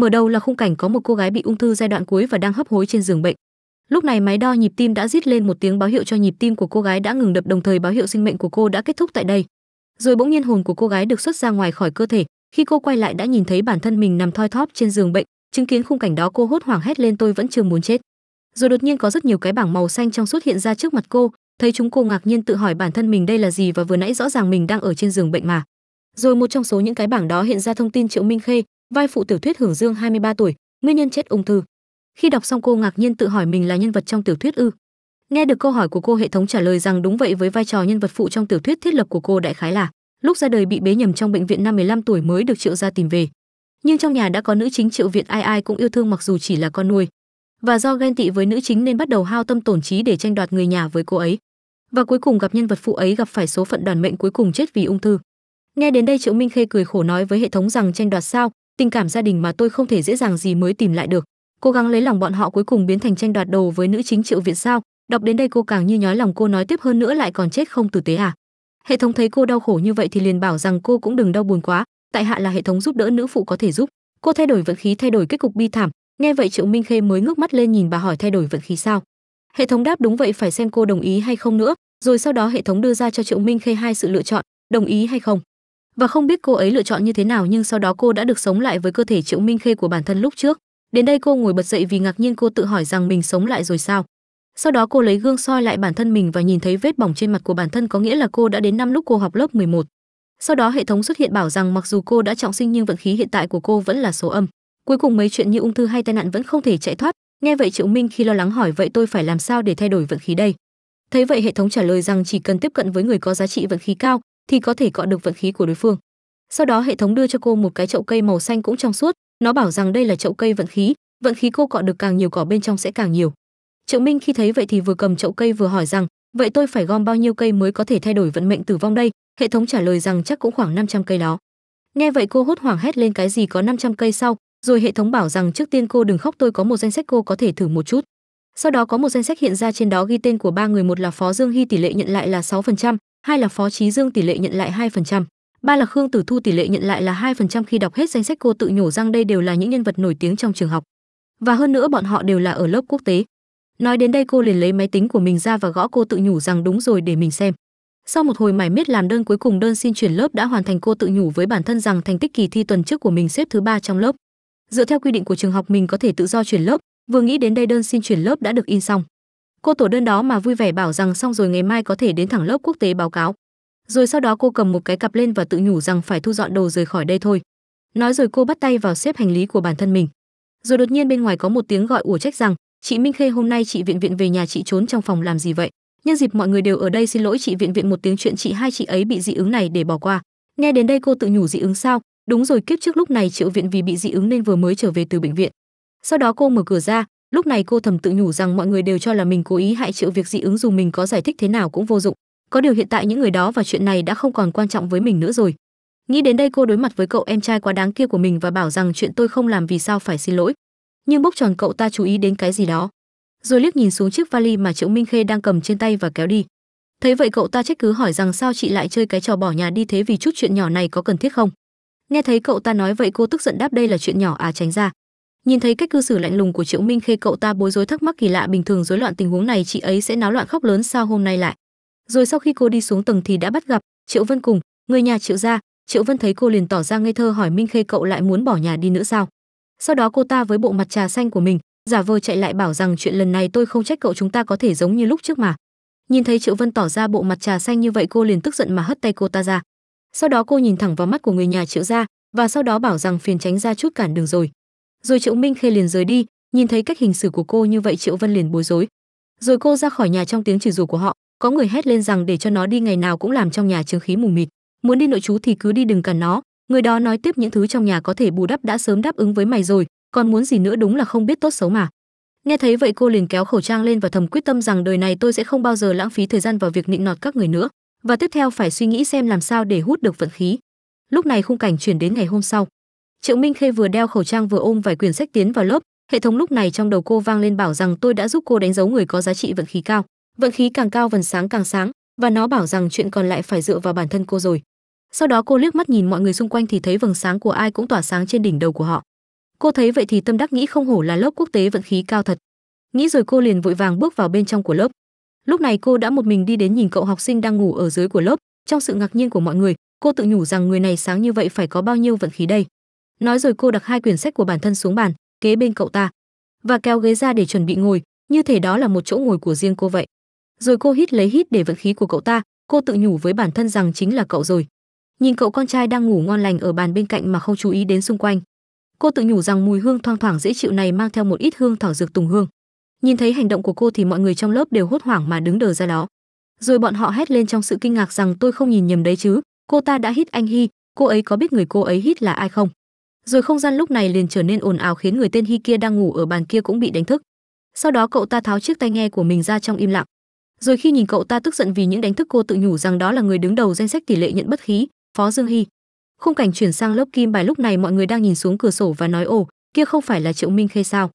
Mở đầu là khung cảnh có một cô gái bị ung thư giai đoạn cuối và đang hấp hối trên giường bệnh. Lúc này máy đo nhịp tim đã rít lên một tiếng báo hiệu cho nhịp tim của cô gái đã ngừng đập đồng thời báo hiệu sinh mệnh của cô đã kết thúc tại đây. Rồi bỗng nhiên hồn của cô gái được xuất ra ngoài khỏi cơ thể, khi cô quay lại đã nhìn thấy bản thân mình nằm thoi thóp trên giường bệnh, chứng kiến khung cảnh đó cô hốt hoảng hét lên tôi vẫn chưa muốn chết. Rồi đột nhiên có rất nhiều cái bảng màu xanh trong suốt hiện ra trước mặt cô, thấy chúng cô ngạc nhiên tự hỏi bản thân mình đây là gì và vừa nãy rõ ràng mình đang ở trên giường bệnh mà. Rồi một trong số những cái bảng đó hiện ra thông tin Triệu Minh Khê, vai phụ tiểu thuyết Hưởng Dương 23 tuổi, nguyên nhân chết ung thư. Khi đọc xong cô ngạc nhiên tự hỏi mình là nhân vật trong tiểu thuyết ư? Nghe được câu hỏi của cô hệ thống trả lời rằng đúng vậy với vai trò nhân vật phụ trong tiểu thuyết thiết lập của cô đại khái là lúc ra đời bị bế nhầm trong bệnh viện năm 15 tuổi mới được Triệu gia tìm về. Nhưng trong nhà đã có nữ chính Triệu Việt ai ai cũng yêu thương mặc dù chỉ là con nuôi. Và do ghen tị với nữ chính nên bắt đầu hao tâm tổn trí để tranh đoạt người nhà với cô ấy. Và cuối cùng gặp nhân vật phụ ấy gặp phải số phận đoàn mệnh cuối cùng chết vì ung thư. Nghe đến đây Triệu Minh Khê cười khổ nói với hệ thống rằng tranh đoạt sao, tình cảm gia đình mà tôi không thể dễ dàng gì mới tìm lại được cố gắng lấy lòng bọn họ cuối cùng biến thành tranh đoạt đồ với nữ chính triệu viện sao đọc đến đây cô càng như nhói lòng cô nói tiếp hơn nữa lại còn chết không tử tế à hệ thống thấy cô đau khổ như vậy thì liền bảo rằng cô cũng đừng đau buồn quá tại hạ là hệ thống giúp đỡ nữ phụ có thể giúp cô thay đổi vận khí thay đổi kết cục bi thảm nghe vậy triệu minh khê mới ngước mắt lên nhìn bà hỏi thay đổi vận khí sao hệ thống đáp đúng vậy phải xem cô đồng ý hay không nữa rồi sau đó hệ thống đưa ra cho triệu minh khê hai sự lựa chọn đồng ý hay không và không biết cô ấy lựa chọn như thế nào nhưng sau đó cô đã được sống lại với cơ thể triệu minh khê của bản thân lúc trước đến đây cô ngồi bật dậy vì ngạc nhiên cô tự hỏi rằng mình sống lại rồi sao sau đó cô lấy gương soi lại bản thân mình và nhìn thấy vết bỏng trên mặt của bản thân có nghĩa là cô đã đến năm lúc cô học lớp 11. Sau đó hệ thống xuất hiện bảo rằng mặc dù cô đã trọng sinh nhưng vận khí hiện tại của cô vẫn là số âm. Cuối cùng mấy chuyện như ung thư hay tai nạn vẫn không thể chạy thoát. Nghe vậy Triệu Minh khi lo lắng hỏi vậy tôi phải làm sao để thay đổi vận khí đây? Thấy vậy hệ thống trả lời rằng chỉ cần tiếp cận với người có giá trị vận khí cao, thì có thể cọ được vận khí của đối phương. Sau đó hệ thống đưa cho cô một cái chậu cây màu xanh cũng trong suốt, nó bảo rằng đây là chậu cây vận khí, vận khí cô cọ được càng nhiều cỏ bên trong sẽ càng nhiều. Triệu Minh khi thấy vậy thì vừa cầm chậu cây vừa hỏi rằng, vậy tôi phải gom bao nhiêu cây mới có thể thay đổi vận mệnh tử vong đây? Hệ thống trả lời rằng chắc cũng khoảng 500 cây đó. Nghe vậy cô hốt hoảng hét lên cái gì có 500 cây sau, rồi hệ thống bảo rằng trước tiên cô đừng khóc tôi có một danh sách cô có thể thử một chút. Sau đó có một danh sách hiện ra trên đó ghi tên của ba người một là Phó Dương Hy tỷ lệ nhận lại là 6%, hai là Phó Chí Dương tỷ lệ nhận lại 2%, ba là Khương Tử Thu tỷ lệ nhận lại là 2% khi đọc hết danh sách cô tự nhổ răng đây đều là những nhân vật nổi tiếng trong trường học. Và hơn nữa bọn họ đều là ở lớp quốc tế. Nói đến đây cô liền lấy máy tính của mình ra và gõ cô tự nhủ rằng đúng rồi để mình xem. Sau một hồi mải miết làm đơn cuối cùng đơn xin chuyển lớp đã hoàn thành cô tự nhủ với bản thân rằng thành tích kỳ thi tuần trước của mình xếp thứ ba trong lớp. Dựa theo quy định của trường học mình có thể tự do chuyển lớp, vừa nghĩ đến đây đơn xin chuyển lớp đã được in xong. Cô tổ đơn đó mà vui vẻ bảo rằng xong rồi ngày mai có thể đến thẳng lớp quốc tế báo cáo. Rồi sau đó cô cầm một cái cặp lên và tự nhủ rằng phải thu dọn đồ rời khỏi đây thôi. Nói rồi cô bắt tay vào xếp hành lý của bản thân mình. Rồi đột nhiên bên ngoài có một tiếng gọi ủa trách rằng, "Chị Minh Khê hôm nay chị viện viện về nhà chị trốn trong phòng làm gì vậy?" Nhân dịp mọi người đều ở đây xin lỗi chị viện viện một tiếng chuyện chị hai chị ấy bị dị ứng này để bỏ qua. Nghe đến đây cô tự nhủ dị ứng sao? Đúng rồi, kiếp trước lúc này Triệu Viện vì bị dị ứng nên vừa mới trở về từ bệnh viện. Sau đó cô mở cửa ra, lúc này cô thầm tự nhủ rằng mọi người đều cho là mình cố ý hại triệu việc dị ứng dù mình có giải thích thế nào cũng vô dụng có điều hiện tại những người đó và chuyện này đã không còn quan trọng với mình nữa rồi nghĩ đến đây cô đối mặt với cậu em trai quá đáng kia của mình và bảo rằng chuyện tôi không làm vì sao phải xin lỗi nhưng bốc tròn cậu ta chú ý đến cái gì đó rồi liếc nhìn xuống chiếc vali mà triệu minh khê đang cầm trên tay và kéo đi thấy vậy cậu ta trách cứ hỏi rằng sao chị lại chơi cái trò bỏ nhà đi thế vì chút chuyện nhỏ này có cần thiết không nghe thấy cậu ta nói vậy cô tức giận đáp đây là chuyện nhỏ à tránh ra nhìn thấy cách cư xử lạnh lùng của triệu minh khê cậu ta bối rối thắc mắc kỳ lạ bình thường rối loạn tình huống này chị ấy sẽ náo loạn khóc lớn sao hôm nay lại rồi sau khi cô đi xuống tầng thì đã bắt gặp triệu vân cùng người nhà triệu gia triệu vân thấy cô liền tỏ ra ngây thơ hỏi minh khê cậu lại muốn bỏ nhà đi nữa sao sau đó cô ta với bộ mặt trà xanh của mình giả vờ chạy lại bảo rằng chuyện lần này tôi không trách cậu chúng ta có thể giống như lúc trước mà nhìn thấy triệu vân tỏ ra bộ mặt trà xanh như vậy cô liền tức giận mà hất tay cô ta ra sau đó cô nhìn thẳng vào mắt của người nhà triệu gia và sau đó bảo rằng phiền tránh ra chút cản đường rồi rồi triệu minh khê liền rời đi nhìn thấy cách hình xử của cô như vậy triệu vân liền bối rối rồi cô ra khỏi nhà trong tiếng chửi rủa của họ có người hét lên rằng để cho nó đi ngày nào cũng làm trong nhà trường khí mù mịt muốn đi nội chú thì cứ đi đừng cần nó người đó nói tiếp những thứ trong nhà có thể bù đắp đã sớm đáp ứng với mày rồi còn muốn gì nữa đúng là không biết tốt xấu mà nghe thấy vậy cô liền kéo khẩu trang lên và thầm quyết tâm rằng đời này tôi sẽ không bao giờ lãng phí thời gian vào việc nịnh nọt các người nữa và tiếp theo phải suy nghĩ xem làm sao để hút được vận khí lúc này khung cảnh chuyển đến ngày hôm sau Triệu Minh Khê vừa đeo khẩu trang vừa ôm vài quyển sách tiến vào lớp, hệ thống lúc này trong đầu cô vang lên bảo rằng tôi đã giúp cô đánh dấu người có giá trị vận khí cao, vận khí càng cao vần sáng càng sáng, và nó bảo rằng chuyện còn lại phải dựa vào bản thân cô rồi. Sau đó cô liếc mắt nhìn mọi người xung quanh thì thấy vầng sáng của ai cũng tỏa sáng trên đỉnh đầu của họ. Cô thấy vậy thì tâm đắc nghĩ không hổ là lớp quốc tế vận khí cao thật. Nghĩ rồi cô liền vội vàng bước vào bên trong của lớp. Lúc này cô đã một mình đi đến nhìn cậu học sinh đang ngủ ở dưới của lớp, trong sự ngạc nhiên của mọi người, cô tự nhủ rằng người này sáng như vậy phải có bao nhiêu vận khí đây nói rồi cô đặt hai quyển sách của bản thân xuống bàn kế bên cậu ta và kéo ghế ra để chuẩn bị ngồi như thể đó là một chỗ ngồi của riêng cô vậy rồi cô hít lấy hít để vận khí của cậu ta cô tự nhủ với bản thân rằng chính là cậu rồi nhìn cậu con trai đang ngủ ngon lành ở bàn bên cạnh mà không chú ý đến xung quanh cô tự nhủ rằng mùi hương thoang thoảng dễ chịu này mang theo một ít hương thảo dược tùng hương nhìn thấy hành động của cô thì mọi người trong lớp đều hốt hoảng mà đứng đờ ra đó rồi bọn họ hét lên trong sự kinh ngạc rằng tôi không nhìn nhầm đấy chứ cô ta đã hít anh hy cô ấy có biết người cô ấy hít là ai không rồi không gian lúc này liền trở nên ồn ào khiến người tên Hi kia đang ngủ ở bàn kia cũng bị đánh thức. Sau đó cậu ta tháo chiếc tai nghe của mình ra trong im lặng. Rồi khi nhìn cậu ta tức giận vì những đánh thức cô tự nhủ rằng đó là người đứng đầu danh sách tỷ lệ nhận bất khí, Phó Dương Hy. Khung cảnh chuyển sang lớp kim bài lúc này mọi người đang nhìn xuống cửa sổ và nói ồ, kia không phải là Triệu Minh Khê sao?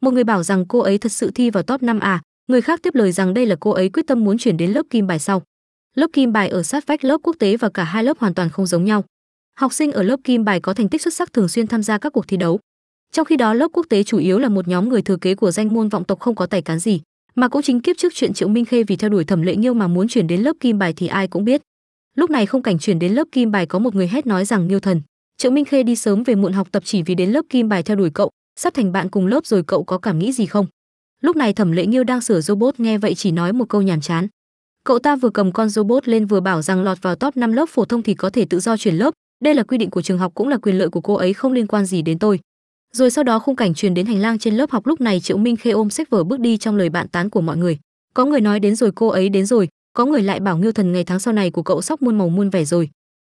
Một người bảo rằng cô ấy thật sự thi vào top 5 à, người khác tiếp lời rằng đây là cô ấy quyết tâm muốn chuyển đến lớp kim bài sau. Lớp kim bài ở sát vách lớp quốc tế và cả hai lớp hoàn toàn không giống nhau học sinh ở lớp kim bài có thành tích xuất sắc thường xuyên tham gia các cuộc thi đấu. Trong khi đó lớp quốc tế chủ yếu là một nhóm người thừa kế của danh môn vọng tộc không có tài cán gì, mà cũng chính kiếp trước chuyện Triệu Minh Khê vì theo đuổi Thẩm Lệ Nghiêu mà muốn chuyển đến lớp kim bài thì ai cũng biết. Lúc này không cảnh chuyển đến lớp kim bài có một người hét nói rằng Nghiêu thần, Triệu Minh Khê đi sớm về muộn học tập chỉ vì đến lớp kim bài theo đuổi cậu, sắp thành bạn cùng lớp rồi cậu có cảm nghĩ gì không? Lúc này Thẩm Lệ Nghiêu đang sửa robot nghe vậy chỉ nói một câu nhàm chán. Cậu ta vừa cầm con robot lên vừa bảo rằng lọt vào top 5 lớp phổ thông thì có thể tự do chuyển lớp, đây là quy định của trường học cũng là quyền lợi của cô ấy không liên quan gì đến tôi rồi sau đó khung cảnh truyền đến hành lang trên lớp học lúc này triệu minh khê ôm sách vở bước đi trong lời bạn tán của mọi người có người nói đến rồi cô ấy đến rồi có người lại bảo Ngưu thần ngày tháng sau này của cậu sóc muôn màu muôn vẻ rồi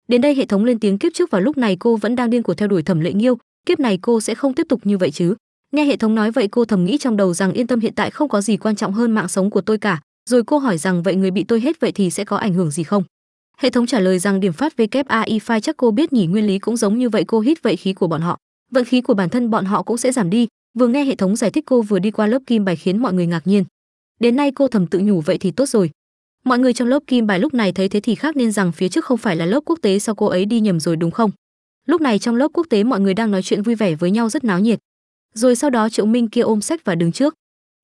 đến đây hệ thống lên tiếng kiếp trước vào lúc này cô vẫn đang điên cuộc theo đuổi thẩm lệ nghiêu kiếp này cô sẽ không tiếp tục như vậy chứ nghe hệ thống nói vậy cô thầm nghĩ trong đầu rằng yên tâm hiện tại không có gì quan trọng hơn mạng sống của tôi cả rồi cô hỏi rằng vậy người bị tôi hết vậy thì sẽ có ảnh hưởng gì không Hệ thống trả lời rằng điểm phát WAI file chắc cô biết nhỉ nguyên lý cũng giống như vậy cô hít vậy khí của bọn họ, vận khí của bản thân bọn họ cũng sẽ giảm đi. Vừa nghe hệ thống giải thích cô vừa đi qua lớp kim bài khiến mọi người ngạc nhiên. Đến nay cô thầm tự nhủ vậy thì tốt rồi. Mọi người trong lớp kim bài lúc này thấy thế thì khác nên rằng phía trước không phải là lớp quốc tế sao cô ấy đi nhầm rồi đúng không? Lúc này trong lớp quốc tế mọi người đang nói chuyện vui vẻ với nhau rất náo nhiệt. Rồi sau đó Triệu Minh kia ôm sách và đứng trước.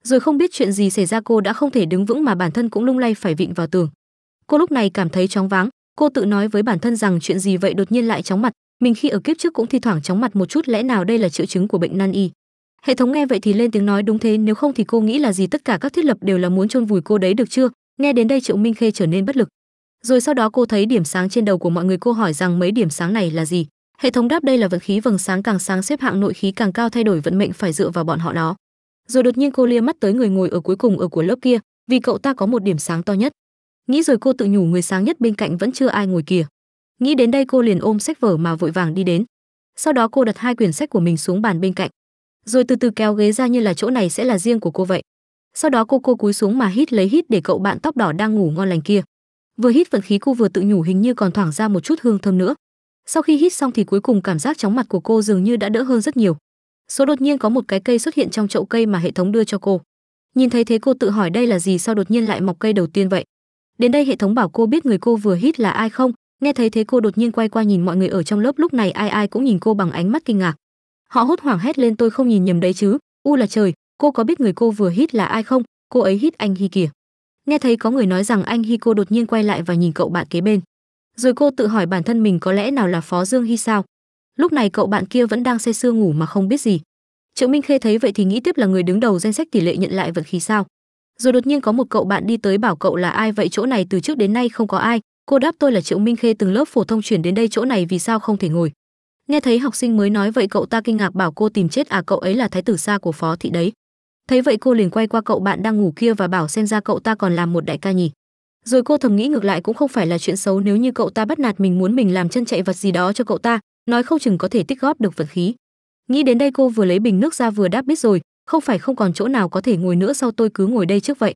Rồi không biết chuyện gì xảy ra cô đã không thể đứng vững mà bản thân cũng lung lay phải vịn vào tường cô lúc này cảm thấy chóng váng cô tự nói với bản thân rằng chuyện gì vậy đột nhiên lại chóng mặt mình khi ở kiếp trước cũng thi thoảng chóng mặt một chút lẽ nào đây là triệu chứng của bệnh nan y hệ thống nghe vậy thì lên tiếng nói đúng thế nếu không thì cô nghĩ là gì tất cả các thiết lập đều là muốn chôn vùi cô đấy được chưa nghe đến đây triệu minh khê trở nên bất lực rồi sau đó cô thấy điểm sáng trên đầu của mọi người cô hỏi rằng mấy điểm sáng này là gì hệ thống đáp đây là vận khí vầng sáng càng sáng xếp hạng nội khí càng cao thay đổi vận mệnh phải dựa vào bọn họ đó rồi đột nhiên cô lia mắt tới người ngồi ở cuối cùng ở của lớp kia vì cậu ta có một điểm sáng to nhất nghĩ rồi cô tự nhủ người sáng nhất bên cạnh vẫn chưa ai ngồi kìa nghĩ đến đây cô liền ôm sách vở mà vội vàng đi đến sau đó cô đặt hai quyển sách của mình xuống bàn bên cạnh rồi từ từ kéo ghế ra như là chỗ này sẽ là riêng của cô vậy sau đó cô cô cúi xuống mà hít lấy hít để cậu bạn tóc đỏ đang ngủ ngon lành kia vừa hít vận khí cô vừa tự nhủ hình như còn thoảng ra một chút hương thơm nữa sau khi hít xong thì cuối cùng cảm giác chóng mặt của cô dường như đã đỡ hơn rất nhiều số đột nhiên có một cái cây xuất hiện trong chậu cây mà hệ thống đưa cho cô nhìn thấy thế cô tự hỏi đây là gì sao đột nhiên lại mọc cây đầu tiên vậy đến đây hệ thống bảo cô biết người cô vừa hít là ai không nghe thấy thế cô đột nhiên quay qua nhìn mọi người ở trong lớp lúc này ai ai cũng nhìn cô bằng ánh mắt kinh ngạc họ hốt hoảng hét lên tôi không nhìn nhầm đấy chứ u là trời cô có biết người cô vừa hít là ai không cô ấy hít anh hi kìa nghe thấy có người nói rằng anh hi cô đột nhiên quay lại và nhìn cậu bạn kế bên rồi cô tự hỏi bản thân mình có lẽ nào là phó dương hi sao lúc này cậu bạn kia vẫn đang say sưa ngủ mà không biết gì triệu minh khê thấy vậy thì nghĩ tiếp là người đứng đầu danh sách tỷ lệ nhận lại vật khí sao rồi đột nhiên có một cậu bạn đi tới bảo cậu là ai vậy chỗ này từ trước đến nay không có ai cô đáp tôi là triệu minh khê từng lớp phổ thông chuyển đến đây chỗ này vì sao không thể ngồi nghe thấy học sinh mới nói vậy cậu ta kinh ngạc bảo cô tìm chết à cậu ấy là thái tử xa của phó thị đấy thấy vậy cô liền quay qua cậu bạn đang ngủ kia và bảo xem ra cậu ta còn làm một đại ca nhỉ rồi cô thầm nghĩ ngược lại cũng không phải là chuyện xấu nếu như cậu ta bắt nạt mình muốn mình làm chân chạy vật gì đó cho cậu ta nói không chừng có thể tích góp được vật khí nghĩ đến đây cô vừa lấy bình nước ra vừa đáp biết rồi không phải không còn chỗ nào có thể ngồi nữa sau tôi cứ ngồi đây trước vậy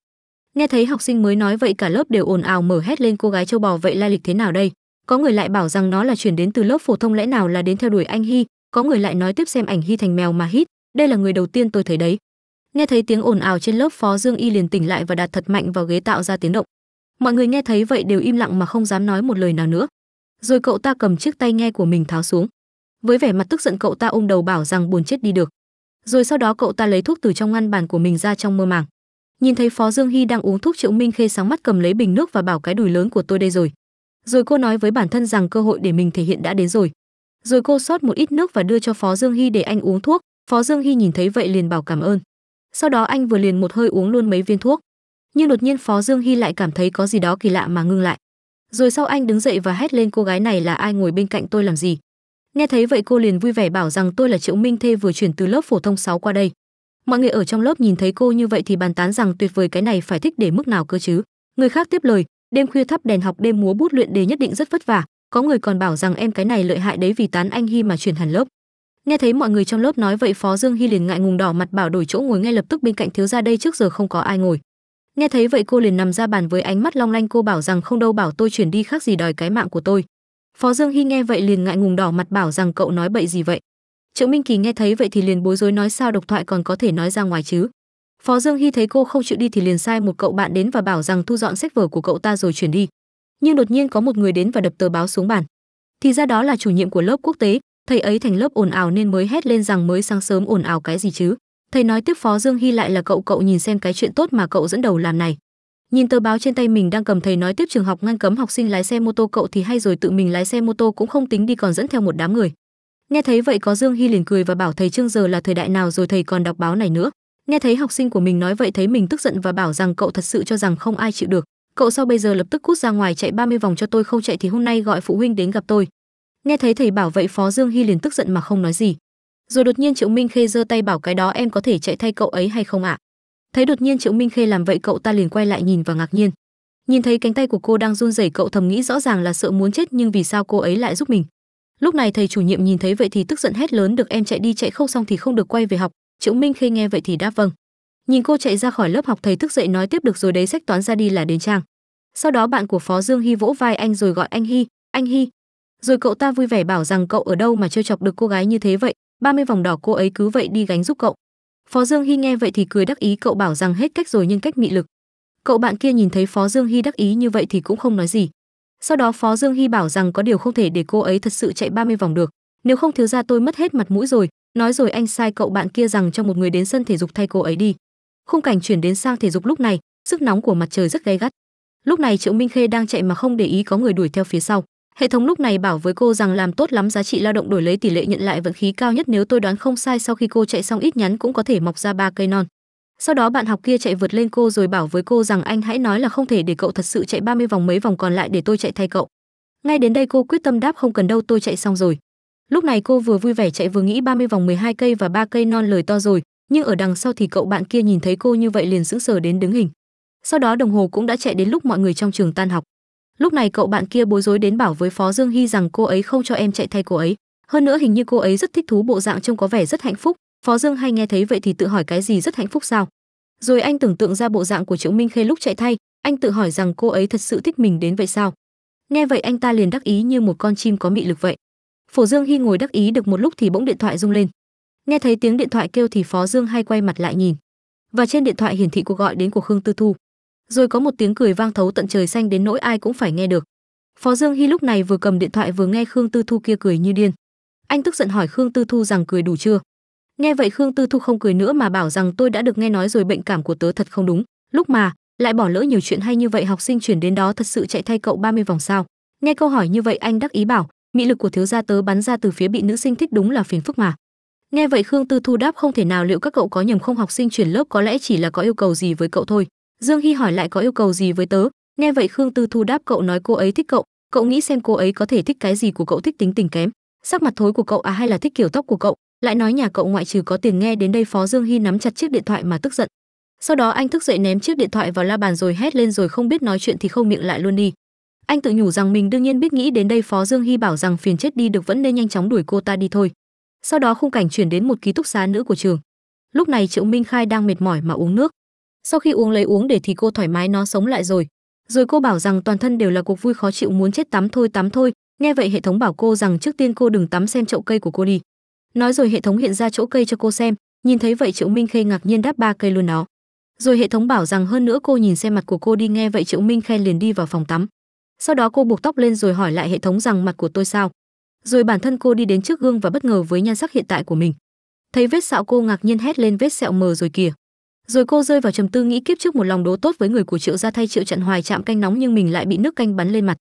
nghe thấy học sinh mới nói vậy cả lớp đều ồn ào mở hét lên cô gái châu bò vậy lai lịch thế nào đây có người lại bảo rằng nó là chuyển đến từ lớp phổ thông lẽ nào là đến theo đuổi anh hy có người lại nói tiếp xem ảnh hy thành mèo mà hít đây là người đầu tiên tôi thấy đấy nghe thấy tiếng ồn ào trên lớp phó dương y liền tỉnh lại và đặt thật mạnh vào ghế tạo ra tiếng động mọi người nghe thấy vậy đều im lặng mà không dám nói một lời nào nữa rồi cậu ta cầm chiếc tay nghe của mình tháo xuống với vẻ mặt tức giận cậu ta ôm đầu bảo rằng buồn chết đi được rồi sau đó cậu ta lấy thuốc từ trong ngăn bàn của mình ra trong mơ màng nhìn thấy phó dương hy đang uống thuốc triệu minh khê sáng mắt cầm lấy bình nước và bảo cái đùi lớn của tôi đây rồi rồi cô nói với bản thân rằng cơ hội để mình thể hiện đã đến rồi rồi cô xót một ít nước và đưa cho phó dương hy để anh uống thuốc phó dương hy nhìn thấy vậy liền bảo cảm ơn sau đó anh vừa liền một hơi uống luôn mấy viên thuốc nhưng đột nhiên phó dương hy lại cảm thấy có gì đó kỳ lạ mà ngưng lại rồi sau anh đứng dậy và hét lên cô gái này là ai ngồi bên cạnh tôi làm gì Nghe thấy vậy cô liền vui vẻ bảo rằng tôi là Triệu Minh Thê vừa chuyển từ lớp phổ thông 6 qua đây. Mọi người ở trong lớp nhìn thấy cô như vậy thì bàn tán rằng tuyệt vời cái này phải thích để mức nào cơ chứ. Người khác tiếp lời, đêm khuya thắp đèn học đêm múa bút luyện đề nhất định rất vất vả, có người còn bảo rằng em cái này lợi hại đấy vì tán anh Hi mà chuyển hẳn lớp. Nghe thấy mọi người trong lớp nói vậy Phó Dương Hi liền ngại ngùng đỏ mặt bảo đổi chỗ ngồi ngay lập tức bên cạnh thiếu gia đây trước giờ không có ai ngồi. Nghe thấy vậy cô liền nằm ra bàn với ánh mắt long lanh cô bảo rằng không đâu bảo tôi chuyển đi khác gì đòi cái mạng của tôi. Phó Dương Hy nghe vậy liền ngại ngùng đỏ mặt bảo rằng cậu nói bậy gì vậy. Triệu Minh Kỳ nghe thấy vậy thì liền bối rối nói sao độc thoại còn có thể nói ra ngoài chứ. Phó Dương Hy thấy cô không chịu đi thì liền sai một cậu bạn đến và bảo rằng thu dọn sách vở của cậu ta rồi chuyển đi. Nhưng đột nhiên có một người đến và đập tờ báo xuống bàn. Thì ra đó là chủ nhiệm của lớp quốc tế, thầy ấy thành lớp ồn ào nên mới hét lên rằng mới sáng sớm ồn ào cái gì chứ. Thầy nói tiếp Phó Dương Hy lại là cậu cậu nhìn xem cái chuyện tốt mà cậu dẫn đầu làm này. Nhìn tờ báo trên tay mình đang cầm thầy nói tiếp trường học ngăn cấm học sinh lái xe mô tô cậu thì hay rồi tự mình lái xe mô tô cũng không tính đi còn dẫn theo một đám người. Nghe thấy vậy có Dương Hy liền cười và bảo thầy Trương giờ là thời đại nào rồi thầy còn đọc báo này nữa. Nghe thấy học sinh của mình nói vậy thấy mình tức giận và bảo rằng cậu thật sự cho rằng không ai chịu được. Cậu sau bây giờ lập tức cút ra ngoài chạy 30 vòng cho tôi không chạy thì hôm nay gọi phụ huynh đến gặp tôi. Nghe thấy thầy bảo vậy Phó Dương Hy liền tức giận mà không nói gì. Rồi đột nhiên Triệu Minh Khê giơ tay bảo cái đó em có thể chạy thay cậu ấy hay không ạ? À? thấy đột nhiên triệu minh khê làm vậy cậu ta liền quay lại nhìn và ngạc nhiên nhìn thấy cánh tay của cô đang run rẩy cậu thầm nghĩ rõ ràng là sợ muốn chết nhưng vì sao cô ấy lại giúp mình lúc này thầy chủ nhiệm nhìn thấy vậy thì tức giận hét lớn được em chạy đi chạy không xong thì không được quay về học triệu minh khê nghe vậy thì đáp vâng nhìn cô chạy ra khỏi lớp học thầy thức dậy nói tiếp được rồi đấy sách toán ra đi là đến trang sau đó bạn của phó dương hy vỗ vai anh rồi gọi anh hy anh hy rồi cậu ta vui vẻ bảo rằng cậu ở đâu mà trêu chọc được cô gái như thế vậy 30 vòng đỏ cô ấy cứ vậy đi gánh giúp cậu Phó Dương Hy nghe vậy thì cười đắc ý cậu bảo rằng hết cách rồi nhưng cách mị lực. Cậu bạn kia nhìn thấy Phó Dương Hy đắc ý như vậy thì cũng không nói gì. Sau đó Phó Dương Hy bảo rằng có điều không thể để cô ấy thật sự chạy 30 vòng được, nếu không thiếu ra tôi mất hết mặt mũi rồi, nói rồi anh sai cậu bạn kia rằng cho một người đến sân thể dục thay cô ấy đi. Khung cảnh chuyển đến sang thể dục lúc này, sức nóng của mặt trời rất gay gắt. Lúc này Triệu Minh Khê đang chạy mà không để ý có người đuổi theo phía sau. Hệ thống lúc này bảo với cô rằng làm tốt lắm giá trị lao động đổi lấy tỷ lệ nhận lại vận khí cao nhất nếu tôi đoán không sai sau khi cô chạy xong ít nhắn cũng có thể mọc ra ba cây non. Sau đó bạn học kia chạy vượt lên cô rồi bảo với cô rằng anh hãy nói là không thể để cậu thật sự chạy 30 vòng mấy vòng còn lại để tôi chạy thay cậu. Ngay đến đây cô quyết tâm đáp không cần đâu tôi chạy xong rồi. Lúc này cô vừa vui vẻ chạy vừa nghĩ 30 vòng 12 cây và ba cây non lời to rồi, nhưng ở đằng sau thì cậu bạn kia nhìn thấy cô như vậy liền sững sờ đến đứng hình. Sau đó đồng hồ cũng đã chạy đến lúc mọi người trong trường tan học lúc này cậu bạn kia bối rối đến bảo với phó dương hy rằng cô ấy không cho em chạy thay cô ấy hơn nữa hình như cô ấy rất thích thú bộ dạng trông có vẻ rất hạnh phúc phó dương hay nghe thấy vậy thì tự hỏi cái gì rất hạnh phúc sao rồi anh tưởng tượng ra bộ dạng của triệu minh khê lúc chạy thay anh tự hỏi rằng cô ấy thật sự thích mình đến vậy sao nghe vậy anh ta liền đắc ý như một con chim có mị lực vậy phổ dương hy ngồi đắc ý được một lúc thì bỗng điện thoại rung lên nghe thấy tiếng điện thoại kêu thì phó dương hay quay mặt lại nhìn và trên điện thoại hiển thị cuộc gọi đến của khương tư thu rồi có một tiếng cười vang thấu tận trời xanh đến nỗi ai cũng phải nghe được phó dương hy lúc này vừa cầm điện thoại vừa nghe khương tư thu kia cười như điên anh tức giận hỏi khương tư thu rằng cười đủ chưa nghe vậy khương tư thu không cười nữa mà bảo rằng tôi đã được nghe nói rồi bệnh cảm của tớ thật không đúng lúc mà lại bỏ lỡ nhiều chuyện hay như vậy học sinh chuyển đến đó thật sự chạy thay cậu 30 vòng sao nghe câu hỏi như vậy anh đắc ý bảo mị lực của thiếu gia tớ bắn ra từ phía bị nữ sinh thích đúng là phiền phức mà nghe vậy khương tư thu đáp không thể nào liệu các cậu có nhầm không học sinh chuyển lớp có lẽ chỉ là có yêu cầu gì với cậu thôi dương hy hỏi lại có yêu cầu gì với tớ nghe vậy khương tư thu đáp cậu nói cô ấy thích cậu cậu nghĩ xem cô ấy có thể thích cái gì của cậu thích tính tình kém sắc mặt thối của cậu à hay là thích kiểu tóc của cậu lại nói nhà cậu ngoại trừ có tiền nghe đến đây phó dương hy nắm chặt chiếc điện thoại mà tức giận sau đó anh thức dậy ném chiếc điện thoại vào la bàn rồi hét lên rồi không biết nói chuyện thì không miệng lại luôn đi anh tự nhủ rằng mình đương nhiên biết nghĩ đến đây phó dương hy bảo rằng phiền chết đi được vẫn nên nhanh chóng đuổi cô ta đi thôi sau đó khung cảnh chuyển đến một ký túc xá nữ của trường lúc này triệu minh khai đang mệt mỏi mà uống nước sau khi uống lấy uống để thì cô thoải mái nó sống lại rồi. Rồi cô bảo rằng toàn thân đều là cuộc vui khó chịu muốn chết tắm thôi tắm thôi, nghe vậy hệ thống bảo cô rằng trước tiên cô đừng tắm xem chậu cây của cô đi. Nói rồi hệ thống hiện ra chỗ cây cho cô xem, nhìn thấy vậy Triệu Minh Khê ngạc nhiên đáp ba cây luôn nó. Rồi hệ thống bảo rằng hơn nữa cô nhìn xem mặt của cô đi nghe vậy Triệu Minh Khê liền đi vào phòng tắm. Sau đó cô buộc tóc lên rồi hỏi lại hệ thống rằng mặt của tôi sao. Rồi bản thân cô đi đến trước gương và bất ngờ với nhan sắc hiện tại của mình. Thấy vết sẹo cô ngạc nhiên hét lên vết sẹo mờ rồi kìa rồi cô rơi vào trầm tư nghĩ kiếp trước một lòng đố tốt với người của triệu gia thay triệu trận hoài chạm canh nóng nhưng mình lại bị nước canh bắn lên mặt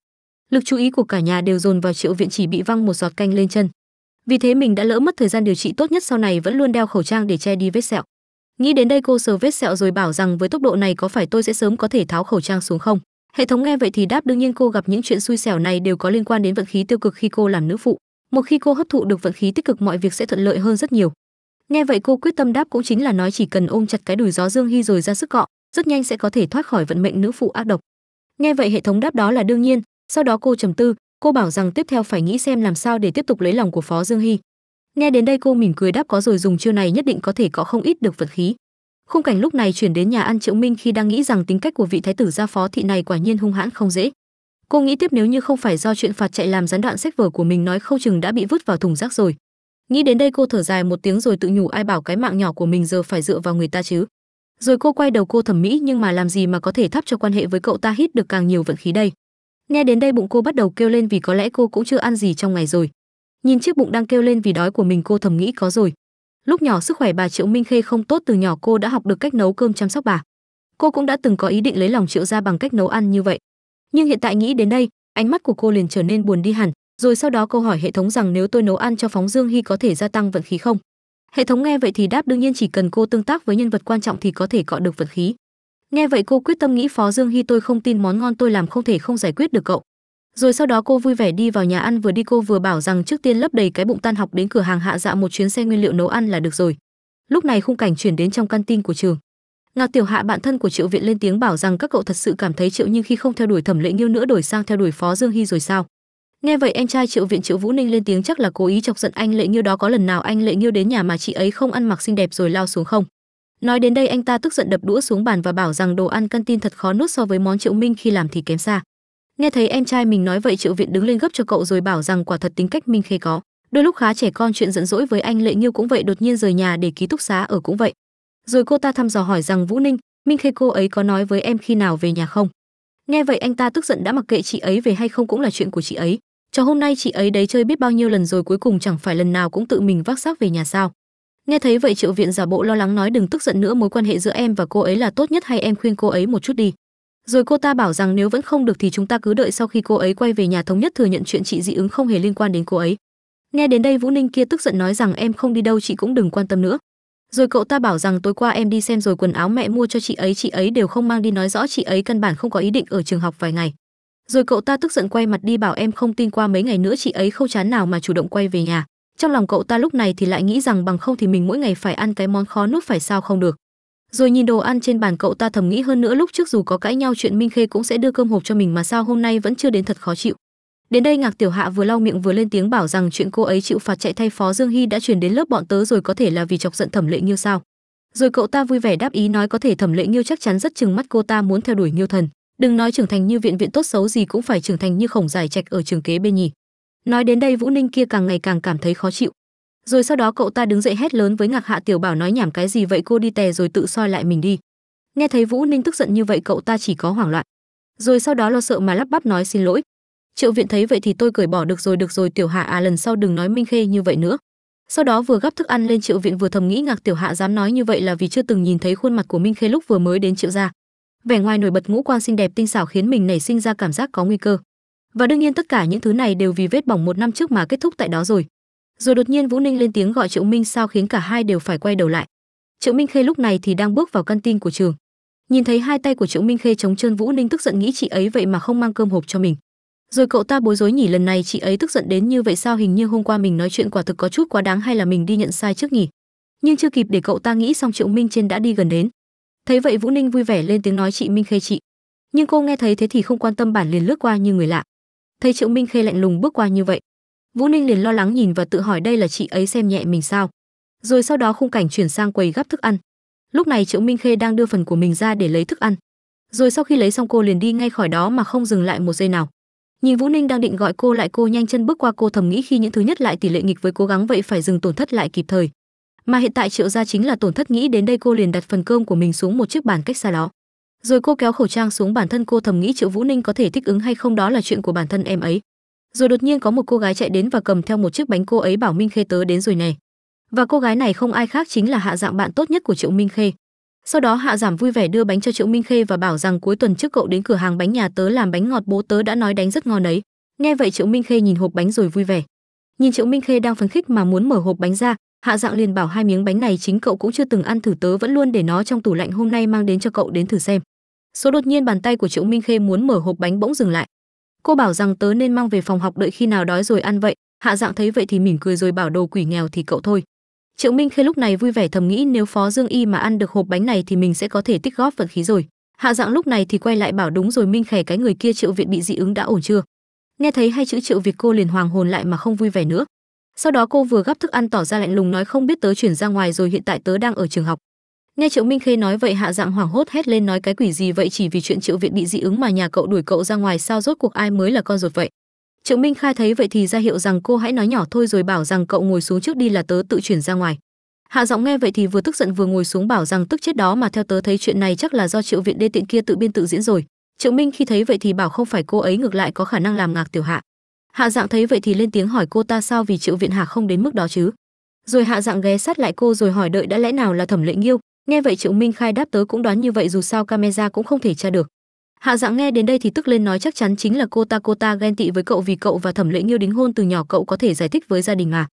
lực chú ý của cả nhà đều dồn vào triệu viện chỉ bị văng một giọt canh lên chân vì thế mình đã lỡ mất thời gian điều trị tốt nhất sau này vẫn luôn đeo khẩu trang để che đi vết sẹo nghĩ đến đây cô sờ vết sẹo rồi bảo rằng với tốc độ này có phải tôi sẽ sớm có thể tháo khẩu trang xuống không hệ thống nghe vậy thì đáp đương nhiên cô gặp những chuyện xui xẻo này đều có liên quan đến vận khí tiêu cực khi cô làm nữ phụ một khi cô hấp thụ được vận khí tích cực mọi việc sẽ thuận lợi hơn rất nhiều nghe vậy cô quyết tâm đáp cũng chính là nói chỉ cần ôm chặt cái đùi gió dương hy rồi ra sức cọ rất nhanh sẽ có thể thoát khỏi vận mệnh nữ phụ ác độc nghe vậy hệ thống đáp đó là đương nhiên sau đó cô trầm tư cô bảo rằng tiếp theo phải nghĩ xem làm sao để tiếp tục lấy lòng của phó dương hy nghe đến đây cô mỉm cười đáp có rồi dùng chiêu này nhất định có thể cọ không ít được vật khí khung cảnh lúc này chuyển đến nhà ăn triệu minh khi đang nghĩ rằng tính cách của vị thái tử gia phó thị này quả nhiên hung hãn không dễ cô nghĩ tiếp nếu như không phải do chuyện phạt chạy làm gián đoạn sách vở của mình nói không chừng đã bị vứt vào thùng rác rồi Nghĩ đến đây cô thở dài một tiếng rồi tự nhủ ai bảo cái mạng nhỏ của mình giờ phải dựa vào người ta chứ. Rồi cô quay đầu cô thẩm mỹ nhưng mà làm gì mà có thể thắp cho quan hệ với cậu ta hít được càng nhiều vận khí đây. Nghe đến đây bụng cô bắt đầu kêu lên vì có lẽ cô cũng chưa ăn gì trong ngày rồi. Nhìn chiếc bụng đang kêu lên vì đói của mình cô thầm nghĩ có rồi. Lúc nhỏ sức khỏe bà Triệu Minh Khê không tốt từ nhỏ cô đã học được cách nấu cơm chăm sóc bà. Cô cũng đã từng có ý định lấy lòng Triệu gia bằng cách nấu ăn như vậy. Nhưng hiện tại nghĩ đến đây, ánh mắt của cô liền trở nên buồn đi hẳn, rồi sau đó câu hỏi hệ thống rằng nếu tôi nấu ăn cho phóng dương hy có thể gia tăng vận khí không hệ thống nghe vậy thì đáp đương nhiên chỉ cần cô tương tác với nhân vật quan trọng thì có thể cọ được vận khí nghe vậy cô quyết tâm nghĩ phó dương hy tôi không tin món ngon tôi làm không thể không giải quyết được cậu rồi sau đó cô vui vẻ đi vào nhà ăn vừa đi cô vừa bảo rằng trước tiên lấp đầy cái bụng tan học đến cửa hàng hạ dạ một chuyến xe nguyên liệu nấu ăn là được rồi lúc này khung cảnh chuyển đến trong căn tin của trường ngạc tiểu hạ bạn thân của triệu viện lên tiếng bảo rằng các cậu thật sự cảm thấy triệu nhưng khi không theo đuổi thẩm lệ nghiêu nữa đổi sang theo đuổi phó dương hy rồi sao nghe vậy em trai triệu viện triệu vũ ninh lên tiếng chắc là cố ý chọc giận anh lệ nghiêu đó có lần nào anh lệ nghiêu đến nhà mà chị ấy không ăn mặc xinh đẹp rồi lao xuống không nói đến đây anh ta tức giận đập đũa xuống bàn và bảo rằng đồ ăn căn tin thật khó nuốt so với món triệu minh khi làm thì kém xa nghe thấy em trai mình nói vậy triệu viện đứng lên gấp cho cậu rồi bảo rằng quả thật tính cách minh khê có đôi lúc khá trẻ con chuyện giận dỗi với anh lệ nghiêu cũng vậy đột nhiên rời nhà để ký túc xá ở cũng vậy rồi cô ta thăm dò hỏi rằng vũ ninh minh khê cô ấy có nói với em khi nào về nhà không nghe vậy anh ta tức giận đã mặc kệ chị ấy về hay không cũng là chuyện của chị ấy cho hôm nay chị ấy đấy chơi biết bao nhiêu lần rồi cuối cùng chẳng phải lần nào cũng tự mình vác xác về nhà sao? Nghe thấy vậy Triệu Viện giả bộ lo lắng nói đừng tức giận nữa mối quan hệ giữa em và cô ấy là tốt nhất hay em khuyên cô ấy một chút đi. Rồi cô ta bảo rằng nếu vẫn không được thì chúng ta cứ đợi sau khi cô ấy quay về nhà thống nhất thừa nhận chuyện chị dị ứng không hề liên quan đến cô ấy. Nghe đến đây Vũ Ninh kia tức giận nói rằng em không đi đâu chị cũng đừng quan tâm nữa. Rồi cậu ta bảo rằng tối qua em đi xem rồi quần áo mẹ mua cho chị ấy chị ấy đều không mang đi nói rõ chị ấy căn bản không có ý định ở trường học vài ngày rồi cậu ta tức giận quay mặt đi bảo em không tin qua mấy ngày nữa chị ấy không chán nào mà chủ động quay về nhà trong lòng cậu ta lúc này thì lại nghĩ rằng bằng không thì mình mỗi ngày phải ăn cái món khó nuốt phải sao không được rồi nhìn đồ ăn trên bàn cậu ta thầm nghĩ hơn nữa lúc trước dù có cãi nhau chuyện minh khê cũng sẽ đưa cơm hộp cho mình mà sao hôm nay vẫn chưa đến thật khó chịu đến đây ngạc tiểu hạ vừa lau miệng vừa lên tiếng bảo rằng chuyện cô ấy chịu phạt chạy thay phó dương hy đã truyền đến lớp bọn tớ rồi có thể là vì chọc giận thẩm lệ nghiêu sao rồi cậu ta vui vẻ đáp ý nói có thể thẩm lệ nghiêu chắc chắn rất chừng mắt cô ta muốn theo đuổi nghiêu thần đừng nói trưởng thành như viện viện tốt xấu gì cũng phải trưởng thành như khổng giải trạch ở trường kế bên nhỉ nói đến đây vũ ninh kia càng ngày càng cảm thấy khó chịu rồi sau đó cậu ta đứng dậy hét lớn với ngạc hạ tiểu bảo nói nhảm cái gì vậy cô đi tè rồi tự soi lại mình đi nghe thấy vũ ninh tức giận như vậy cậu ta chỉ có hoảng loạn rồi sau đó lo sợ mà lắp bắp nói xin lỗi triệu viện thấy vậy thì tôi cởi bỏ được rồi được rồi tiểu hạ à lần sau đừng nói minh khê như vậy nữa sau đó vừa gấp thức ăn lên triệu viện vừa thầm nghĩ ngạc tiểu hạ dám nói như vậy là vì chưa từng nhìn thấy khuôn mặt của minh khê lúc vừa mới đến triệu gia vẻ ngoài nổi bật ngũ quan xinh đẹp tinh xảo khiến mình nảy sinh ra cảm giác có nguy cơ và đương nhiên tất cả những thứ này đều vì vết bỏng một năm trước mà kết thúc tại đó rồi rồi đột nhiên vũ ninh lên tiếng gọi triệu minh sao khiến cả hai đều phải quay đầu lại triệu minh khê lúc này thì đang bước vào căn tin của trường nhìn thấy hai tay của triệu minh khê chống trơn vũ ninh tức giận nghĩ chị ấy vậy mà không mang cơm hộp cho mình rồi cậu ta bối rối nhỉ lần này chị ấy tức giận đến như vậy sao hình như hôm qua mình nói chuyện quả thực có chút quá đáng hay là mình đi nhận sai trước nhỉ nhưng chưa kịp để cậu ta nghĩ xong triệu minh trên đã đi gần đến thấy vậy vũ ninh vui vẻ lên tiếng nói chị minh khê chị nhưng cô nghe thấy thế thì không quan tâm bản liền lướt qua như người lạ thấy triệu minh khê lạnh lùng bước qua như vậy vũ ninh liền lo lắng nhìn và tự hỏi đây là chị ấy xem nhẹ mình sao rồi sau đó khung cảnh chuyển sang quầy gắp thức ăn lúc này triệu minh khê đang đưa phần của mình ra để lấy thức ăn rồi sau khi lấy xong cô liền đi ngay khỏi đó mà không dừng lại một giây nào nhìn vũ ninh đang định gọi cô lại cô nhanh chân bước qua cô thầm nghĩ khi những thứ nhất lại tỷ lệ nghịch với cố gắng vậy phải dừng tổn thất lại kịp thời mà hiện tại triệu gia chính là tổn thất nghĩ đến đây cô liền đặt phần cơm của mình xuống một chiếc bàn cách xa đó rồi cô kéo khẩu trang xuống bản thân cô thầm nghĩ triệu vũ ninh có thể thích ứng hay không đó là chuyện của bản thân em ấy rồi đột nhiên có một cô gái chạy đến và cầm theo một chiếc bánh cô ấy bảo minh khê tớ đến rồi này và cô gái này không ai khác chính là hạ dạng bạn tốt nhất của triệu minh khê sau đó hạ giảm vui vẻ đưa bánh cho triệu minh khê và bảo rằng cuối tuần trước cậu đến cửa hàng bánh nhà tớ làm bánh ngọt bố tớ đã nói đánh rất ngon đấy nghe vậy triệu minh khê nhìn hộp bánh rồi vui vẻ nhìn triệu minh khê đang phấn khích mà muốn mở hộp bánh ra hạ dạng liền bảo hai miếng bánh này chính cậu cũng chưa từng ăn thử tớ vẫn luôn để nó trong tủ lạnh hôm nay mang đến cho cậu đến thử xem số đột nhiên bàn tay của triệu minh khê muốn mở hộp bánh bỗng dừng lại cô bảo rằng tớ nên mang về phòng học đợi khi nào đói rồi ăn vậy hạ dạng thấy vậy thì mỉm cười rồi bảo đồ quỷ nghèo thì cậu thôi triệu minh khê lúc này vui vẻ thầm nghĩ nếu phó dương y mà ăn được hộp bánh này thì mình sẽ có thể tích góp vận khí rồi hạ dạng lúc này thì quay lại bảo đúng rồi minh khê cái người kia triệu viện bị dị ứng đã ổn chưa nghe thấy hai chữ triệu việt cô liền hoàng hồn lại mà không vui vẻ nữa sau đó cô vừa gấp thức ăn tỏ ra lạnh lùng nói không biết tớ chuyển ra ngoài rồi hiện tại tớ đang ở trường học nghe triệu minh khê nói vậy hạ dạng hoảng hốt hét lên nói cái quỷ gì vậy chỉ vì chuyện triệu viện bị dị ứng mà nhà cậu đuổi cậu ra ngoài sao rốt cuộc ai mới là con ruột vậy triệu minh khai thấy vậy thì ra hiệu rằng cô hãy nói nhỏ thôi rồi bảo rằng cậu ngồi xuống trước đi là tớ tự chuyển ra ngoài hạ giọng nghe vậy thì vừa tức giận vừa ngồi xuống bảo rằng tức chết đó mà theo tớ thấy chuyện này chắc là do triệu viện đê tiện kia tự biên tự diễn rồi triệu minh khi thấy vậy thì bảo không phải cô ấy ngược lại có khả năng làm ngạc tiểu hạ hạ dạng thấy vậy thì lên tiếng hỏi cô ta sao vì triệu viện hà không đến mức đó chứ rồi hạ dạng ghé sát lại cô rồi hỏi đợi đã lẽ nào là thẩm lệ nghiêu nghe vậy triệu minh khai đáp tớ cũng đoán như vậy dù sao camera cũng không thể tra được hạ dạng nghe đến đây thì tức lên nói chắc chắn chính là cô ta cô ta ghen tị với cậu vì cậu và thẩm lệ nghiêu đính hôn từ nhỏ cậu có thể giải thích với gia đình à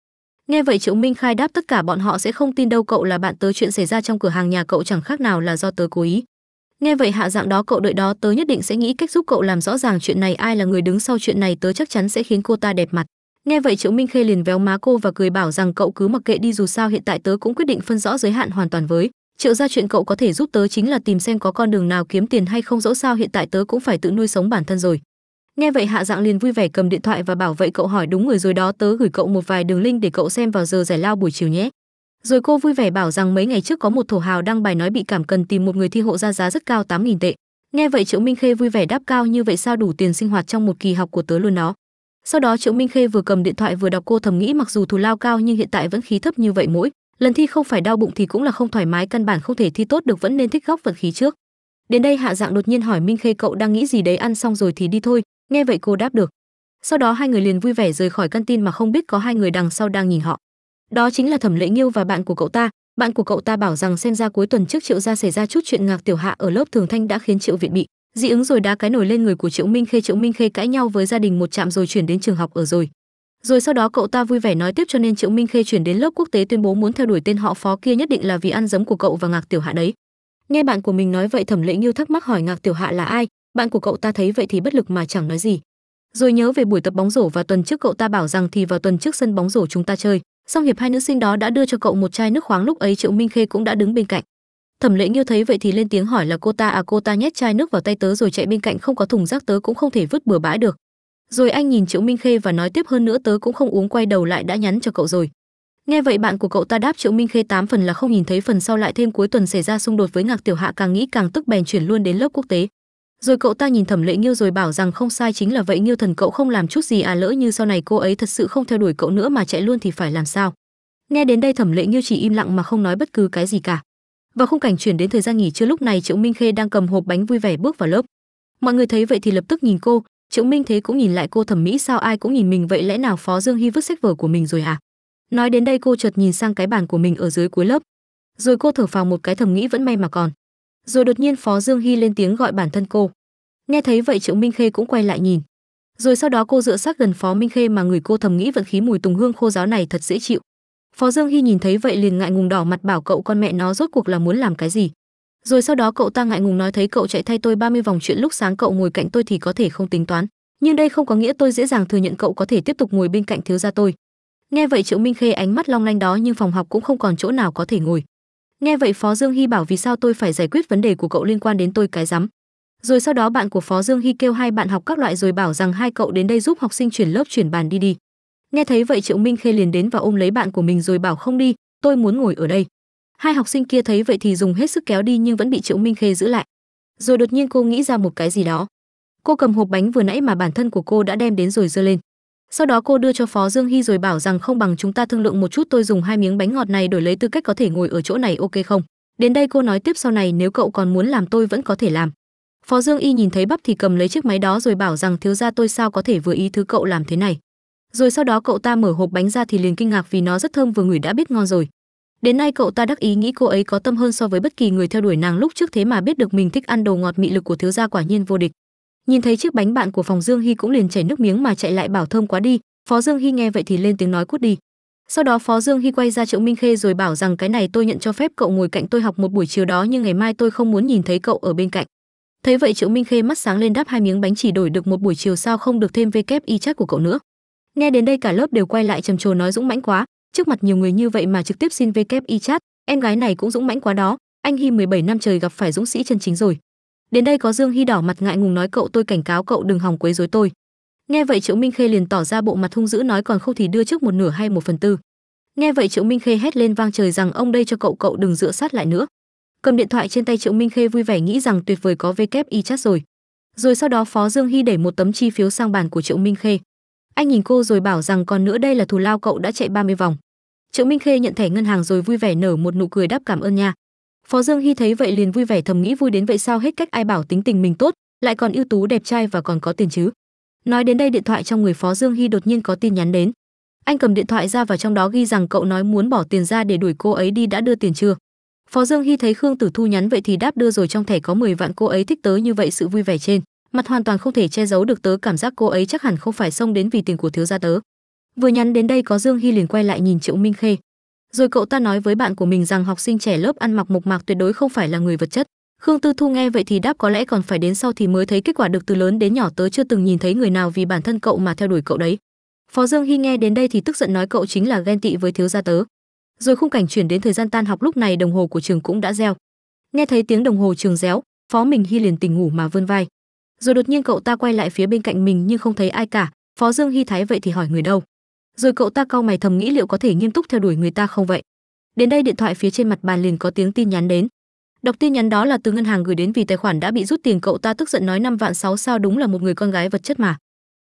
nghe vậy triệu minh khai đáp tất cả bọn họ sẽ không tin đâu cậu là bạn tớ chuyện xảy ra trong cửa hàng nhà cậu chẳng khác nào là do tớ cố ý Nghe vậy hạ dạng đó cậu đợi đó tớ nhất định sẽ nghĩ cách giúp cậu làm rõ ràng chuyện này ai là người đứng sau chuyện này tớ chắc chắn sẽ khiến cô ta đẹp mặt. Nghe vậy Triệu Minh Khê liền véo má cô và cười bảo rằng cậu cứ mặc kệ đi dù sao hiện tại tớ cũng quyết định phân rõ giới hạn hoàn toàn với. Triệu ra chuyện cậu có thể giúp tớ chính là tìm xem có con đường nào kiếm tiền hay không dẫu sao hiện tại tớ cũng phải tự nuôi sống bản thân rồi. Nghe vậy hạ dạng liền vui vẻ cầm điện thoại và bảo vậy cậu hỏi đúng người rồi đó tớ gửi cậu một vài đường link để cậu xem vào giờ giải lao buổi chiều nhé. Rồi cô vui vẻ bảo rằng mấy ngày trước có một thổ hào đăng bài nói bị cảm cần tìm một người thi hộ ra giá rất cao 8.000 tệ. Nghe vậy Triệu Minh Khê vui vẻ đáp cao như vậy sao đủ tiền sinh hoạt trong một kỳ học của tớ luôn đó. Sau đó Triệu Minh Khê vừa cầm điện thoại vừa đọc cô thầm nghĩ mặc dù thù lao cao nhưng hiện tại vẫn khí thấp như vậy mỗi lần thi không phải đau bụng thì cũng là không thoải mái căn bản không thể thi tốt được vẫn nên thích góc vận khí trước. Đến đây Hạ Dạng đột nhiên hỏi Minh Khê cậu đang nghĩ gì đấy ăn xong rồi thì đi thôi, nghe vậy cô đáp được. Sau đó hai người liền vui vẻ rời khỏi căn tin mà không biết có hai người đằng sau đang nhìn họ đó chính là thẩm lệ nghiêu và bạn của cậu ta bạn của cậu ta bảo rằng xem ra cuối tuần trước triệu gia xảy ra chút chuyện ngạc tiểu hạ ở lớp thường thanh đã khiến triệu viện bị dị ứng rồi đá cái nổi lên người của triệu minh khê triệu minh khê cãi nhau với gia đình một trạm rồi chuyển đến trường học ở rồi rồi sau đó cậu ta vui vẻ nói tiếp cho nên triệu minh khê chuyển đến lớp quốc tế tuyên bố muốn theo đuổi tên họ phó kia nhất định là vì ăn giấm của cậu và ngạc tiểu hạ đấy nghe bạn của mình nói vậy thẩm lệ nghiêu thắc mắc hỏi ngạc tiểu hạ là ai bạn của cậu ta thấy vậy thì bất lực mà chẳng nói gì rồi nhớ về buổi tập bóng rổ và tuần trước cậu ta bảo rằng thì vào tuần trước sân bóng rổ chúng ta chơi song hiệp hai nữ sinh đó đã đưa cho cậu một chai nước khoáng lúc ấy triệu minh khê cũng đã đứng bên cạnh thẩm lệ nghiêu thấy vậy thì lên tiếng hỏi là cô ta à cô ta nhét chai nước vào tay tớ rồi chạy bên cạnh không có thùng rác tớ cũng không thể vứt bừa bãi được rồi anh nhìn triệu minh khê và nói tiếp hơn nữa tớ cũng không uống quay đầu lại đã nhắn cho cậu rồi nghe vậy bạn của cậu ta đáp triệu minh khê tám phần là không nhìn thấy phần sau lại thêm cuối tuần xảy ra xung đột với ngạc tiểu hạ càng nghĩ càng tức bèn chuyển luôn đến lớp quốc tế rồi cậu ta nhìn thẩm lệ nghiêu rồi bảo rằng không sai chính là vậy nghiêu thần cậu không làm chút gì à lỡ như sau này cô ấy thật sự không theo đuổi cậu nữa mà chạy luôn thì phải làm sao nghe đến đây thẩm lệ nghiêu chỉ im lặng mà không nói bất cứ cái gì cả và khung cảnh chuyển đến thời gian nghỉ trưa lúc này triệu minh khê đang cầm hộp bánh vui vẻ bước vào lớp mọi người thấy vậy thì lập tức nhìn cô triệu minh thế cũng nhìn lại cô thẩm mỹ sao ai cũng nhìn mình vậy lẽ nào phó dương hy vứt sách vở của mình rồi à nói đến đây cô chợt nhìn sang cái bàn của mình ở dưới cuối lớp rồi cô thở phào một cái thầm nghĩ vẫn may mà còn rồi đột nhiên Phó Dương Hy lên tiếng gọi bản thân cô. Nghe thấy vậy Triệu Minh Khê cũng quay lại nhìn. Rồi sau đó cô dựa sát gần Phó Minh Khê mà người cô thầm nghĩ vận khí mùi tùng hương khô giáo này thật dễ chịu. Phó Dương Hy nhìn thấy vậy liền ngại ngùng đỏ mặt bảo cậu con mẹ nó rốt cuộc là muốn làm cái gì. Rồi sau đó cậu ta ngại ngùng nói thấy cậu chạy thay tôi 30 vòng chuyện lúc sáng cậu ngồi cạnh tôi thì có thể không tính toán, nhưng đây không có nghĩa tôi dễ dàng thừa nhận cậu có thể tiếp tục ngồi bên cạnh thiếu gia tôi. Nghe vậy Triệu Minh Khê ánh mắt long lanh đó nhưng phòng học cũng không còn chỗ nào có thể ngồi. Nghe vậy Phó Dương Hy bảo vì sao tôi phải giải quyết vấn đề của cậu liên quan đến tôi cái rắm. Rồi sau đó bạn của Phó Dương Hy kêu hai bạn học các loại rồi bảo rằng hai cậu đến đây giúp học sinh chuyển lớp chuyển bàn đi đi. Nghe thấy vậy Triệu Minh Khê liền đến và ôm lấy bạn của mình rồi bảo không đi, tôi muốn ngồi ở đây. Hai học sinh kia thấy vậy thì dùng hết sức kéo đi nhưng vẫn bị Triệu Minh Khê giữ lại. Rồi đột nhiên cô nghĩ ra một cái gì đó. Cô cầm hộp bánh vừa nãy mà bản thân của cô đã đem đến rồi giơ lên sau đó cô đưa cho phó dương hy rồi bảo rằng không bằng chúng ta thương lượng một chút tôi dùng hai miếng bánh ngọt này đổi lấy tư cách có thể ngồi ở chỗ này ok không đến đây cô nói tiếp sau này nếu cậu còn muốn làm tôi vẫn có thể làm phó dương y nhìn thấy bắp thì cầm lấy chiếc máy đó rồi bảo rằng thiếu ra tôi sao có thể vừa ý thứ cậu làm thế này rồi sau đó cậu ta mở hộp bánh ra thì liền kinh ngạc vì nó rất thơm vừa ngửi đã biết ngon rồi đến nay cậu ta đắc ý nghĩ cô ấy có tâm hơn so với bất kỳ người theo đuổi nàng lúc trước thế mà biết được mình thích ăn đồ ngọt mị lực của thiếu gia quả nhiên vô địch nhìn thấy chiếc bánh bạn của phòng dương hy cũng liền chảy nước miếng mà chạy lại bảo thơm quá đi phó dương hy nghe vậy thì lên tiếng nói cút đi sau đó phó dương hy quay ra triệu minh khê rồi bảo rằng cái này tôi nhận cho phép cậu ngồi cạnh tôi học một buổi chiều đó nhưng ngày mai tôi không muốn nhìn thấy cậu ở bên cạnh thấy vậy triệu minh khê mắt sáng lên đáp hai miếng bánh chỉ đổi được một buổi chiều sao không được thêm vkf y chắc của cậu nữa nghe đến đây cả lớp đều quay lại trầm trồ nói dũng mãnh quá trước mặt nhiều người như vậy mà trực tiếp xin vkf y chat em gái này cũng dũng mãnh quá đó anh hy 17 năm trời gặp phải dũng sĩ chân chính rồi Đến đây có Dương Hy đỏ mặt ngại ngùng nói cậu tôi cảnh cáo cậu đừng hòng quấy rối tôi. Nghe vậy Triệu Minh Khê liền tỏ ra bộ mặt hung dữ nói còn không thì đưa trước một nửa hay một phần tư. Nghe vậy Triệu Minh Khê hét lên vang trời rằng ông đây cho cậu cậu đừng dựa sát lại nữa. Cầm điện thoại trên tay Triệu Minh Khê vui vẻ nghĩ rằng tuyệt vời có VKI chat rồi. Rồi sau đó Phó Dương Hy đẩy một tấm chi phiếu sang bàn của Triệu Minh Khê. Anh nhìn cô rồi bảo rằng còn nữa đây là thù lao cậu đã chạy 30 vòng. Triệu Minh Khê nhận thẻ ngân hàng rồi vui vẻ nở một nụ cười đáp cảm ơn nha phó dương hy thấy vậy liền vui vẻ thầm nghĩ vui đến vậy sao hết cách ai bảo tính tình mình tốt lại còn ưu tú đẹp trai và còn có tiền chứ nói đến đây điện thoại trong người phó dương hy đột nhiên có tin nhắn đến anh cầm điện thoại ra và trong đó ghi rằng cậu nói muốn bỏ tiền ra để đuổi cô ấy đi đã đưa tiền chưa phó dương hy thấy khương tử thu nhắn vậy thì đáp đưa rồi trong thẻ có 10 vạn cô ấy thích tớ như vậy sự vui vẻ trên mặt hoàn toàn không thể che giấu được tớ cảm giác cô ấy chắc hẳn không phải xông đến vì tiền của thiếu gia tớ vừa nhắn đến đây có dương hy liền quay lại nhìn triệu minh khê rồi cậu ta nói với bạn của mình rằng học sinh trẻ lớp ăn mặc mộc mạc tuyệt đối không phải là người vật chất. Khương Tư Thu nghe vậy thì đáp có lẽ còn phải đến sau thì mới thấy kết quả được từ lớn đến nhỏ tớ chưa từng nhìn thấy người nào vì bản thân cậu mà theo đuổi cậu đấy. Phó Dương Hy nghe đến đây thì tức giận nói cậu chính là ghen tị với thiếu gia tớ. Rồi khung cảnh chuyển đến thời gian tan học lúc này đồng hồ của trường cũng đã reo. Nghe thấy tiếng đồng hồ trường réo, Phó Mình Hy liền tỉnh ngủ mà vươn vai. Rồi đột nhiên cậu ta quay lại phía bên cạnh mình nhưng không thấy ai cả, Phó Dương Hy thái vậy thì hỏi người đâu rồi cậu ta cau mày thầm nghĩ liệu có thể nghiêm túc theo đuổi người ta không vậy đến đây điện thoại phía trên mặt bàn liền có tiếng tin nhắn đến đọc tin nhắn đó là từ ngân hàng gửi đến vì tài khoản đã bị rút tiền cậu ta tức giận nói năm vạn sáu sao đúng là một người con gái vật chất mà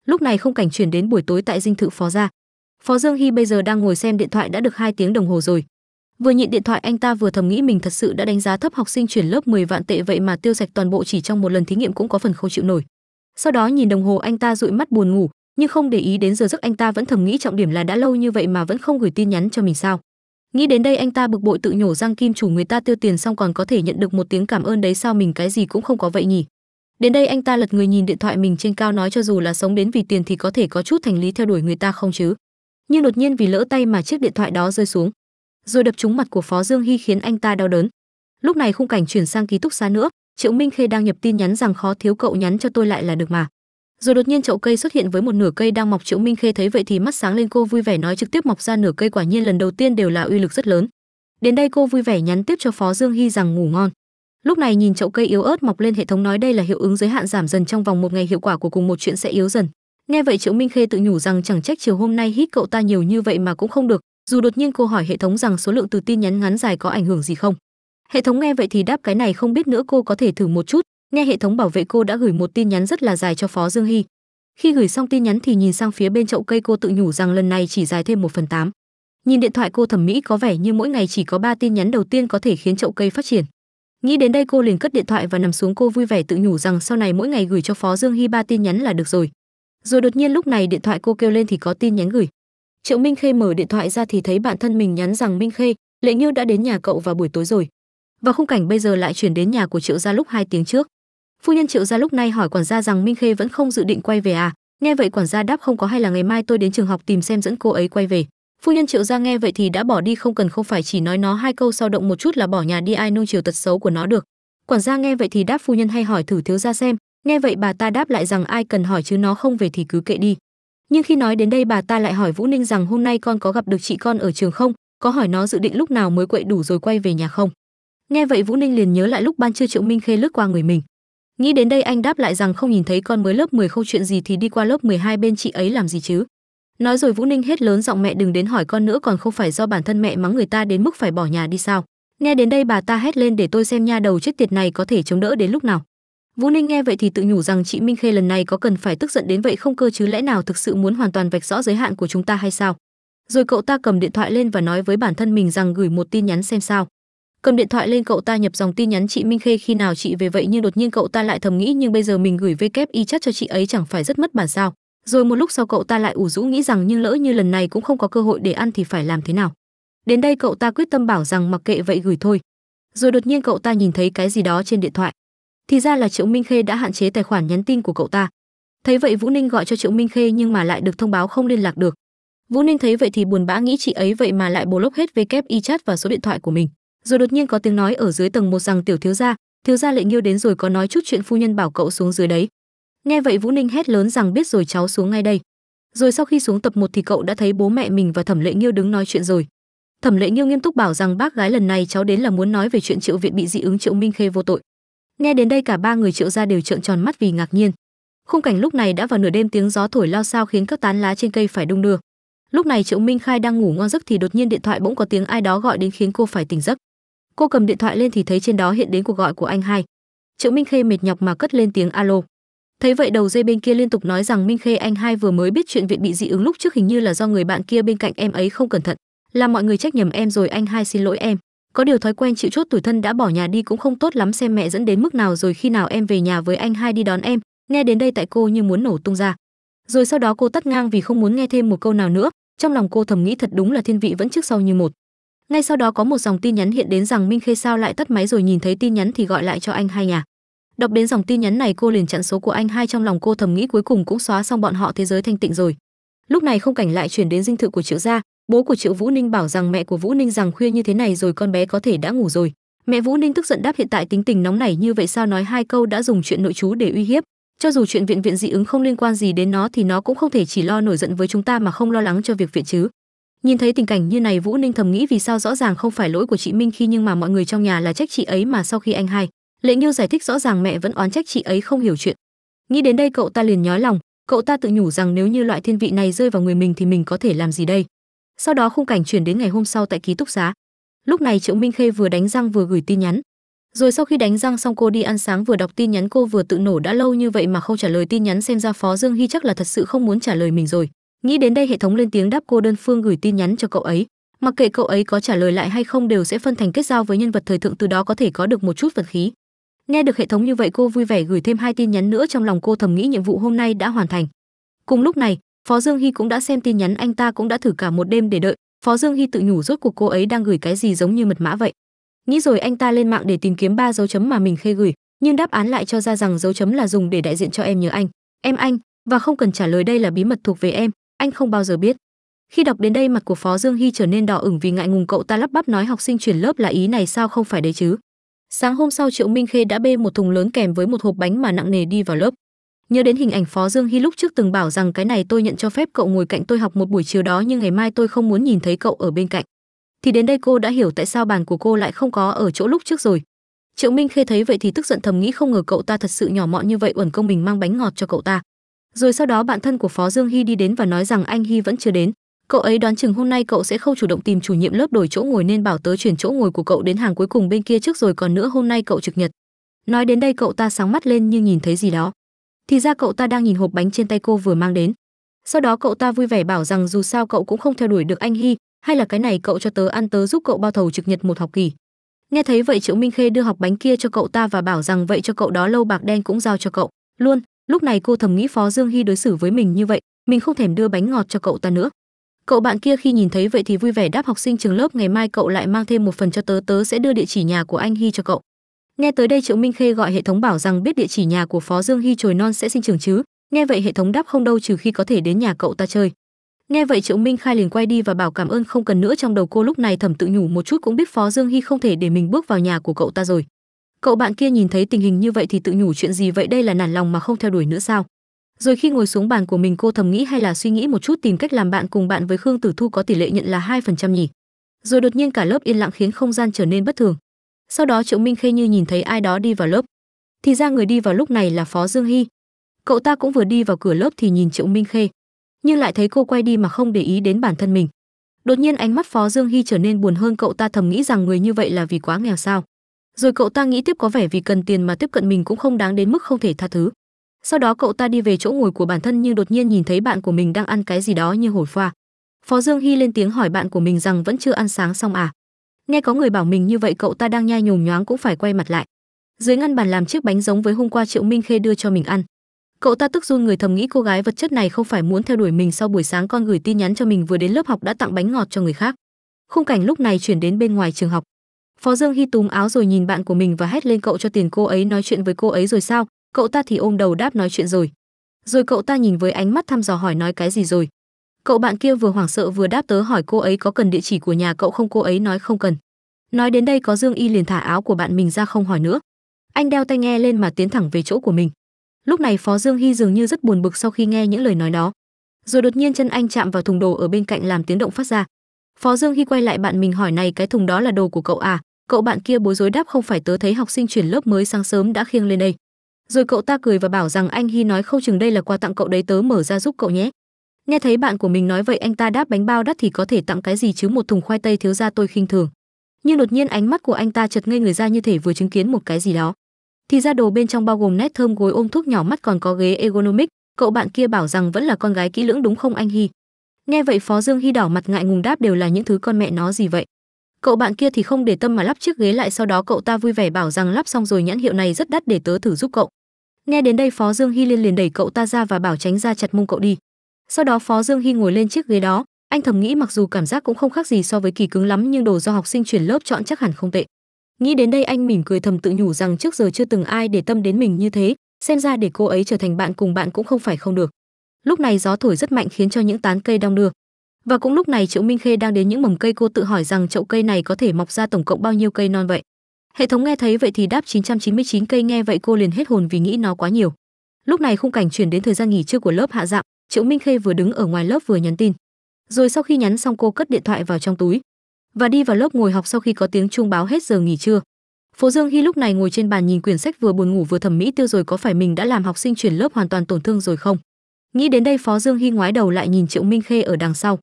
lúc này không cảnh chuyển đến buổi tối tại dinh thự phó gia phó dương hy bây giờ đang ngồi xem điện thoại đã được hai tiếng đồng hồ rồi vừa nhịn điện thoại anh ta vừa thầm nghĩ mình thật sự đã đánh giá thấp học sinh chuyển lớp 10 vạn tệ vậy mà tiêu sạch toàn bộ chỉ trong một lần thí nghiệm cũng có phần không chịu nổi sau đó nhìn đồng hồ anh ta dụi mắt buồn ngủ nhưng không để ý đến giờ giấc anh ta vẫn thầm nghĩ trọng điểm là đã lâu như vậy mà vẫn không gửi tin nhắn cho mình sao nghĩ đến đây anh ta bực bội tự nhổ răng kim chủ người ta tiêu tiền xong còn có thể nhận được một tiếng cảm ơn đấy sao mình cái gì cũng không có vậy nhỉ đến đây anh ta lật người nhìn điện thoại mình trên cao nói cho dù là sống đến vì tiền thì có thể có chút thành lý theo đuổi người ta không chứ nhưng đột nhiên vì lỡ tay mà chiếc điện thoại đó rơi xuống rồi đập trúng mặt của phó dương hy khiến anh ta đau đớn lúc này khung cảnh chuyển sang ký túc xá nữa triệu minh khê đang nhập tin nhắn rằng khó thiếu cậu nhắn cho tôi lại là được mà rồi đột nhiên chậu cây xuất hiện với một nửa cây đang mọc triệu minh khê thấy vậy thì mắt sáng lên cô vui vẻ nói trực tiếp mọc ra nửa cây quả nhiên lần đầu tiên đều là uy lực rất lớn đến đây cô vui vẻ nhắn tiếp cho phó dương hy rằng ngủ ngon lúc này nhìn chậu cây yếu ớt mọc lên hệ thống nói đây là hiệu ứng giới hạn giảm dần trong vòng một ngày hiệu quả của cùng một chuyện sẽ yếu dần nghe vậy triệu minh khê tự nhủ rằng chẳng trách chiều hôm nay hít cậu ta nhiều như vậy mà cũng không được dù đột nhiên cô hỏi hệ thống rằng số lượng từ tin nhắn ngắn dài có ảnh hưởng gì không hệ thống nghe vậy thì đáp cái này không biết nữa cô có thể thử một chút Nghe hệ thống bảo vệ cô đã gửi một tin nhắn rất là dài cho Phó Dương Hy. Khi gửi xong tin nhắn thì nhìn sang phía bên chậu cây cô tự nhủ rằng lần này chỉ dài thêm một phần tám. Nhìn điện thoại cô thẩm mỹ có vẻ như mỗi ngày chỉ có ba tin nhắn đầu tiên có thể khiến chậu cây phát triển. Nghĩ đến đây cô liền cất điện thoại và nằm xuống cô vui vẻ tự nhủ rằng sau này mỗi ngày gửi cho Phó Dương Hy ba tin nhắn là được rồi. Rồi đột nhiên lúc này điện thoại cô kêu lên thì có tin nhắn gửi. Triệu Minh Khê mở điện thoại ra thì thấy bạn thân mình nhắn rằng Minh Khê, Lệ Như đã đến nhà cậu vào buổi tối rồi. Và khung cảnh bây giờ lại chuyển đến nhà của Triệu gia lúc hai tiếng trước phu nhân triệu gia lúc này hỏi quản gia rằng minh khê vẫn không dự định quay về à nghe vậy quản gia đáp không có hay là ngày mai tôi đến trường học tìm xem dẫn cô ấy quay về phu nhân triệu gia nghe vậy thì đã bỏ đi không cần không phải chỉ nói nó hai câu sao động một chút là bỏ nhà đi ai nuông chiều tật xấu của nó được quản gia nghe vậy thì đáp phu nhân hay hỏi thử thiếu gia xem nghe vậy bà ta đáp lại rằng ai cần hỏi chứ nó không về thì cứ kệ đi nhưng khi nói đến đây bà ta lại hỏi vũ ninh rằng hôm nay con có gặp được chị con ở trường không có hỏi nó dự định lúc nào mới quậy đủ rồi quay về nhà không nghe vậy vũ ninh liền nhớ lại lúc ban trưa triệu minh khê lướt qua người mình Nghĩ đến đây anh đáp lại rằng không nhìn thấy con mới lớp 10 không chuyện gì thì đi qua lớp 12 bên chị ấy làm gì chứ. Nói rồi Vũ Ninh hết lớn giọng mẹ đừng đến hỏi con nữa còn không phải do bản thân mẹ mắng người ta đến mức phải bỏ nhà đi sao. Nghe đến đây bà ta hét lên để tôi xem nha đầu chết tiệt này có thể chống đỡ đến lúc nào. Vũ Ninh nghe vậy thì tự nhủ rằng chị Minh Khê lần này có cần phải tức giận đến vậy không cơ chứ lẽ nào thực sự muốn hoàn toàn vạch rõ giới hạn của chúng ta hay sao. Rồi cậu ta cầm điện thoại lên và nói với bản thân mình rằng gửi một tin nhắn xem sao cầm điện thoại lên cậu ta nhập dòng tin nhắn chị minh khê khi nào chị về vậy nhưng đột nhiên cậu ta lại thầm nghĩ nhưng bây giờ mình gửi vkf y e chắc cho chị ấy chẳng phải rất mất bản sao rồi một lúc sau cậu ta lại ủ rũ nghĩ rằng nhưng lỡ như lần này cũng không có cơ hội để ăn thì phải làm thế nào đến đây cậu ta quyết tâm bảo rằng mặc kệ vậy gửi thôi rồi đột nhiên cậu ta nhìn thấy cái gì đó trên điện thoại thì ra là triệu minh khê đã hạn chế tài khoản nhắn tin của cậu ta thấy vậy vũ ninh gọi cho triệu minh khê nhưng mà lại được thông báo không liên lạc được vũ ninh thấy vậy thì buồn bã nghĩ chị ấy vậy mà lại block hết vkf e chat và số điện thoại của mình rồi đột nhiên có tiếng nói ở dưới tầng một rằng tiểu thiếu gia thiếu gia lệ nghiêu đến rồi có nói chút chuyện phu nhân bảo cậu xuống dưới đấy nghe vậy vũ ninh hét lớn rằng biết rồi cháu xuống ngay đây rồi sau khi xuống tập một thì cậu đã thấy bố mẹ mình và thẩm lệ nghiêu đứng nói chuyện rồi thẩm lệ nghiêu nghiêm túc bảo rằng bác gái lần này cháu đến là muốn nói về chuyện triệu viện bị dị ứng triệu minh khê vô tội nghe đến đây cả ba người triệu gia đều trợn tròn mắt vì ngạc nhiên khung cảnh lúc này đã vào nửa đêm tiếng gió thổi lao sao khiến các tán lá trên cây phải đung đưa lúc này triệu minh khai đang ngủ ngon giấc thì đột nhiên điện thoại bỗng có tiếng ai đó gọi đến khiến cô phải tỉnh giấc Cô cầm điện thoại lên thì thấy trên đó hiện đến cuộc gọi của anh hai. Triệu Minh Khê mệt nhọc mà cất lên tiếng alo. Thấy vậy đầu dây bên kia liên tục nói rằng Minh Khê anh hai vừa mới biết chuyện viện bị dị ứng lúc trước hình như là do người bạn kia bên cạnh em ấy không cẩn thận, làm mọi người trách nhầm em rồi anh hai xin lỗi em. Có điều thói quen chịu chốt tuổi thân đã bỏ nhà đi cũng không tốt lắm xem mẹ dẫn đến mức nào rồi khi nào em về nhà với anh hai đi đón em. Nghe đến đây tại cô như muốn nổ tung ra. Rồi sau đó cô tắt ngang vì không muốn nghe thêm một câu nào nữa, trong lòng cô thầm nghĩ thật đúng là thiên vị vẫn trước sau như một ngay sau đó có một dòng tin nhắn hiện đến rằng minh khê sao lại tắt máy rồi nhìn thấy tin nhắn thì gọi lại cho anh hai nhà đọc đến dòng tin nhắn này cô liền chặn số của anh hai trong lòng cô thầm nghĩ cuối cùng cũng xóa xong bọn họ thế giới thanh tịnh rồi lúc này không cảnh lại chuyển đến dinh thự của triệu gia bố của triệu vũ ninh bảo rằng mẹ của vũ ninh rằng khuya như thế này rồi con bé có thể đã ngủ rồi mẹ vũ ninh tức giận đáp hiện tại tính tình nóng nảy như vậy sao nói hai câu đã dùng chuyện nội chú để uy hiếp cho dù chuyện viện viện dị ứng không liên quan gì đến nó thì nó cũng không thể chỉ lo nổi giận với chúng ta mà không lo lắng cho việc viện chứ Nhìn thấy tình cảnh như này Vũ Ninh thầm nghĩ vì sao rõ ràng không phải lỗi của chị Minh khi nhưng mà mọi người trong nhà là trách chị ấy mà sau khi anh hai Lệ Nghiêu giải thích rõ ràng mẹ vẫn oán trách chị ấy không hiểu chuyện. Nghĩ đến đây cậu ta liền nhói lòng, cậu ta tự nhủ rằng nếu như loại thiên vị này rơi vào người mình thì mình có thể làm gì đây. Sau đó khung cảnh chuyển đến ngày hôm sau tại ký túc xá. Lúc này Triệu Minh Khê vừa đánh răng vừa gửi tin nhắn. Rồi sau khi đánh răng xong cô đi ăn sáng vừa đọc tin nhắn cô vừa tự nổ đã lâu như vậy mà không trả lời tin nhắn xem ra Phó Dương Hy chắc là thật sự không muốn trả lời mình rồi. Nghĩ đến đây hệ thống lên tiếng đáp cô đơn phương gửi tin nhắn cho cậu ấy, mặc kệ cậu ấy có trả lời lại hay không đều sẽ phân thành kết giao với nhân vật thời thượng từ đó có thể có được một chút vật khí. Nghe được hệ thống như vậy cô vui vẻ gửi thêm hai tin nhắn nữa trong lòng cô thầm nghĩ nhiệm vụ hôm nay đã hoàn thành. Cùng lúc này, Phó Dương Hy cũng đã xem tin nhắn anh ta cũng đã thử cả một đêm để đợi, Phó Dương Hy tự nhủ rốt cuộc cô ấy đang gửi cái gì giống như mật mã vậy. Nghĩ rồi anh ta lên mạng để tìm kiếm ba dấu chấm mà mình khê gửi, nhưng đáp án lại cho ra rằng dấu chấm là dùng để đại diện cho em nhớ anh, em anh và không cần trả lời đây là bí mật thuộc về em, anh không bao giờ biết khi đọc đến đây mặt của phó dương hy trở nên đỏ ửng vì ngại ngùng cậu ta lắp bắp nói học sinh chuyển lớp là ý này sao không phải đấy chứ sáng hôm sau triệu minh khê đã bê một thùng lớn kèm với một hộp bánh mà nặng nề đi vào lớp nhớ đến hình ảnh phó dương hy lúc trước từng bảo rằng cái này tôi nhận cho phép cậu ngồi cạnh tôi học một buổi chiều đó nhưng ngày mai tôi không muốn nhìn thấy cậu ở bên cạnh thì đến đây cô đã hiểu tại sao bàn của cô lại không có ở chỗ lúc trước rồi triệu minh khê thấy vậy thì tức giận thầm nghĩ không ngờ cậu ta thật sự nhỏ mọn như vậy uẩn công bình mang bánh ngọt cho cậu ta rồi sau đó bạn thân của phó dương hy đi đến và nói rằng anh hy vẫn chưa đến cậu ấy đoán chừng hôm nay cậu sẽ không chủ động tìm chủ nhiệm lớp đổi chỗ ngồi nên bảo tớ chuyển chỗ ngồi của cậu đến hàng cuối cùng bên kia trước rồi còn nữa hôm nay cậu trực nhật nói đến đây cậu ta sáng mắt lên như nhìn thấy gì đó thì ra cậu ta đang nhìn hộp bánh trên tay cô vừa mang đến sau đó cậu ta vui vẻ bảo rằng dù sao cậu cũng không theo đuổi được anh hy hay là cái này cậu cho tớ ăn tớ giúp cậu bao thầu trực nhật một học kỳ nghe thấy vậy triệu minh khê đưa học bánh kia cho cậu ta và bảo rằng vậy cho cậu đó lâu bạc đen cũng giao cho cậu luôn lúc này cô thầm nghĩ phó dương hy đối xử với mình như vậy mình không thèm đưa bánh ngọt cho cậu ta nữa cậu bạn kia khi nhìn thấy vậy thì vui vẻ đáp học sinh trường lớp ngày mai cậu lại mang thêm một phần cho tớ tớ sẽ đưa địa chỉ nhà của anh hy cho cậu nghe tới đây triệu minh khê gọi hệ thống bảo rằng biết địa chỉ nhà của phó dương hy trồi non sẽ sinh trường chứ nghe vậy hệ thống đáp không đâu trừ khi có thể đến nhà cậu ta chơi nghe vậy triệu minh khai liền quay đi và bảo cảm ơn không cần nữa trong đầu cô lúc này thầm tự nhủ một chút cũng biết phó dương hy không thể để mình bước vào nhà của cậu ta rồi cậu bạn kia nhìn thấy tình hình như vậy thì tự nhủ chuyện gì vậy đây là nản lòng mà không theo đuổi nữa sao rồi khi ngồi xuống bàn của mình cô thầm nghĩ hay là suy nghĩ một chút tìm cách làm bạn cùng bạn với khương tử thu có tỷ lệ nhận là hai phần trăm nhỉ rồi đột nhiên cả lớp yên lặng khiến không gian trở nên bất thường sau đó triệu minh khê như nhìn thấy ai đó đi vào lớp thì ra người đi vào lúc này là phó dương hy cậu ta cũng vừa đi vào cửa lớp thì nhìn triệu minh khê nhưng lại thấy cô quay đi mà không để ý đến bản thân mình đột nhiên ánh mắt phó dương hy trở nên buồn hơn cậu ta thầm nghĩ rằng người như vậy là vì quá nghèo sao rồi cậu ta nghĩ tiếp có vẻ vì cần tiền mà tiếp cận mình cũng không đáng đến mức không thể tha thứ sau đó cậu ta đi về chỗ ngồi của bản thân nhưng đột nhiên nhìn thấy bạn của mình đang ăn cái gì đó như hổi pha phó dương hy lên tiếng hỏi bạn của mình rằng vẫn chưa ăn sáng xong à nghe có người bảo mình như vậy cậu ta đang nhai nhồm nhoáng cũng phải quay mặt lại dưới ngăn bàn làm chiếc bánh giống với hôm qua triệu minh khê đưa cho mình ăn cậu ta tức run người thầm nghĩ cô gái vật chất này không phải muốn theo đuổi mình sau buổi sáng con gửi tin nhắn cho mình vừa đến lớp học đã tặng bánh ngọt cho người khác khung cảnh lúc này chuyển đến bên ngoài trường học phó dương hy túm áo rồi nhìn bạn của mình và hét lên cậu cho tiền cô ấy nói chuyện với cô ấy rồi sao cậu ta thì ôm đầu đáp nói chuyện rồi rồi cậu ta nhìn với ánh mắt thăm dò hỏi nói cái gì rồi cậu bạn kia vừa hoảng sợ vừa đáp tớ hỏi cô ấy có cần địa chỉ của nhà cậu không cô ấy nói không cần nói đến đây có dương y liền thả áo của bạn mình ra không hỏi nữa anh đeo tai nghe lên mà tiến thẳng về chỗ của mình lúc này phó dương hy dường như rất buồn bực sau khi nghe những lời nói đó rồi đột nhiên chân anh chạm vào thùng đồ ở bên cạnh làm tiếng động phát ra phó dương hy quay lại bạn mình hỏi này cái thùng đó là đồ của cậu à cậu bạn kia bối rối đáp không phải tớ thấy học sinh chuyển lớp mới sáng sớm đã khiêng lên đây rồi cậu ta cười và bảo rằng anh hy nói không chừng đây là quà tặng cậu đấy tớ mở ra giúp cậu nhé nghe thấy bạn của mình nói vậy anh ta đáp bánh bao đắt thì có thể tặng cái gì chứ một thùng khoai tây thiếu ra tôi khinh thường nhưng đột nhiên ánh mắt của anh ta chợt ngây người ra như thể vừa chứng kiến một cái gì đó thì ra đồ bên trong bao gồm nét thơm gối ôm thuốc nhỏ mắt còn có ghế ergonomic cậu bạn kia bảo rằng vẫn là con gái kỹ lưỡng đúng không anh hy nghe vậy phó dương hy đỏ mặt ngại ngùng đáp đều là những thứ con mẹ nó gì vậy cậu bạn kia thì không để tâm mà lắp chiếc ghế lại sau đó cậu ta vui vẻ bảo rằng lắp xong rồi nhãn hiệu này rất đắt để tớ thử giúp cậu nghe đến đây phó dương hy liên liền đẩy cậu ta ra và bảo tránh ra chặt mông cậu đi sau đó phó dương hy ngồi lên chiếc ghế đó anh thầm nghĩ mặc dù cảm giác cũng không khác gì so với kỳ cứng lắm nhưng đồ do học sinh chuyển lớp chọn chắc hẳn không tệ nghĩ đến đây anh mỉm cười thầm tự nhủ rằng trước giờ chưa từng ai để tâm đến mình như thế xem ra để cô ấy trở thành bạn cùng bạn cũng không phải không được lúc này gió thổi rất mạnh khiến cho những tán cây đong đưa và cũng lúc này Triệu Minh Khê đang đến những mầm cây cô tự hỏi rằng chậu cây này có thể mọc ra tổng cộng bao nhiêu cây non vậy. Hệ thống nghe thấy vậy thì đáp 999 cây nghe vậy cô liền hết hồn vì nghĩ nó quá nhiều. Lúc này khung cảnh chuyển đến thời gian nghỉ trưa của lớp hạ dạng, Triệu Minh Khê vừa đứng ở ngoài lớp vừa nhắn tin. Rồi sau khi nhắn xong cô cất điện thoại vào trong túi và đi vào lớp ngồi học sau khi có tiếng chuông báo hết giờ nghỉ trưa. Phố Dương Hy lúc này ngồi trên bàn nhìn quyển sách vừa buồn ngủ vừa thẩm mỹ tiêu rồi có phải mình đã làm học sinh chuyển lớp hoàn toàn tổn thương rồi không? Nghĩ đến đây Phó Dương Hy ngoái đầu lại nhìn Triệu Minh Khê ở đằng sau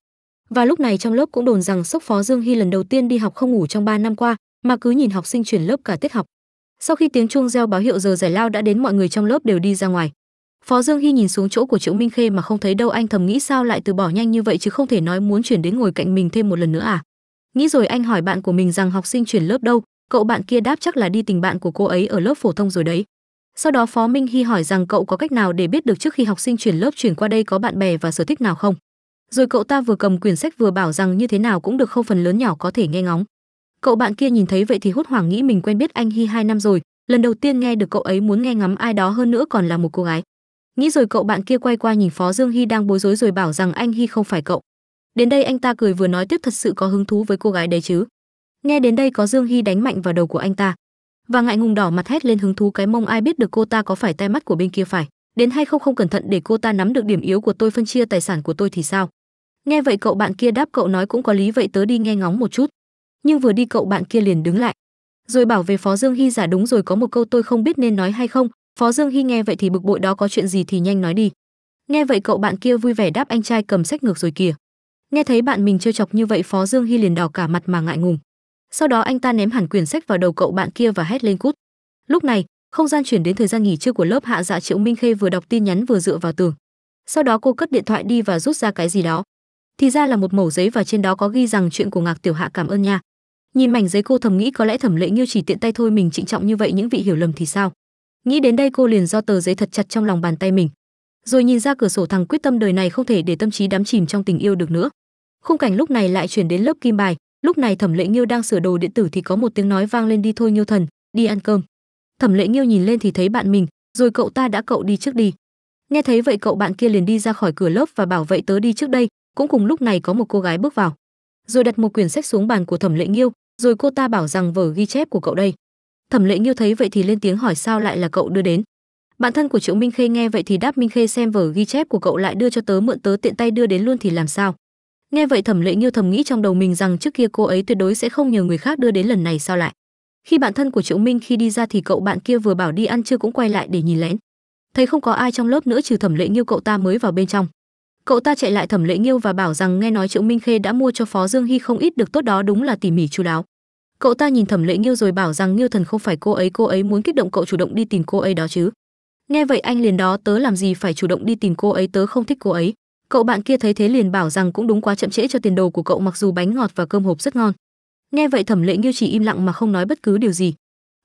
và lúc này trong lớp cũng đồn rằng sốc phó dương hy lần đầu tiên đi học không ngủ trong 3 năm qua mà cứ nhìn học sinh chuyển lớp cả tiết học sau khi tiếng chuông reo báo hiệu giờ giải lao đã đến mọi người trong lớp đều đi ra ngoài phó dương hy nhìn xuống chỗ của triệu minh khê mà không thấy đâu anh thầm nghĩ sao lại từ bỏ nhanh như vậy chứ không thể nói muốn chuyển đến ngồi cạnh mình thêm một lần nữa à nghĩ rồi anh hỏi bạn của mình rằng học sinh chuyển lớp đâu cậu bạn kia đáp chắc là đi tình bạn của cô ấy ở lớp phổ thông rồi đấy sau đó phó minh hy hỏi rằng cậu có cách nào để biết được trước khi học sinh chuyển lớp chuyển qua đây có bạn bè và sở thích nào không rồi cậu ta vừa cầm quyển sách vừa bảo rằng như thế nào cũng được không phần lớn nhỏ có thể nghe ngóng cậu bạn kia nhìn thấy vậy thì hốt hoảng nghĩ mình quen biết anh hi hai năm rồi lần đầu tiên nghe được cậu ấy muốn nghe ngắm ai đó hơn nữa còn là một cô gái nghĩ rồi cậu bạn kia quay qua nhìn phó dương hi đang bối rối rồi bảo rằng anh hi không phải cậu đến đây anh ta cười vừa nói tiếp thật sự có hứng thú với cô gái đấy chứ nghe đến đây có dương hi đánh mạnh vào đầu của anh ta và ngại ngùng đỏ mặt hét lên hứng thú cái mông ai biết được cô ta có phải tai mắt của bên kia phải đến hay không không cẩn thận để cô ta nắm được điểm yếu của tôi phân chia tài sản của tôi thì sao Nghe vậy cậu bạn kia đáp cậu nói cũng có lý vậy tớ đi nghe ngóng một chút. Nhưng vừa đi cậu bạn kia liền đứng lại. Rồi bảo về Phó Dương Hy giả dạ đúng rồi có một câu tôi không biết nên nói hay không. Phó Dương Hy nghe vậy thì bực bội đó có chuyện gì thì nhanh nói đi. Nghe vậy cậu bạn kia vui vẻ đáp anh trai cầm sách ngược rồi kìa. Nghe thấy bạn mình trêu chọc như vậy Phó Dương Hy liền đỏ cả mặt mà ngại ngùng. Sau đó anh ta ném hẳn quyển sách vào đầu cậu bạn kia và hét lên cút. Lúc này, không gian chuyển đến thời gian nghỉ trưa của lớp hạ dạ Triệu Minh Khê vừa đọc tin nhắn vừa dựa vào tường. Sau đó cô cất điện thoại đi và rút ra cái gì đó thì ra là một mẩu giấy và trên đó có ghi rằng chuyện của ngạc tiểu hạ cảm ơn nha nhìn mảnh giấy cô thầm nghĩ có lẽ thẩm lệ nghiêu chỉ tiện tay thôi mình trịnh trọng như vậy những vị hiểu lầm thì sao nghĩ đến đây cô liền do tờ giấy thật chặt trong lòng bàn tay mình rồi nhìn ra cửa sổ thằng quyết tâm đời này không thể để tâm trí đắm chìm trong tình yêu được nữa khung cảnh lúc này lại chuyển đến lớp kim bài lúc này thẩm lệ nghiêu đang sửa đồ điện tử thì có một tiếng nói vang lên đi thôi nghiêu thần đi ăn cơm thẩm lệ nghiêu nhìn lên thì thấy bạn mình rồi cậu ta đã cậu đi trước đi nghe thấy vậy cậu bạn kia liền đi ra khỏi cửa lớp và bảo vậy tớ đi trước đây cũng cùng lúc này có một cô gái bước vào rồi đặt một quyển sách xuống bàn của thẩm lệ nghiêu rồi cô ta bảo rằng vở ghi chép của cậu đây thẩm lệ nghiêu thấy vậy thì lên tiếng hỏi sao lại là cậu đưa đến bạn thân của triệu minh khê nghe vậy thì đáp minh khê xem vở ghi chép của cậu lại đưa cho tớ mượn tớ tiện tay đưa đến luôn thì làm sao nghe vậy thẩm lệ nghiêu thầm nghĩ trong đầu mình rằng trước kia cô ấy tuyệt đối sẽ không nhờ người khác đưa đến lần này sao lại khi bạn thân của triệu minh khi đi ra thì cậu bạn kia vừa bảo đi ăn chưa cũng quay lại để nhìn lén thấy không có ai trong lớp nữa trừ thẩm lệ nghiêu cậu ta mới vào bên trong cậu ta chạy lại thẩm lệ nghiêu và bảo rằng nghe nói triệu minh khê đã mua cho phó dương hy không ít được tốt đó đúng là tỉ mỉ chú đáo cậu ta nhìn thẩm lệ nghiêu rồi bảo rằng nghiêu thần không phải cô ấy cô ấy muốn kích động cậu chủ động đi tìm cô ấy đó chứ nghe vậy anh liền đó tớ làm gì phải chủ động đi tìm cô ấy tớ không thích cô ấy cậu bạn kia thấy thế liền bảo rằng cũng đúng quá chậm trễ cho tiền đồ của cậu mặc dù bánh ngọt và cơm hộp rất ngon nghe vậy thẩm lệ nghiêu chỉ im lặng mà không nói bất cứ điều gì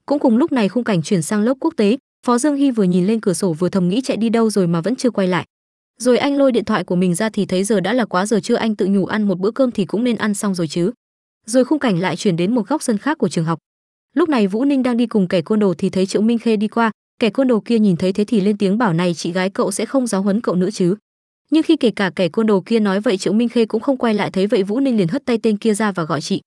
cũng cùng lúc này khung cảnh chuyển sang lớp quốc tế phó dương hy vừa nhìn lên cửa sổ vừa thầm nghĩ chạy đi đâu rồi mà vẫn chưa quay lại rồi anh lôi điện thoại của mình ra thì thấy giờ đã là quá giờ trưa anh tự nhủ ăn một bữa cơm thì cũng nên ăn xong rồi chứ rồi khung cảnh lại chuyển đến một góc sân khác của trường học lúc này vũ ninh đang đi cùng kẻ côn đồ thì thấy triệu minh khê đi qua kẻ côn đồ kia nhìn thấy thế thì lên tiếng bảo này chị gái cậu sẽ không giáo huấn cậu nữa chứ nhưng khi kể cả kẻ côn đồ kia nói vậy triệu minh khê cũng không quay lại thấy vậy vũ ninh liền hất tay tên kia ra và gọi chị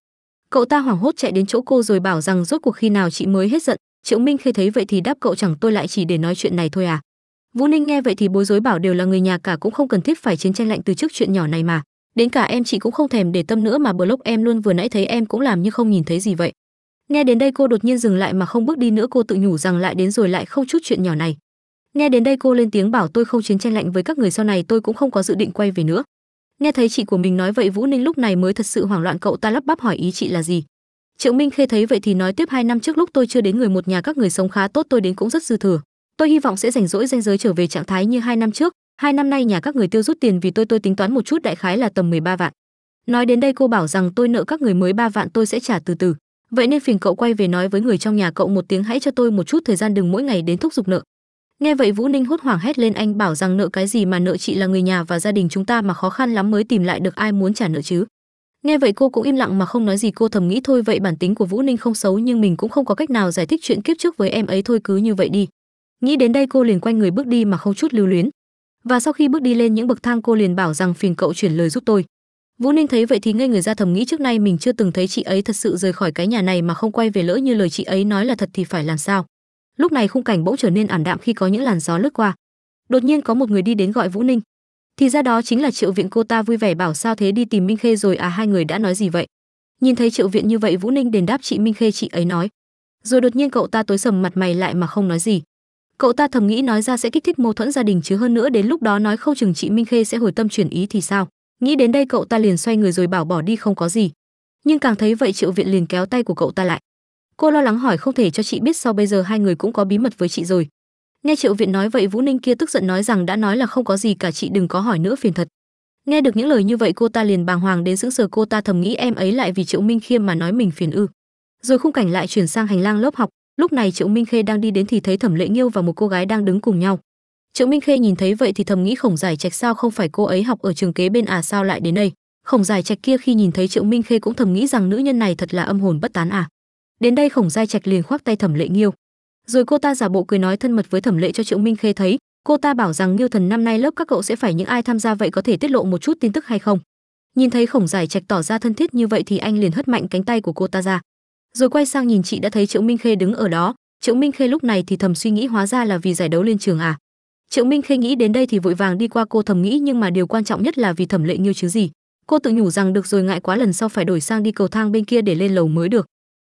cậu ta hoảng hốt chạy đến chỗ cô rồi bảo rằng rốt cuộc khi nào chị mới hết giận triệu minh khê thấy vậy thì đáp cậu chẳng tôi lại chỉ để nói chuyện này thôi à Vũ Ninh nghe vậy thì bối rối bảo đều là người nhà cả cũng không cần thiết phải chiến tranh lạnh từ trước chuyện nhỏ này mà, đến cả em chị cũng không thèm để tâm nữa mà block em luôn vừa nãy thấy em cũng làm như không nhìn thấy gì vậy. Nghe đến đây cô đột nhiên dừng lại mà không bước đi nữa cô tự nhủ rằng lại đến rồi lại không chút chuyện nhỏ này. Nghe đến đây cô lên tiếng bảo tôi không chiến tranh lạnh với các người sau này tôi cũng không có dự định quay về nữa. Nghe thấy chị của mình nói vậy Vũ Ninh lúc này mới thật sự hoảng loạn cậu ta lắp bắp hỏi ý chị là gì. Triệu Minh Khê thấy vậy thì nói tiếp hai năm trước lúc tôi chưa đến người một nhà các người sống khá tốt tôi đến cũng rất dư thừa tôi hy vọng sẽ rảnh rỗi danh giới trở về trạng thái như hai năm trước hai năm nay nhà các người tiêu rút tiền vì tôi tôi tính toán một chút đại khái là tầm 13 vạn nói đến đây cô bảo rằng tôi nợ các người mới ba vạn tôi sẽ trả từ từ vậy nên phiền cậu quay về nói với người trong nhà cậu một tiếng hãy cho tôi một chút thời gian đừng mỗi ngày đến thúc giục nợ nghe vậy vũ ninh hốt hoảng hét lên anh bảo rằng nợ cái gì mà nợ chị là người nhà và gia đình chúng ta mà khó khăn lắm mới tìm lại được ai muốn trả nợ chứ nghe vậy cô cũng im lặng mà không nói gì cô thầm nghĩ thôi vậy bản tính của vũ ninh không xấu nhưng mình cũng không có cách nào giải thích chuyện kiếp trước với em ấy thôi cứ như vậy đi nghĩ đến đây cô liền quay người bước đi mà không chút lưu luyến và sau khi bước đi lên những bậc thang cô liền bảo rằng phiền cậu chuyển lời giúp tôi vũ ninh thấy vậy thì ngây người ra thầm nghĩ trước nay mình chưa từng thấy chị ấy thật sự rời khỏi cái nhà này mà không quay về lỡ như lời chị ấy nói là thật thì phải làm sao lúc này khung cảnh bỗng trở nên ảm đạm khi có những làn gió lướt qua đột nhiên có một người đi đến gọi vũ ninh thì ra đó chính là triệu viện cô ta vui vẻ bảo sao thế đi tìm minh khê rồi à hai người đã nói gì vậy nhìn thấy triệu viện như vậy vũ ninh đền đáp chị minh khê chị ấy nói rồi đột nhiên cậu ta tối sầm mặt mày lại mà không nói gì cậu ta thầm nghĩ nói ra sẽ kích thích mâu thuẫn gia đình chứ hơn nữa đến lúc đó nói không chừng chị minh khê sẽ hồi tâm chuyển ý thì sao nghĩ đến đây cậu ta liền xoay người rồi bảo bỏ đi không có gì nhưng càng thấy vậy triệu viện liền kéo tay của cậu ta lại cô lo lắng hỏi không thể cho chị biết sau bây giờ hai người cũng có bí mật với chị rồi nghe triệu viện nói vậy vũ ninh kia tức giận nói rằng đã nói là không có gì cả chị đừng có hỏi nữa phiền thật nghe được những lời như vậy cô ta liền bàng hoàng đến sững sờ cô ta thầm nghĩ em ấy lại vì triệu minh khiêm mà nói mình phiền ư rồi khung cảnh lại chuyển sang hành lang lớp học lúc này triệu minh khê đang đi đến thì thấy thẩm lệ nghiêu và một cô gái đang đứng cùng nhau triệu minh khê nhìn thấy vậy thì thầm nghĩ khổng giải trạch sao không phải cô ấy học ở trường kế bên à sao lại đến đây khổng giải trạch kia khi nhìn thấy triệu minh khê cũng thầm nghĩ rằng nữ nhân này thật là âm hồn bất tán à đến đây khổng giải trạch liền khoác tay thẩm lệ nghiêu rồi cô ta giả bộ cười nói thân mật với thẩm lệ cho triệu minh khê thấy cô ta bảo rằng nghiêu thần năm nay lớp các cậu sẽ phải những ai tham gia vậy có thể tiết lộ một chút tin tức hay không nhìn thấy khổng giải trạch tỏ ra thân thiết như vậy thì anh liền hất mạnh cánh tay của cô ta ra rồi quay sang nhìn chị đã thấy triệu minh khê đứng ở đó triệu minh khê lúc này thì thầm suy nghĩ hóa ra là vì giải đấu lên trường à triệu minh khê nghĩ đến đây thì vội vàng đi qua cô thầm nghĩ nhưng mà điều quan trọng nhất là vì thẩm lệ nghiêu chứ gì cô tự nhủ rằng được rồi ngại quá lần sau phải đổi sang đi cầu thang bên kia để lên lầu mới được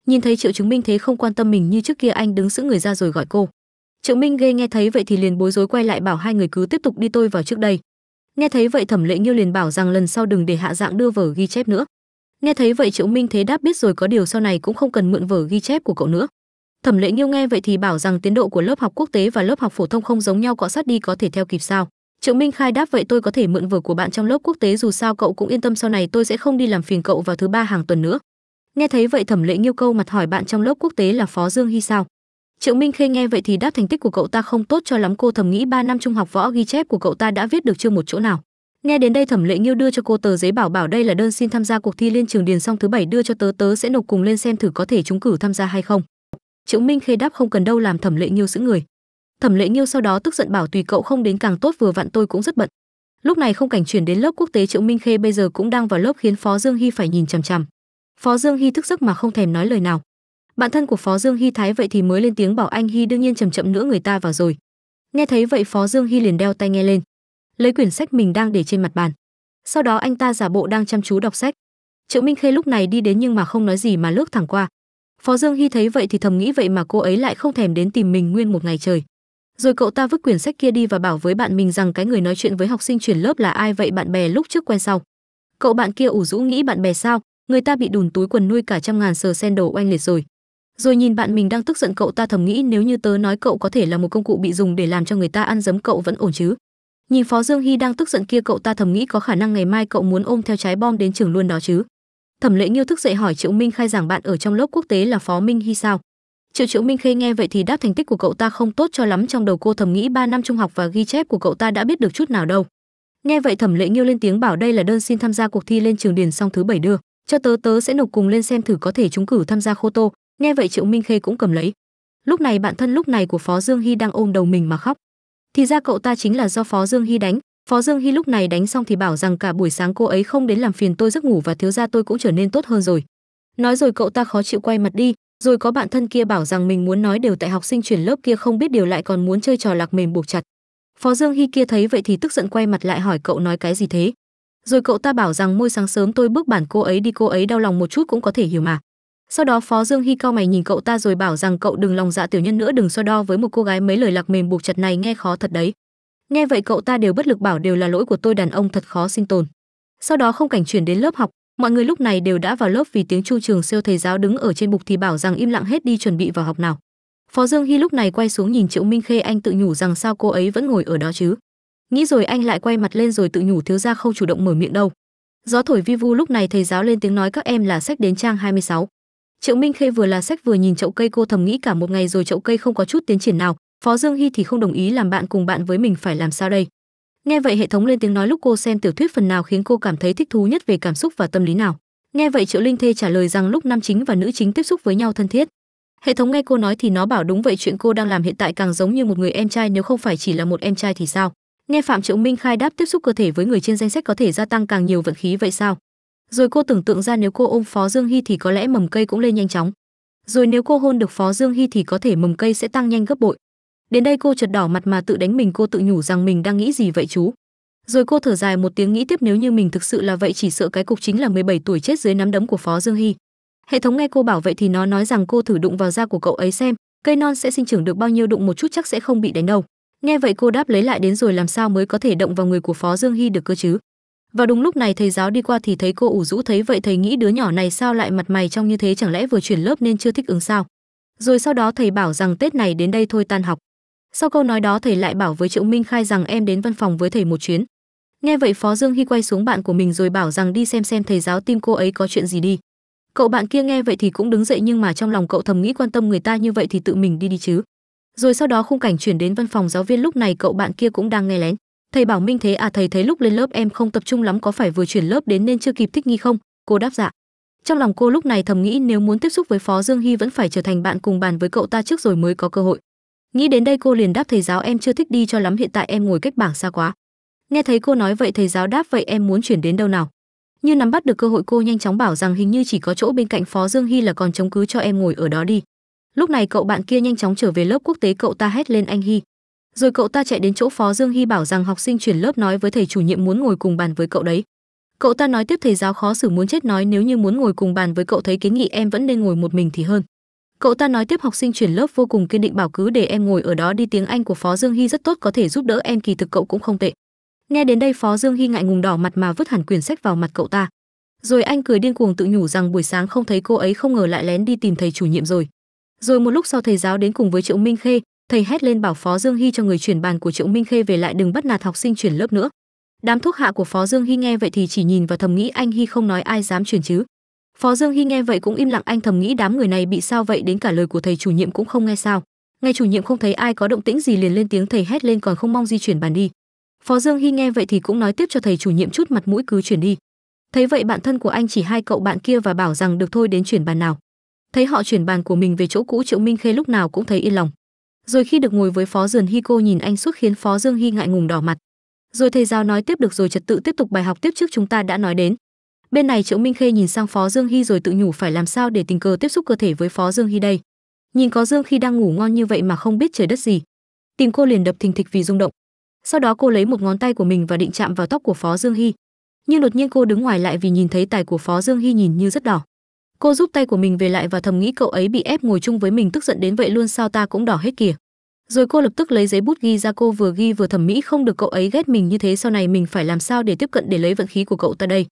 nhìn thấy triệu chứng minh thế không quan tâm mình như trước kia anh đứng giữ người ra rồi gọi cô triệu minh ghê nghe thấy vậy thì liền bối rối quay lại bảo hai người cứ tiếp tục đi tôi vào trước đây nghe thấy vậy thẩm lệ nghiêu liền bảo rằng lần sau đừng để hạ dạng đưa vở ghi chép nữa nghe thấy vậy triệu minh thế đáp biết rồi có điều sau này cũng không cần mượn vở ghi chép của cậu nữa thẩm lệ nghiêu nghe vậy thì bảo rằng tiến độ của lớp học quốc tế và lớp học phổ thông không giống nhau cọ sát đi có thể theo kịp sao triệu minh khai đáp vậy tôi có thể mượn vở của bạn trong lớp quốc tế dù sao cậu cũng yên tâm sau này tôi sẽ không đi làm phiền cậu vào thứ ba hàng tuần nữa nghe thấy vậy thẩm lệ nghiêu câu mặt hỏi bạn trong lớp quốc tế là phó dương hy sao triệu minh khê nghe vậy thì đáp thành tích của cậu ta không tốt cho lắm cô thầm nghĩ ba năm trung học võ ghi chép của cậu ta đã viết được chưa một chỗ nào nghe đến đây thẩm lệ nghiêu đưa cho cô tờ giấy bảo bảo đây là đơn xin tham gia cuộc thi liên trường điền xong thứ bảy đưa cho tớ tớ sẽ nộp cùng lên xem thử có thể trúng cử tham gia hay không triệu minh khê đáp không cần đâu làm thẩm lệ nghiêu giữ người thẩm lệ nghiêu sau đó tức giận bảo tùy cậu không đến càng tốt vừa vặn tôi cũng rất bận lúc này không cảnh chuyển đến lớp quốc tế triệu minh khê bây giờ cũng đang vào lớp khiến phó dương hy phải nhìn chằm chằm phó dương hy thức giấc mà không thèm nói lời nào bạn thân của phó dương hy thái vậy thì mới lên tiếng bảo anh hy đương nhiên chầm chậm nữa người ta vào rồi nghe thấy vậy phó dương hy liền đeo tai nghe lên lấy quyển sách mình đang để trên mặt bàn sau đó anh ta giả bộ đang chăm chú đọc sách triệu minh khê lúc này đi đến nhưng mà không nói gì mà lướt thẳng qua phó dương hy thấy vậy thì thầm nghĩ vậy mà cô ấy lại không thèm đến tìm mình nguyên một ngày trời rồi cậu ta vứt quyển sách kia đi và bảo với bạn mình rằng cái người nói chuyện với học sinh chuyển lớp là ai vậy bạn bè lúc trước quen sau cậu bạn kia ủ rũ nghĩ bạn bè sao người ta bị đùn túi quần nuôi cả trăm ngàn sờ sen đầu oanh liệt rồi rồi nhìn bạn mình đang tức giận cậu ta thầm nghĩ nếu như tớ nói cậu có thể là một công cụ bị dùng để làm cho người ta ăn giấm cậu vẫn ổn chứ nhìn phó dương hy đang tức giận kia cậu ta thầm nghĩ có khả năng ngày mai cậu muốn ôm theo trái bom đến trường luôn đó chứ thẩm lệ nghiêu thức dậy hỏi triệu minh khai rằng bạn ở trong lớp quốc tế là phó minh hy sao triệu triệu minh khê nghe vậy thì đáp thành tích của cậu ta không tốt cho lắm trong đầu cô thầm nghĩ ba năm trung học và ghi chép của cậu ta đã biết được chút nào đâu nghe vậy thẩm lệ nghiêu lên tiếng bảo đây là đơn xin tham gia cuộc thi lên trường điền xong thứ bảy đưa cho tớ tớ sẽ nộp cùng lên xem thử có thể trúng cử tham gia khô tô nghe vậy triệu minh khê cũng cầm lấy lúc này bạn thân lúc này của phó dương hy đang ôm đầu mình mà khóc thì ra cậu ta chính là do phó dương hy đánh phó dương hy lúc này đánh xong thì bảo rằng cả buổi sáng cô ấy không đến làm phiền tôi giấc ngủ và thiếu ra tôi cũng trở nên tốt hơn rồi nói rồi cậu ta khó chịu quay mặt đi rồi có bạn thân kia bảo rằng mình muốn nói đều tại học sinh chuyển lớp kia không biết điều lại còn muốn chơi trò lạc mềm buộc chặt phó dương hy kia thấy vậy thì tức giận quay mặt lại hỏi cậu nói cái gì thế rồi cậu ta bảo rằng môi sáng sớm tôi bước bản cô ấy đi cô ấy đau lòng một chút cũng có thể hiểu mà sau đó phó dương hy cao mày nhìn cậu ta rồi bảo rằng cậu đừng lòng dạ tiểu nhân nữa đừng so đo với một cô gái mấy lời lạc mềm buộc chặt này nghe khó thật đấy nghe vậy cậu ta đều bất lực bảo đều là lỗi của tôi đàn ông thật khó sinh tồn sau đó không cảnh chuyển đến lớp học mọi người lúc này đều đã vào lớp vì tiếng chu trường siêu thầy giáo đứng ở trên bục thì bảo rằng im lặng hết đi chuẩn bị vào học nào phó dương hy lúc này quay xuống nhìn triệu minh khê anh tự nhủ rằng sao cô ấy vẫn ngồi ở đó chứ nghĩ rồi anh lại quay mặt lên rồi tự nhủ thiếu ra không chủ động mở miệng đâu gió thổi vi vu lúc này thầy giáo lên tiếng nói các em là sách đến trang 26. Triệu Minh Khê vừa là sách vừa nhìn chậu cây cô thầm nghĩ cả một ngày rồi chậu cây không có chút tiến triển nào, Phó Dương Hy thì không đồng ý làm bạn cùng bạn với mình phải làm sao đây. Nghe vậy hệ thống lên tiếng nói lúc cô xem tiểu thuyết phần nào khiến cô cảm thấy thích thú nhất về cảm xúc và tâm lý nào. Nghe vậy Triệu Linh Thê trả lời rằng lúc nam chính và nữ chính tiếp xúc với nhau thân thiết. Hệ thống nghe cô nói thì nó bảo đúng vậy chuyện cô đang làm hiện tại càng giống như một người em trai nếu không phải chỉ là một em trai thì sao. Nghe Phạm Triệu Minh khai đáp tiếp xúc cơ thể với người trên danh sách có thể gia tăng càng nhiều vận khí vậy sao? rồi cô tưởng tượng ra nếu cô ôm phó dương hy thì có lẽ mầm cây cũng lên nhanh chóng rồi nếu cô hôn được phó dương hy thì có thể mầm cây sẽ tăng nhanh gấp bội đến đây cô chợt đỏ mặt mà tự đánh mình cô tự nhủ rằng mình đang nghĩ gì vậy chú rồi cô thở dài một tiếng nghĩ tiếp nếu như mình thực sự là vậy chỉ sợ cái cục chính là 17 tuổi chết dưới nắm đấm của phó dương hy hệ thống nghe cô bảo vậy thì nó nói rằng cô thử đụng vào da của cậu ấy xem cây non sẽ sinh trưởng được bao nhiêu đụng một chút chắc sẽ không bị đánh đâu nghe vậy cô đáp lấy lại đến rồi làm sao mới có thể động vào người của phó dương hy được cơ chứ vào đúng lúc này thầy giáo đi qua thì thấy cô ủ rũ thấy vậy thầy nghĩ đứa nhỏ này sao lại mặt mày trong như thế chẳng lẽ vừa chuyển lớp nên chưa thích ứng sao. Rồi sau đó thầy bảo rằng Tết này đến đây thôi tan học. Sau câu nói đó thầy lại bảo với Triệu Minh Khai rằng em đến văn phòng với thầy một chuyến. Nghe vậy Phó Dương Hy quay xuống bạn của mình rồi bảo rằng đi xem xem thầy giáo tim cô ấy có chuyện gì đi. Cậu bạn kia nghe vậy thì cũng đứng dậy nhưng mà trong lòng cậu thầm nghĩ quan tâm người ta như vậy thì tự mình đi đi chứ. Rồi sau đó khung cảnh chuyển đến văn phòng giáo viên lúc này cậu bạn kia cũng đang nghe lén thầy bảo minh thế à thầy thấy lúc lên lớp em không tập trung lắm có phải vừa chuyển lớp đến nên chưa kịp thích nghi không cô đáp dạ trong lòng cô lúc này thầm nghĩ nếu muốn tiếp xúc với phó dương hy vẫn phải trở thành bạn cùng bàn với cậu ta trước rồi mới có cơ hội nghĩ đến đây cô liền đáp thầy giáo em chưa thích đi cho lắm hiện tại em ngồi cách bảng xa quá nghe thấy cô nói vậy thầy giáo đáp vậy em muốn chuyển đến đâu nào như nắm bắt được cơ hội cô nhanh chóng bảo rằng hình như chỉ có chỗ bên cạnh phó dương hy là còn chống cứ cho em ngồi ở đó đi lúc này cậu bạn kia nhanh chóng trở về lớp quốc tế cậu ta hét lên anh hy rồi cậu ta chạy đến chỗ phó dương hy bảo rằng học sinh chuyển lớp nói với thầy chủ nhiệm muốn ngồi cùng bàn với cậu đấy cậu ta nói tiếp thầy giáo khó xử muốn chết nói nếu như muốn ngồi cùng bàn với cậu thấy kiến nghị em vẫn nên ngồi một mình thì hơn cậu ta nói tiếp học sinh chuyển lớp vô cùng kiên định bảo cứ để em ngồi ở đó đi tiếng anh của phó dương hy rất tốt có thể giúp đỡ em kỳ thực cậu cũng không tệ nghe đến đây phó dương hy ngại ngùng đỏ mặt mà vứt hẳn quyển sách vào mặt cậu ta rồi anh cười điên cuồng tự nhủ rằng buổi sáng không thấy cô ấy không ngờ lại lén đi tìm thầy chủ nhiệm rồi rồi một lúc sau thầy giáo đến cùng với triệu minh khê thầy hét lên bảo phó dương hy cho người chuyển bàn của triệu minh khê về lại đừng bắt nạt học sinh chuyển lớp nữa đám thuốc hạ của phó dương hy nghe vậy thì chỉ nhìn và thầm nghĩ anh hy không nói ai dám chuyển chứ phó dương hy nghe vậy cũng im lặng anh thầm nghĩ đám người này bị sao vậy đến cả lời của thầy chủ nhiệm cũng không nghe sao nghe chủ nhiệm không thấy ai có động tĩnh gì liền lên tiếng thầy hét lên còn không mong di chuyển bàn đi phó dương hy nghe vậy thì cũng nói tiếp cho thầy chủ nhiệm chút mặt mũi cứ chuyển đi thấy vậy bạn thân của anh chỉ hai cậu bạn kia và bảo rằng được thôi đến chuyển bàn nào thấy họ chuyển bàn của mình về chỗ cũ triệu minh khê lúc nào cũng thấy yên lòng rồi khi được ngồi với Phó Dườn Hy cô nhìn anh suốt khiến Phó Dương Hy ngại ngùng đỏ mặt. Rồi thầy giáo nói tiếp được rồi trật tự tiếp tục bài học tiếp trước chúng ta đã nói đến. Bên này Triệu Minh Khê nhìn sang Phó Dương Hy rồi tự nhủ phải làm sao để tình cờ tiếp xúc cơ thể với Phó Dương Hy đây. Nhìn có Dương khi đang ngủ ngon như vậy mà không biết trời đất gì. Tìm cô liền đập thình thịch vì rung động. Sau đó cô lấy một ngón tay của mình và định chạm vào tóc của Phó Dương Hy. Nhưng đột nhiên cô đứng ngoài lại vì nhìn thấy tài của Phó Dương Hy nhìn như rất đỏ cô giúp tay của mình về lại và thầm nghĩ cậu ấy bị ép ngồi chung với mình tức giận đến vậy luôn sao ta cũng đỏ hết kìa rồi cô lập tức lấy giấy bút ghi ra cô vừa ghi vừa thẩm mỹ không được cậu ấy ghét mình như thế sau này mình phải làm sao để tiếp cận để lấy vận khí của cậu ta đây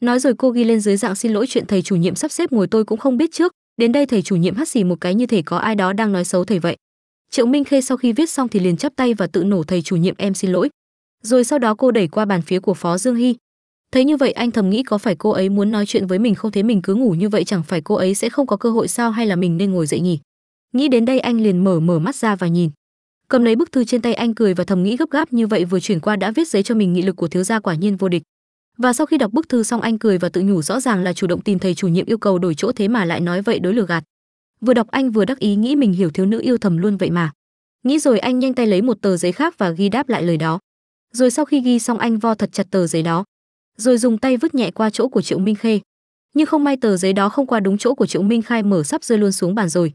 nói rồi cô ghi lên dưới dạng xin lỗi chuyện thầy chủ nhiệm sắp xếp ngồi tôi cũng không biết trước đến đây thầy chủ nhiệm hắt xì một cái như thể có ai đó đang nói xấu thầy vậy triệu minh khê sau khi viết xong thì liền chắp tay và tự nổ thầy chủ nhiệm em xin lỗi rồi sau đó cô đẩy qua bàn phía của phó dương hy thấy như vậy anh thầm nghĩ có phải cô ấy muốn nói chuyện với mình không thế mình cứ ngủ như vậy chẳng phải cô ấy sẽ không có cơ hội sao hay là mình nên ngồi dậy nhỉ nghĩ đến đây anh liền mở mở mắt ra và nhìn cầm lấy bức thư trên tay anh cười và thầm nghĩ gấp gáp như vậy vừa chuyển qua đã viết giấy cho mình nghị lực của thiếu gia quả nhiên vô địch và sau khi đọc bức thư xong anh cười và tự nhủ rõ ràng là chủ động tìm thầy chủ nhiệm yêu cầu đổi chỗ thế mà lại nói vậy đối lừa gạt vừa đọc anh vừa đắc ý nghĩ mình hiểu thiếu nữ yêu thầm luôn vậy mà nghĩ rồi anh nhanh tay lấy một tờ giấy khác và ghi đáp lại lời đó rồi sau khi ghi xong anh vo thật chặt tờ giấy đó rồi dùng tay vứt nhẹ qua chỗ của Triệu Minh Khê. Nhưng không may tờ giấy đó không qua đúng chỗ của Triệu Minh Khai mở sắp rơi luôn xuống bàn rồi.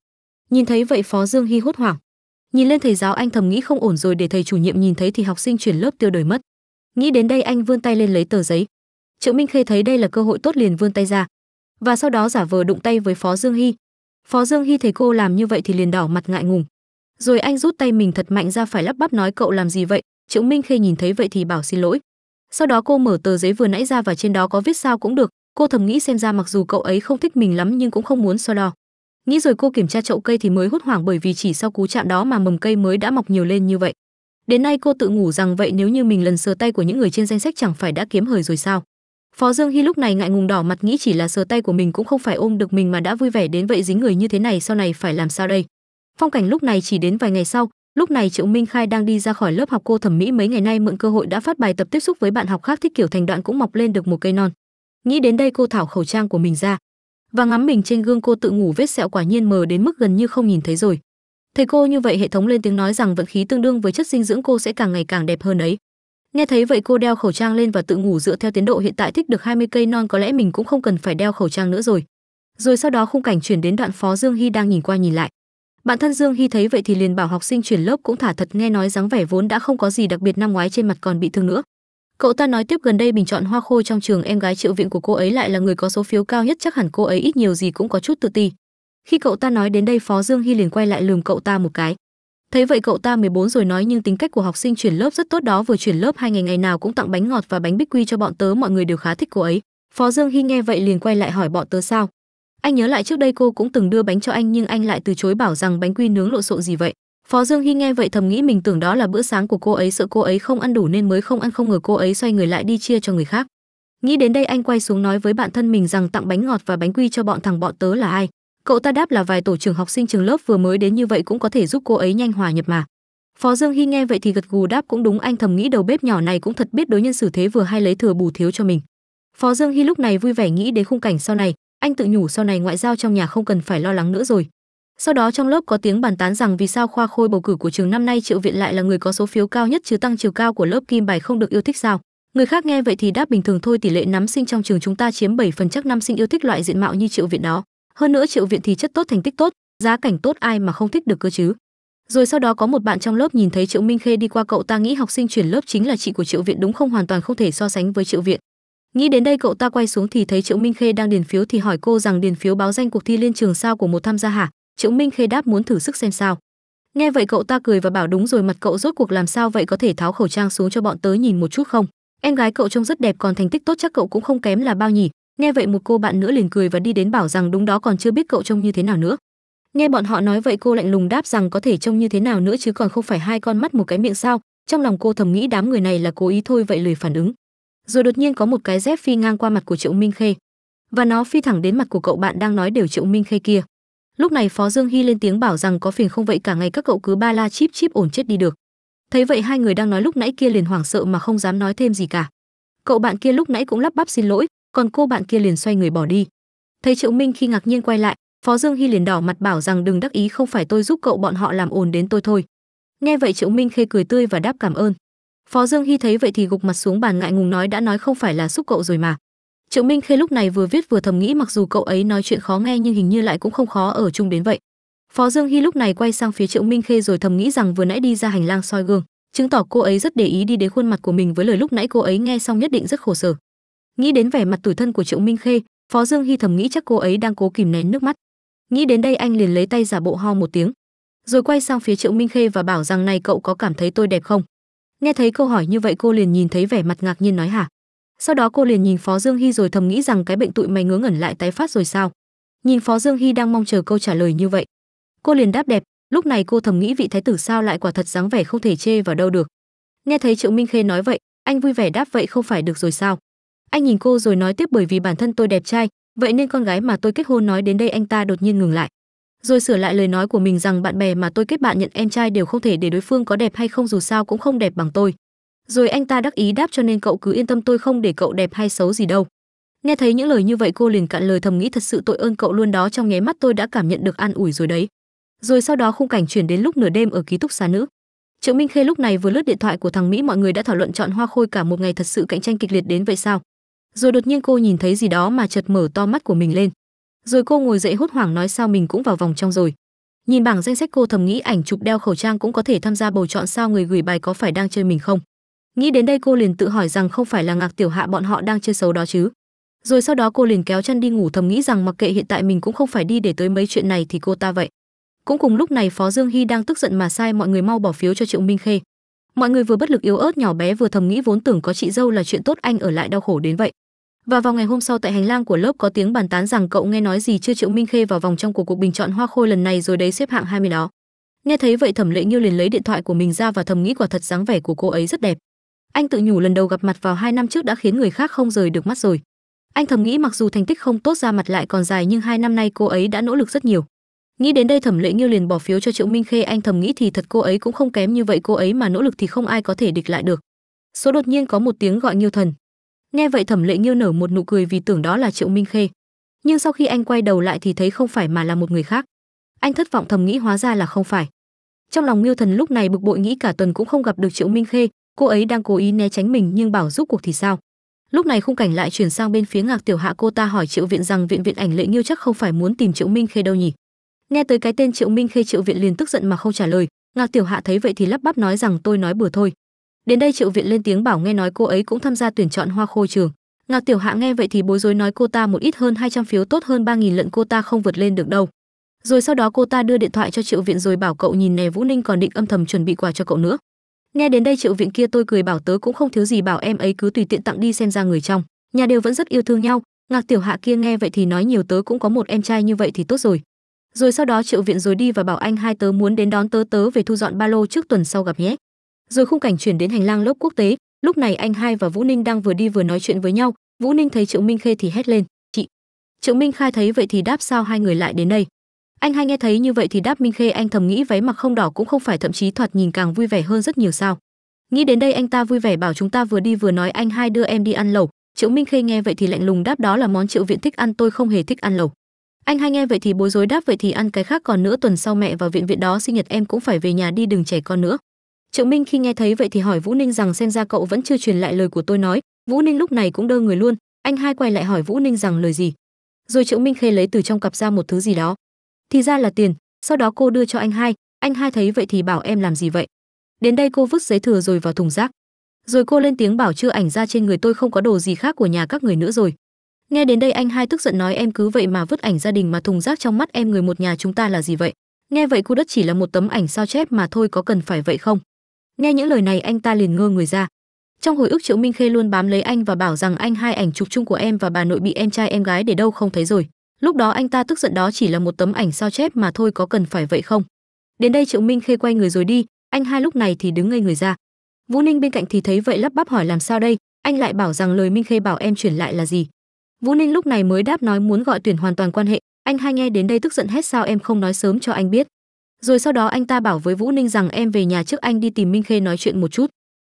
Nhìn thấy vậy Phó Dương Hy hốt hoảng. Nhìn lên thầy giáo anh thầm nghĩ không ổn rồi để thầy chủ nhiệm nhìn thấy thì học sinh chuyển lớp tiêu đời mất. Nghĩ đến đây anh vươn tay lên lấy tờ giấy. Triệu Minh Khê thấy đây là cơ hội tốt liền vươn tay ra. Và sau đó giả vờ đụng tay với Phó Dương Hy. Phó Dương Hy thấy cô làm như vậy thì liền đỏ mặt ngại ngùng. Rồi anh rút tay mình thật mạnh ra phải lắp bắp nói cậu làm gì vậy? Triệu Minh Khê nhìn thấy vậy thì bảo xin lỗi sau đó cô mở tờ giấy vừa nãy ra và trên đó có viết sao cũng được cô thầm nghĩ xem ra mặc dù cậu ấy không thích mình lắm nhưng cũng không muốn so đo nghĩ rồi cô kiểm tra chậu cây thì mới hốt hoảng bởi vì chỉ sau cú chạm đó mà mầm cây mới đã mọc nhiều lên như vậy đến nay cô tự ngủ rằng vậy nếu như mình lần sờ tay của những người trên danh sách chẳng phải đã kiếm hời rồi sao phó dương hy lúc này ngại ngùng đỏ mặt nghĩ chỉ là sờ tay của mình cũng không phải ôm được mình mà đã vui vẻ đến vậy dính người như thế này sau này phải làm sao đây phong cảnh lúc này chỉ đến vài ngày sau Lúc này Triệu Minh Khai đang đi ra khỏi lớp học cô thẩm mỹ mấy ngày nay mượn cơ hội đã phát bài tập tiếp xúc với bạn học khác thích kiểu thành đoạn cũng mọc lên được một cây non. Nghĩ đến đây cô thảo khẩu trang của mình ra và ngắm mình trên gương cô tự ngủ vết sẹo quả nhiên mờ đến mức gần như không nhìn thấy rồi. Thầy cô như vậy hệ thống lên tiếng nói rằng vận khí tương đương với chất dinh dưỡng cô sẽ càng ngày càng đẹp hơn ấy. Nghe thấy vậy cô đeo khẩu trang lên và tự ngủ dựa theo tiến độ hiện tại thích được 20 cây non có lẽ mình cũng không cần phải đeo khẩu trang nữa rồi. Rồi sau đó khung cảnh chuyển đến đoạn Phó Dương Hy đang nhìn qua nhìn lại. Bạn thân Dương Hy thấy vậy thì liền bảo học sinh chuyển lớp cũng thả thật nghe nói dáng vẻ vốn đã không có gì đặc biệt năm ngoái trên mặt còn bị thương nữa. Cậu ta nói tiếp gần đây bình chọn hoa khôi trong trường em gái Triệu Viện của cô ấy lại là người có số phiếu cao nhất chắc hẳn cô ấy ít nhiều gì cũng có chút tự ti. Khi cậu ta nói đến đây Phó Dương Hy liền quay lại lườm cậu ta một cái. Thấy vậy cậu ta 14 rồi nói nhưng tính cách của học sinh chuyển lớp rất tốt đó vừa chuyển lớp hai ngày ngày nào cũng tặng bánh ngọt và bánh bích quy cho bọn tớ mọi người đều khá thích cô ấy. Phó Dương Hy nghe vậy liền quay lại hỏi bọn tớ sao. Anh nhớ lại trước đây cô cũng từng đưa bánh cho anh nhưng anh lại từ chối bảo rằng bánh quy nướng lộn xộn gì vậy. Phó Dương Hy nghe vậy thầm nghĩ mình tưởng đó là bữa sáng của cô ấy sợ cô ấy không ăn đủ nên mới không ăn không ngờ cô ấy xoay người lại đi chia cho người khác. Nghĩ đến đây anh quay xuống nói với bạn thân mình rằng tặng bánh ngọt và bánh quy cho bọn thằng bọn tớ là ai. Cậu ta đáp là vài tổ trưởng học sinh trường lớp vừa mới đến như vậy cũng có thể giúp cô ấy nhanh hòa nhập mà. Phó Dương Hy nghe vậy thì gật gù đáp cũng đúng anh thầm nghĩ đầu bếp nhỏ này cũng thật biết đối nhân xử thế vừa hay lấy thừa bù thiếu cho mình. Phó Dương Hy lúc này vui vẻ nghĩ đến khung cảnh sau này, anh tự nhủ sau này ngoại giao trong nhà không cần phải lo lắng nữa rồi sau đó trong lớp có tiếng bàn tán rằng vì sao khoa khôi bầu cử của trường năm nay triệu viện lại là người có số phiếu cao nhất chứ tăng chiều cao của lớp kim bài không được yêu thích sao người khác nghe vậy thì đáp bình thường thôi tỷ lệ nắm sinh trong trường chúng ta chiếm 7 phần chắc năm sinh yêu thích loại diện mạo như triệu viện đó hơn nữa triệu viện thì chất tốt thành tích tốt giá cảnh tốt ai mà không thích được cơ chứ rồi sau đó có một bạn trong lớp nhìn thấy triệu minh khê đi qua cậu ta nghĩ học sinh chuyển lớp chính là chị của triệu viện đúng không hoàn toàn không thể so sánh với triệu viện Nghĩ đến đây cậu ta quay xuống thì thấy Triệu Minh Khê đang điền phiếu thì hỏi cô rằng điền phiếu báo danh cuộc thi liên trường sao của một tham gia hả? Triệu Minh Khê đáp muốn thử sức xem sao. Nghe vậy cậu ta cười và bảo đúng rồi mặt cậu rốt cuộc làm sao vậy có thể tháo khẩu trang xuống cho bọn tớ nhìn một chút không? Em gái cậu trông rất đẹp còn thành tích tốt chắc cậu cũng không kém là bao nhỉ? Nghe vậy một cô bạn nữa liền cười và đi đến bảo rằng đúng đó còn chưa biết cậu trông như thế nào nữa. Nghe bọn họ nói vậy cô lạnh lùng đáp rằng có thể trông như thế nào nữa chứ còn không phải hai con mắt một cái miệng sao? Trong lòng cô thầm nghĩ đám người này là cố ý thôi vậy lười phản ứng rồi đột nhiên có một cái dép phi ngang qua mặt của Triệu Minh Khê và nó phi thẳng đến mặt của cậu bạn đang nói đều Triệu Minh Khê kia. Lúc này Phó Dương Hy lên tiếng bảo rằng có phiền không vậy cả ngày các cậu cứ ba la chip chip ổn chết đi được. Thấy vậy hai người đang nói lúc nãy kia liền hoảng sợ mà không dám nói thêm gì cả. Cậu bạn kia lúc nãy cũng lắp bắp xin lỗi, còn cô bạn kia liền xoay người bỏ đi. Thấy Triệu Minh khi ngạc nhiên quay lại, Phó Dương Hy liền đỏ mặt bảo rằng đừng đắc ý không phải tôi giúp cậu bọn họ làm ồn đến tôi thôi. Nghe vậy Triệu Minh khê cười tươi và đáp cảm ơn phó dương hy thấy vậy thì gục mặt xuống bàn ngại ngùng nói đã nói không phải là xúc cậu rồi mà triệu minh khê lúc này vừa viết vừa thầm nghĩ mặc dù cậu ấy nói chuyện khó nghe nhưng hình như lại cũng không khó ở chung đến vậy phó dương hy lúc này quay sang phía triệu minh khê rồi thầm nghĩ rằng vừa nãy đi ra hành lang soi gương chứng tỏ cô ấy rất để ý đi đến khuôn mặt của mình với lời lúc nãy cô ấy nghe xong nhất định rất khổ sở nghĩ đến vẻ mặt tủi thân của triệu minh khê phó dương hy thầm nghĩ chắc cô ấy đang cố kìm nén nước mắt nghĩ đến đây anh liền lấy tay giả bộ ho một tiếng rồi quay sang phía triệu minh khê và bảo rằng này cậu có cảm thấy tôi đẹp không nghe thấy câu hỏi như vậy cô liền nhìn thấy vẻ mặt ngạc nhiên nói hả sau đó cô liền nhìn phó dương hy rồi thầm nghĩ rằng cái bệnh tụi mày ngớ ngẩn lại tái phát rồi sao nhìn phó dương hy đang mong chờ câu trả lời như vậy cô liền đáp đẹp lúc này cô thầm nghĩ vị thái tử sao lại quả thật dáng vẻ không thể chê vào đâu được nghe thấy triệu minh khê nói vậy anh vui vẻ đáp vậy không phải được rồi sao anh nhìn cô rồi nói tiếp bởi vì bản thân tôi đẹp trai vậy nên con gái mà tôi kết hôn nói đến đây anh ta đột nhiên ngừng lại rồi sửa lại lời nói của mình rằng bạn bè mà tôi kết bạn nhận em trai đều không thể để đối phương có đẹp hay không dù sao cũng không đẹp bằng tôi. Rồi anh ta đắc ý đáp cho nên cậu cứ yên tâm tôi không để cậu đẹp hay xấu gì đâu. Nghe thấy những lời như vậy cô liền cạn lời thầm nghĩ thật sự tội ơn cậu luôn đó trong nháy mắt tôi đã cảm nhận được an ủi rồi đấy. Rồi sau đó khung cảnh chuyển đến lúc nửa đêm ở ký túc xá nữ. Triệu Minh Khê lúc này vừa lướt điện thoại của thằng Mỹ mọi người đã thảo luận chọn hoa khôi cả một ngày thật sự cạnh tranh kịch liệt đến vậy sao. Rồi đột nhiên cô nhìn thấy gì đó mà chợt mở to mắt của mình lên rồi cô ngồi dậy hốt hoảng nói sao mình cũng vào vòng trong rồi nhìn bảng danh sách cô thầm nghĩ ảnh chụp đeo khẩu trang cũng có thể tham gia bầu chọn sao người gửi bài có phải đang chơi mình không nghĩ đến đây cô liền tự hỏi rằng không phải là ngạc tiểu hạ bọn họ đang chơi xấu đó chứ rồi sau đó cô liền kéo chăn đi ngủ thầm nghĩ rằng mặc kệ hiện tại mình cũng không phải đi để tới mấy chuyện này thì cô ta vậy cũng cùng lúc này phó dương hy đang tức giận mà sai mọi người mau bỏ phiếu cho triệu minh khê mọi người vừa bất lực yếu ớt nhỏ bé vừa thầm nghĩ vốn tưởng có chị dâu là chuyện tốt anh ở lại đau khổ đến vậy và vào ngày hôm sau tại hành lang của lớp có tiếng bàn tán rằng cậu nghe nói gì chưa Triệu Minh Khê vào vòng trong của cuộc bình chọn hoa khôi lần này rồi đấy xếp hạng 20 đó. Nghe thấy vậy Thẩm Lệ Nhiêu liền lấy điện thoại của mình ra và thầm nghĩ quả thật dáng vẻ của cô ấy rất đẹp. Anh tự nhủ lần đầu gặp mặt vào hai năm trước đã khiến người khác không rời được mắt rồi. Anh thầm nghĩ mặc dù thành tích không tốt ra mặt lại còn dài nhưng hai năm nay cô ấy đã nỗ lực rất nhiều. Nghĩ đến đây Thẩm Lệ Nhiêu liền bỏ phiếu cho Triệu Minh Khê, anh thầm nghĩ thì thật cô ấy cũng không kém như vậy, cô ấy mà nỗ lực thì không ai có thể địch lại được. Số đột nhiên có một tiếng gọi Nhiêu Thần nghe vậy thẩm lệ nghiêu nở một nụ cười vì tưởng đó là triệu minh khê nhưng sau khi anh quay đầu lại thì thấy không phải mà là một người khác anh thất vọng thầm nghĩ hóa ra là không phải trong lòng miêu thần lúc này bực bội nghĩ cả tuần cũng không gặp được triệu minh khê cô ấy đang cố ý né tránh mình nhưng bảo giúp cuộc thì sao lúc này khung cảnh lại chuyển sang bên phía ngạc tiểu hạ cô ta hỏi triệu viện rằng viện viện ảnh lệ nghiêu chắc không phải muốn tìm triệu minh khê đâu nhỉ nghe tới cái tên triệu minh khê triệu viện liền tức giận mà không trả lời ngạc tiểu hạ thấy vậy thì lắp bắp nói rằng tôi nói bừa thôi đến đây triệu viện lên tiếng bảo nghe nói cô ấy cũng tham gia tuyển chọn hoa khôi trường ngao tiểu hạ nghe vậy thì bối rối nói cô ta một ít hơn 200 phiếu tốt hơn 3.000 lận cô ta không vượt lên được đâu rồi sau đó cô ta đưa điện thoại cho triệu viện rồi bảo cậu nhìn nè vũ ninh còn định âm thầm chuẩn bị quà cho cậu nữa nghe đến đây triệu viện kia tôi cười bảo tớ cũng không thiếu gì bảo em ấy cứ tùy tiện tặng đi xem ra người trong nhà đều vẫn rất yêu thương nhau ngạc tiểu hạ kia nghe vậy thì nói nhiều tớ cũng có một em trai như vậy thì tốt rồi rồi sau đó triệu viện rồi đi và bảo anh hai tớ muốn đến đón tớ tớ về thu dọn ba lô trước tuần sau gặp nhé rồi khung cảnh chuyển đến hành lang lốp quốc tế lúc này anh hai và vũ ninh đang vừa đi vừa nói chuyện với nhau vũ ninh thấy triệu minh khê thì hét lên chị triệu minh khai thấy vậy thì đáp sao hai người lại đến đây anh hai nghe thấy như vậy thì đáp minh khê anh thầm nghĩ váy mặc không đỏ cũng không phải thậm chí thoạt nhìn càng vui vẻ hơn rất nhiều sao nghĩ đến đây anh ta vui vẻ bảo chúng ta vừa đi vừa nói anh hai đưa em đi ăn lẩu triệu minh khê nghe vậy thì lạnh lùng đáp đó là món triệu viện thích ăn tôi không hề thích ăn lẩu anh hai nghe vậy thì bối rối đáp vậy thì ăn cái khác còn nữa tuần sau mẹ vào viện viện đó sinh nhật em cũng phải về nhà đi đừng trẻ con nữa Triệu Minh khi nghe thấy vậy thì hỏi Vũ Ninh rằng xem ra cậu vẫn chưa truyền lại lời của tôi nói, Vũ Ninh lúc này cũng đơ người luôn, anh hai quay lại hỏi Vũ Ninh rằng lời gì. Rồi Triệu Minh khê lấy từ trong cặp ra một thứ gì đó. Thì ra là tiền, sau đó cô đưa cho anh hai, anh hai thấy vậy thì bảo em làm gì vậy? Đến đây cô vứt giấy thừa rồi vào thùng rác. Rồi cô lên tiếng bảo chưa ảnh ra trên người tôi không có đồ gì khác của nhà các người nữa rồi. Nghe đến đây anh hai tức giận nói em cứ vậy mà vứt ảnh gia đình mà thùng rác trong mắt em người một nhà chúng ta là gì vậy? Nghe vậy cô đất chỉ là một tấm ảnh sao chép mà thôi có cần phải vậy không? nghe những lời này anh ta liền ngơ người ra trong hồi ức triệu minh khê luôn bám lấy anh và bảo rằng anh hai ảnh chụp chung của em và bà nội bị em trai em gái để đâu không thấy rồi lúc đó anh ta tức giận đó chỉ là một tấm ảnh sao chép mà thôi có cần phải vậy không đến đây triệu minh khê quay người rồi đi anh hai lúc này thì đứng ngây người ra vũ ninh bên cạnh thì thấy vậy lắp bắp hỏi làm sao đây anh lại bảo rằng lời minh khê bảo em chuyển lại là gì vũ ninh lúc này mới đáp nói muốn gọi tuyển hoàn toàn quan hệ anh hai nghe đến đây tức giận hết sao em không nói sớm cho anh biết rồi sau đó anh ta bảo với vũ ninh rằng em về nhà trước anh đi tìm minh khê nói chuyện một chút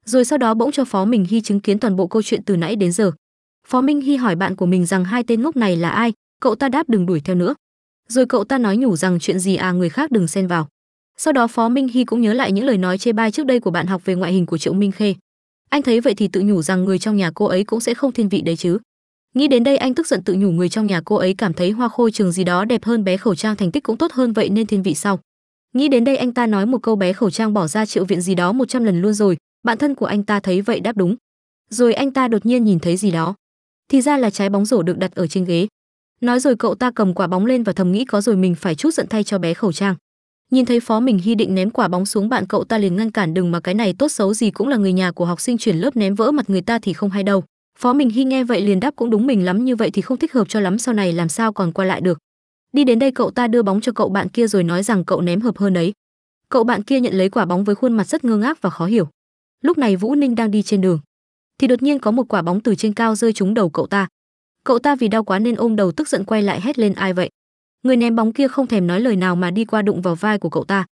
rồi sau đó bỗng cho phó minh hy chứng kiến toàn bộ câu chuyện từ nãy đến giờ phó minh hy hỏi bạn của mình rằng hai tên ngốc này là ai cậu ta đáp đừng đuổi theo nữa rồi cậu ta nói nhủ rằng chuyện gì à người khác đừng xen vào sau đó phó minh hy cũng nhớ lại những lời nói chê bai trước đây của bạn học về ngoại hình của triệu minh khê anh thấy vậy thì tự nhủ rằng người trong nhà cô ấy cũng sẽ không thiên vị đấy chứ nghĩ đến đây anh tức giận tự nhủ người trong nhà cô ấy cảm thấy hoa khôi trường gì đó đẹp hơn bé khẩu trang thành tích cũng tốt hơn vậy nên thiên vị sau Nghĩ đến đây anh ta nói một câu bé khẩu trang bỏ ra triệu viện gì đó 100 lần luôn rồi, bạn thân của anh ta thấy vậy đáp đúng. Rồi anh ta đột nhiên nhìn thấy gì đó. Thì ra là trái bóng rổ được đặt ở trên ghế. Nói rồi cậu ta cầm quả bóng lên và thầm nghĩ có rồi mình phải chút giận thay cho bé khẩu trang. Nhìn thấy phó mình hy định ném quả bóng xuống bạn cậu ta liền ngăn cản đừng mà cái này tốt xấu gì cũng là người nhà của học sinh chuyển lớp ném vỡ mặt người ta thì không hay đâu. Phó mình hy nghe vậy liền đáp cũng đúng mình lắm như vậy thì không thích hợp cho lắm sau này làm sao còn qua lại được. Đi đến đây cậu ta đưa bóng cho cậu bạn kia rồi nói rằng cậu ném hợp hơn ấy. Cậu bạn kia nhận lấy quả bóng với khuôn mặt rất ngơ ngác và khó hiểu. Lúc này Vũ Ninh đang đi trên đường, thì đột nhiên có một quả bóng từ trên cao rơi trúng đầu cậu ta. Cậu ta vì đau quá nên ôm đầu tức giận quay lại hét lên ai vậy. Người ném bóng kia không thèm nói lời nào mà đi qua đụng vào vai của cậu ta.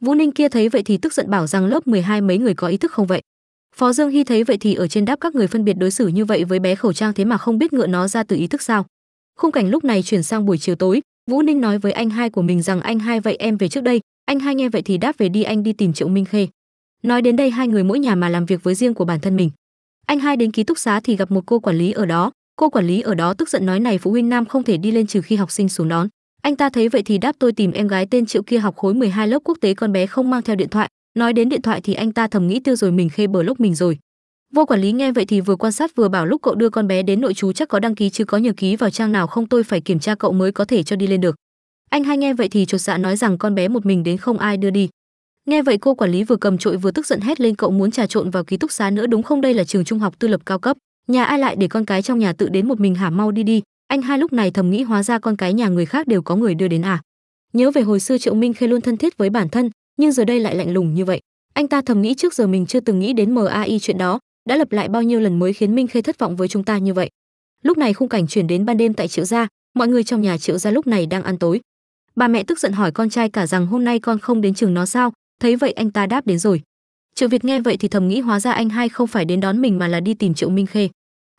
Vũ Ninh kia thấy vậy thì tức giận bảo rằng lớp 12 mấy người có ý thức không vậy. Phó Dương Hy thấy vậy thì ở trên đáp các người phân biệt đối xử như vậy với bé khẩu trang thế mà không biết ngựa nó ra từ ý thức sao. Khung cảnh lúc này chuyển sang buổi chiều tối, vũ ninh nói với anh hai của mình rằng anh hai vậy em về trước đây anh hai nghe vậy thì đáp về đi anh đi tìm triệu minh khê nói đến đây hai người mỗi nhà mà làm việc với riêng của bản thân mình anh hai đến ký túc xá thì gặp một cô quản lý ở đó cô quản lý ở đó tức giận nói này phụ huynh nam không thể đi lên trừ khi học sinh xuống đón anh ta thấy vậy thì đáp tôi tìm em gái tên triệu kia học khối 12 lớp quốc tế con bé không mang theo điện thoại nói đến điện thoại thì anh ta thầm nghĩ tiêu rồi mình khê bờ lốc mình rồi Vô quản lý nghe vậy thì vừa quan sát vừa bảo lúc cậu đưa con bé đến nội chú chắc có đăng ký chứ có nhờ ký vào trang nào không tôi phải kiểm tra cậu mới có thể cho đi lên được. Anh hai nghe vậy thì chột dạ nói rằng con bé một mình đến không ai đưa đi. Nghe vậy cô quản lý vừa cầm trội vừa tức giận hét lên cậu muốn trà trộn vào ký túc xá nữa đúng không đây là trường trung học tư lập cao cấp, nhà ai lại để con cái trong nhà tự đến một mình hả mau đi đi. Anh hai lúc này thầm nghĩ hóa ra con cái nhà người khác đều có người đưa đến à. Nhớ về hồi xưa Triệu Minh Khê luôn thân thiết với bản thân, nhưng giờ đây lại lạnh lùng như vậy. Anh ta thầm nghĩ trước giờ mình chưa từng nghĩ đến MAI chuyện đó, đã lặp lại bao nhiêu lần mới khiến minh khê thất vọng với chúng ta như vậy lúc này khung cảnh chuyển đến ban đêm tại triệu gia mọi người trong nhà triệu gia lúc này đang ăn tối bà mẹ tức giận hỏi con trai cả rằng hôm nay con không đến trường nó sao thấy vậy anh ta đáp đến rồi triệu việt nghe vậy thì thầm nghĩ hóa ra anh hai không phải đến đón mình mà là đi tìm triệu minh khê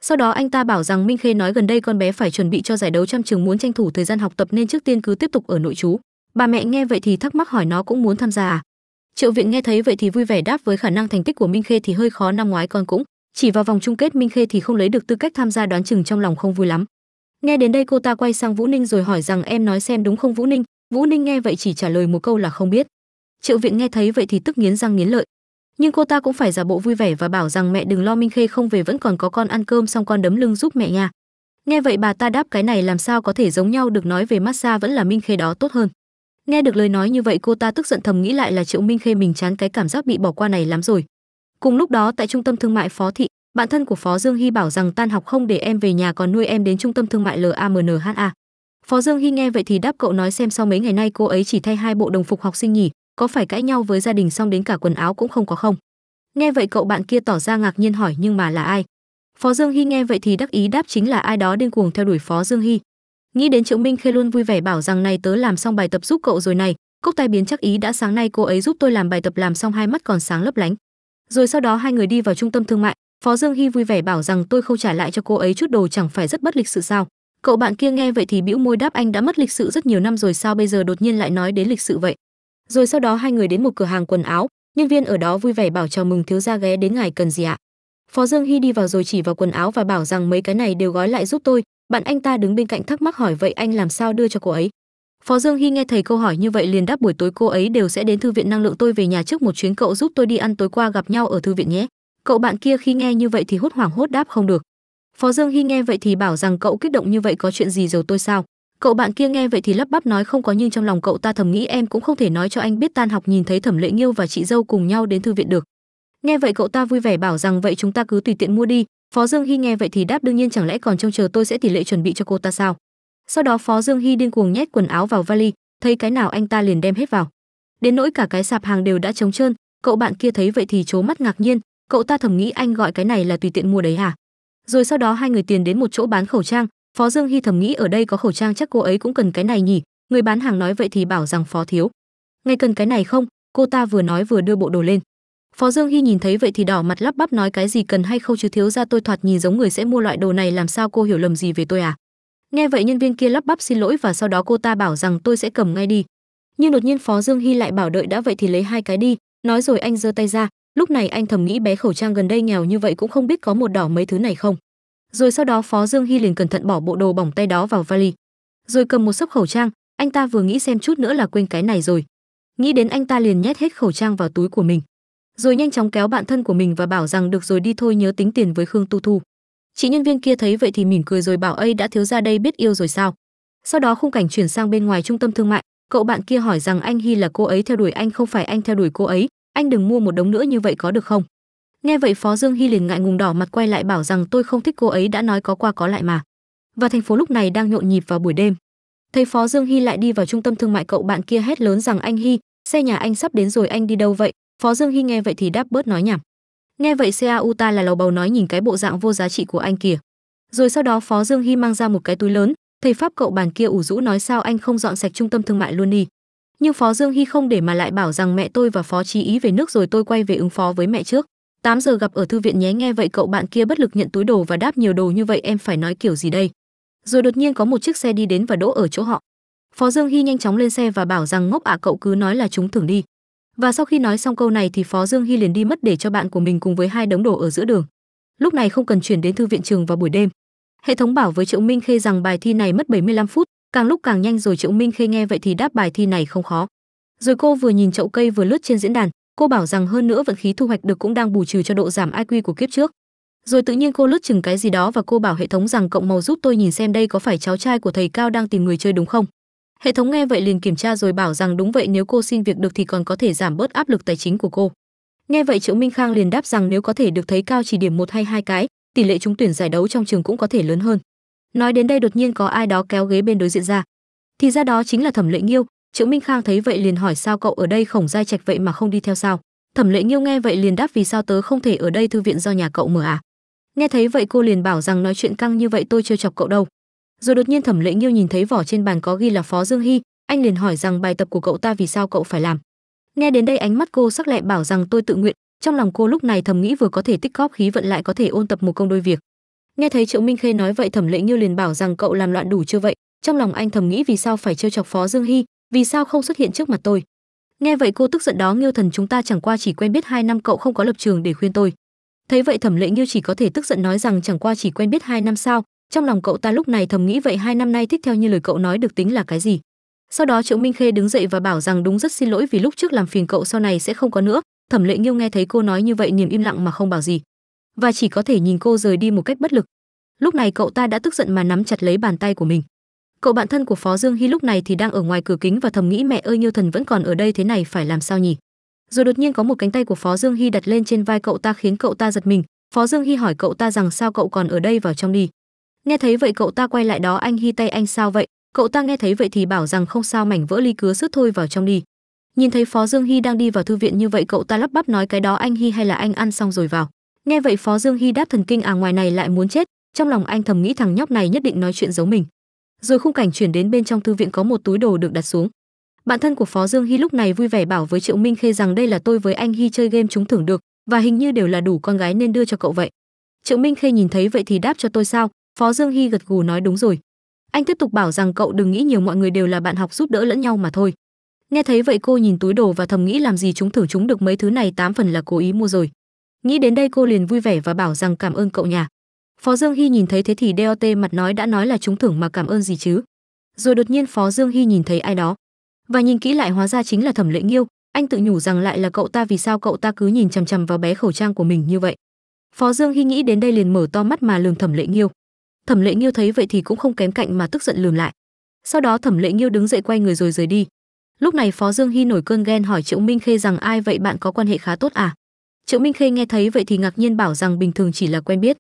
sau đó anh ta bảo rằng minh khê nói gần đây con bé phải chuẩn bị cho giải đấu trong trường muốn tranh thủ thời gian học tập nên trước tiên cứ tiếp tục ở nội chú bà mẹ nghe vậy thì thắc mắc hỏi nó cũng muốn tham gia à triệu viện nghe thấy vậy thì vui vẻ đáp với khả năng thành tích của minh khê thì hơi khó năm ngoái con cũng chỉ vào vòng chung kết minh khê thì không lấy được tư cách tham gia đoán chừng trong lòng không vui lắm nghe đến đây cô ta quay sang vũ ninh rồi hỏi rằng em nói xem đúng không vũ ninh vũ ninh nghe vậy chỉ trả lời một câu là không biết triệu viện nghe thấy vậy thì tức nghiến răng nghiến lợi nhưng cô ta cũng phải giả bộ vui vẻ và bảo rằng mẹ đừng lo minh khê không về vẫn còn có con ăn cơm xong con đấm lưng giúp mẹ nha nghe vậy bà ta đáp cái này làm sao có thể giống nhau được nói về massage vẫn là minh khê đó tốt hơn Nghe được lời nói như vậy cô ta tức giận thầm nghĩ lại là Triệu Minh Khê mình chán cái cảm giác bị bỏ qua này lắm rồi. Cùng lúc đó tại trung tâm thương mại Phó thị, bạn thân của Phó Dương Hy bảo rằng tan học không để em về nhà còn nuôi em đến trung tâm thương mại LAMNHA. Phó Dương Hy nghe vậy thì đáp cậu nói xem sau mấy ngày nay cô ấy chỉ thay hai bộ đồng phục học sinh nhỉ, có phải cãi nhau với gia đình xong đến cả quần áo cũng không có không? Nghe vậy cậu bạn kia tỏ ra ngạc nhiên hỏi nhưng mà là ai? Phó Dương Hy nghe vậy thì đắc ý đáp chính là ai đó điên cuồng theo đuổi Phó Dương Hy, nghĩ đến triệu minh khê luôn vui vẻ bảo rằng này tớ làm xong bài tập giúp cậu rồi này cốc tai biến chắc ý đã sáng nay cô ấy giúp tôi làm bài tập làm xong hai mắt còn sáng lấp lánh rồi sau đó hai người đi vào trung tâm thương mại phó dương hy vui vẻ bảo rằng tôi không trả lại cho cô ấy chút đồ chẳng phải rất bất lịch sự sao cậu bạn kia nghe vậy thì bĩu môi đáp anh đã mất lịch sự rất nhiều năm rồi sao bây giờ đột nhiên lại nói đến lịch sự vậy rồi sau đó hai người đến một cửa hàng quần áo nhân viên ở đó vui vẻ bảo chào mừng thiếu gia ghé đến ngài cần gì ạ phó dương hy đi vào rồi chỉ vào quần áo và bảo rằng mấy cái này đều gói lại giúp tôi bạn anh ta đứng bên cạnh thắc mắc hỏi vậy anh làm sao đưa cho cô ấy phó dương hy nghe thấy câu hỏi như vậy liền đáp buổi tối cô ấy đều sẽ đến thư viện năng lượng tôi về nhà trước một chuyến cậu giúp tôi đi ăn tối qua gặp nhau ở thư viện nhé cậu bạn kia khi nghe như vậy thì hốt hoảng hốt đáp không được phó dương hy nghe vậy thì bảo rằng cậu kích động như vậy có chuyện gì rồi tôi sao cậu bạn kia nghe vậy thì lắp bắp nói không có nhưng trong lòng cậu ta thầm nghĩ em cũng không thể nói cho anh biết tan học nhìn thấy thẩm lệ nghiêu và chị dâu cùng nhau đến thư viện được nghe vậy cậu ta vui vẻ bảo rằng vậy chúng ta cứ tùy tiện mua đi phó dương hy nghe vậy thì đáp đương nhiên chẳng lẽ còn trông chờ tôi sẽ tỷ lệ chuẩn bị cho cô ta sao sau đó phó dương hy điên cuồng nhét quần áo vào vali thấy cái nào anh ta liền đem hết vào đến nỗi cả cái sạp hàng đều đã trống trơn cậu bạn kia thấy vậy thì trố mắt ngạc nhiên cậu ta thầm nghĩ anh gọi cái này là tùy tiện mua đấy hả rồi sau đó hai người tiền đến một chỗ bán khẩu trang phó dương hy thầm nghĩ ở đây có khẩu trang chắc cô ấy cũng cần cái này nhỉ người bán hàng nói vậy thì bảo rằng phó thiếu ngay cần cái này không cô ta vừa nói vừa đưa bộ đồ lên phó dương hy nhìn thấy vậy thì đỏ mặt lắp bắp nói cái gì cần hay không chứ thiếu ra tôi thoạt nhìn giống người sẽ mua loại đồ này làm sao cô hiểu lầm gì về tôi à nghe vậy nhân viên kia lắp bắp xin lỗi và sau đó cô ta bảo rằng tôi sẽ cầm ngay đi nhưng đột nhiên phó dương hy lại bảo đợi đã vậy thì lấy hai cái đi nói rồi anh giơ tay ra lúc này anh thầm nghĩ bé khẩu trang gần đây nghèo như vậy cũng không biết có một đỏ mấy thứ này không rồi sau đó phó dương hy liền cẩn thận bỏ bộ đồ bỏng tay đó vào vali rồi cầm một sấp khẩu trang anh ta vừa nghĩ xem chút nữa là quên cái này rồi nghĩ đến anh ta liền nhét hết khẩu trang vào túi của mình rồi nhanh chóng kéo bạn thân của mình và bảo rằng được rồi đi thôi nhớ tính tiền với Khương Tu Thu. Chị nhân viên kia thấy vậy thì mỉm cười rồi bảo ấy đã thiếu ra đây biết yêu rồi sao. Sau đó khung cảnh chuyển sang bên ngoài trung tâm thương mại, cậu bạn kia hỏi rằng anh Hy là cô ấy theo đuổi anh không phải anh theo đuổi cô ấy, anh đừng mua một đống nữa như vậy có được không? Nghe vậy Phó Dương Hy liền ngại ngùng đỏ mặt quay lại bảo rằng tôi không thích cô ấy đã nói có qua có lại mà. Và thành phố lúc này đang nhộn nhịp vào buổi đêm. Thấy Phó Dương Hy lại đi vào trung tâm thương mại cậu bạn kia hét lớn rằng anh Hy, xe nhà anh sắp đến rồi anh đi đâu vậy, phó dương hy nghe vậy thì đáp bớt nói nhảm nghe vậy cau ta là lầu bầu nói nhìn cái bộ dạng vô giá trị của anh kìa rồi sau đó phó dương hy mang ra một cái túi lớn thầy pháp cậu bàn kia ủ rũ nói sao anh không dọn sạch trung tâm thương mại luôn đi nhưng phó dương hy không để mà lại bảo rằng mẹ tôi và phó chí ý về nước rồi tôi quay về ứng phó với mẹ trước 8 giờ gặp ở thư viện nhé nghe vậy cậu bạn kia bất lực nhận túi đồ và đáp nhiều đồ như vậy em phải nói kiểu gì đây rồi đột nhiên có một chiếc xe đi đến và đỗ ở chỗ họ phó dương hy nhanh chóng lên xe và bảo rằng ngốc ạ à, cậu cứ nói là chúng thưởng đi và sau khi nói xong câu này thì Phó Dương Hy liền đi mất để cho bạn của mình cùng với hai đống đồ ở giữa đường. Lúc này không cần chuyển đến thư viện trường vào buổi đêm. Hệ thống bảo với Triệu Minh Khê rằng bài thi này mất 75 phút, càng lúc càng nhanh rồi Triệu Minh Khê nghe vậy thì đáp bài thi này không khó. Rồi cô vừa nhìn chậu cây vừa lướt trên diễn đàn, cô bảo rằng hơn nữa vận khí thu hoạch được cũng đang bù trừ cho độ giảm IQ của kiếp trước. Rồi tự nhiên cô lướt chừng cái gì đó và cô bảo hệ thống rằng cộng màu giúp tôi nhìn xem đây có phải cháu trai của thầy Cao đang tìm người chơi đúng không? Hệ thống nghe vậy liền kiểm tra rồi bảo rằng đúng vậy nếu cô xin việc được thì còn có thể giảm bớt áp lực tài chính của cô. Nghe vậy Triệu Minh Khang liền đáp rằng nếu có thể được thấy cao chỉ điểm một hay hai cái, tỷ lệ trúng tuyển giải đấu trong trường cũng có thể lớn hơn. Nói đến đây đột nhiên có ai đó kéo ghế bên đối diện ra. Thì ra đó chính là Thẩm Lệ Nghiêu, Triệu Minh Khang thấy vậy liền hỏi sao cậu ở đây khổng giai trạch vậy mà không đi theo sao? Thẩm Lệ Nghiêu nghe vậy liền đáp vì sao tớ không thể ở đây thư viện do nhà cậu mở à? Nghe thấy vậy cô liền bảo rằng nói chuyện căng như vậy tôi chưa chọc cậu đâu rồi đột nhiên thẩm lệ nghiêu nhìn thấy vỏ trên bàn có ghi là phó dương hy anh liền hỏi rằng bài tập của cậu ta vì sao cậu phải làm nghe đến đây ánh mắt cô sắc lẹ bảo rằng tôi tự nguyện trong lòng cô lúc này thầm nghĩ vừa có thể tích góp khí vận lại có thể ôn tập một công đôi việc nghe thấy triệu minh khê nói vậy thẩm lệ nghiêu liền bảo rằng cậu làm loạn đủ chưa vậy trong lòng anh thầm nghĩ vì sao phải trêu chọc phó dương hy vì sao không xuất hiện trước mặt tôi nghe vậy cô tức giận đó nghiêu thần chúng ta chẳng qua chỉ quen biết hai năm cậu không có lập trường để khuyên tôi thấy vậy thẩm lệ nghiêu chỉ có thể tức giận nói rằng chẳng qua chỉ quen biết hai năm sao trong lòng cậu ta lúc này thầm nghĩ vậy hai năm nay thích theo như lời cậu nói được tính là cái gì sau đó triệu minh khê đứng dậy và bảo rằng đúng rất xin lỗi vì lúc trước làm phiền cậu sau này sẽ không có nữa thẩm lệ nghiêu nghe thấy cô nói như vậy niềm im lặng mà không bảo gì và chỉ có thể nhìn cô rời đi một cách bất lực lúc này cậu ta đã tức giận mà nắm chặt lấy bàn tay của mình cậu bạn thân của phó dương hy lúc này thì đang ở ngoài cửa kính và thầm nghĩ mẹ ơi nhiêu thần vẫn còn ở đây thế này phải làm sao nhỉ rồi đột nhiên có một cánh tay của phó dương hy đặt lên trên vai cậu ta khiến cậu ta giật mình phó dương hy hỏi cậu ta rằng sao cậu còn ở đây vào trong đi nghe thấy vậy cậu ta quay lại đó anh hi tay anh sao vậy cậu ta nghe thấy vậy thì bảo rằng không sao mảnh vỡ ly cứa sức thôi vào trong đi nhìn thấy phó dương hy đang đi vào thư viện như vậy cậu ta lắp bắp nói cái đó anh hy hay là anh ăn xong rồi vào nghe vậy phó dương hy đáp thần kinh à ngoài này lại muốn chết trong lòng anh thầm nghĩ thằng nhóc này nhất định nói chuyện giấu mình rồi khung cảnh chuyển đến bên trong thư viện có một túi đồ được đặt xuống bạn thân của phó dương hy lúc này vui vẻ bảo với triệu minh khê rằng đây là tôi với anh hy chơi game chúng thưởng được và hình như đều là đủ con gái nên đưa cho cậu vậy triệu minh khê nhìn thấy vậy thì đáp cho tôi sao Phó Dương Hy gật gù nói đúng rồi. Anh tiếp tục bảo rằng cậu đừng nghĩ nhiều mọi người đều là bạn học giúp đỡ lẫn nhau mà thôi. Nghe thấy vậy cô nhìn túi đồ và thầm nghĩ làm gì chúng thử chúng được mấy thứ này tám phần là cố ý mua rồi. Nghĩ đến đây cô liền vui vẻ và bảo rằng cảm ơn cậu nhà. Phó Dương Hy nhìn thấy thế thì DOT mặt nói đã nói là chúng thưởng mà cảm ơn gì chứ. Rồi đột nhiên Phó Dương Hy nhìn thấy ai đó. Và nhìn kỹ lại hóa ra chính là Thẩm Lệ Nghiêu, anh tự nhủ rằng lại là cậu ta vì sao cậu ta cứ nhìn chằm chằm vào bé khẩu trang của mình như vậy. Phó Dương Hy nghĩ đến đây liền mở to mắt mà lườm Thẩm Lệ Nghiêu thẩm lệ nghiêu thấy vậy thì cũng không kém cạnh mà tức giận lườm lại sau đó thẩm lệ nghiêu đứng dậy quay người rồi rời đi lúc này phó dương hy nổi cơn ghen hỏi triệu minh khê rằng ai vậy bạn có quan hệ khá tốt à triệu minh khê nghe thấy vậy thì ngạc nhiên bảo rằng bình thường chỉ là quen biết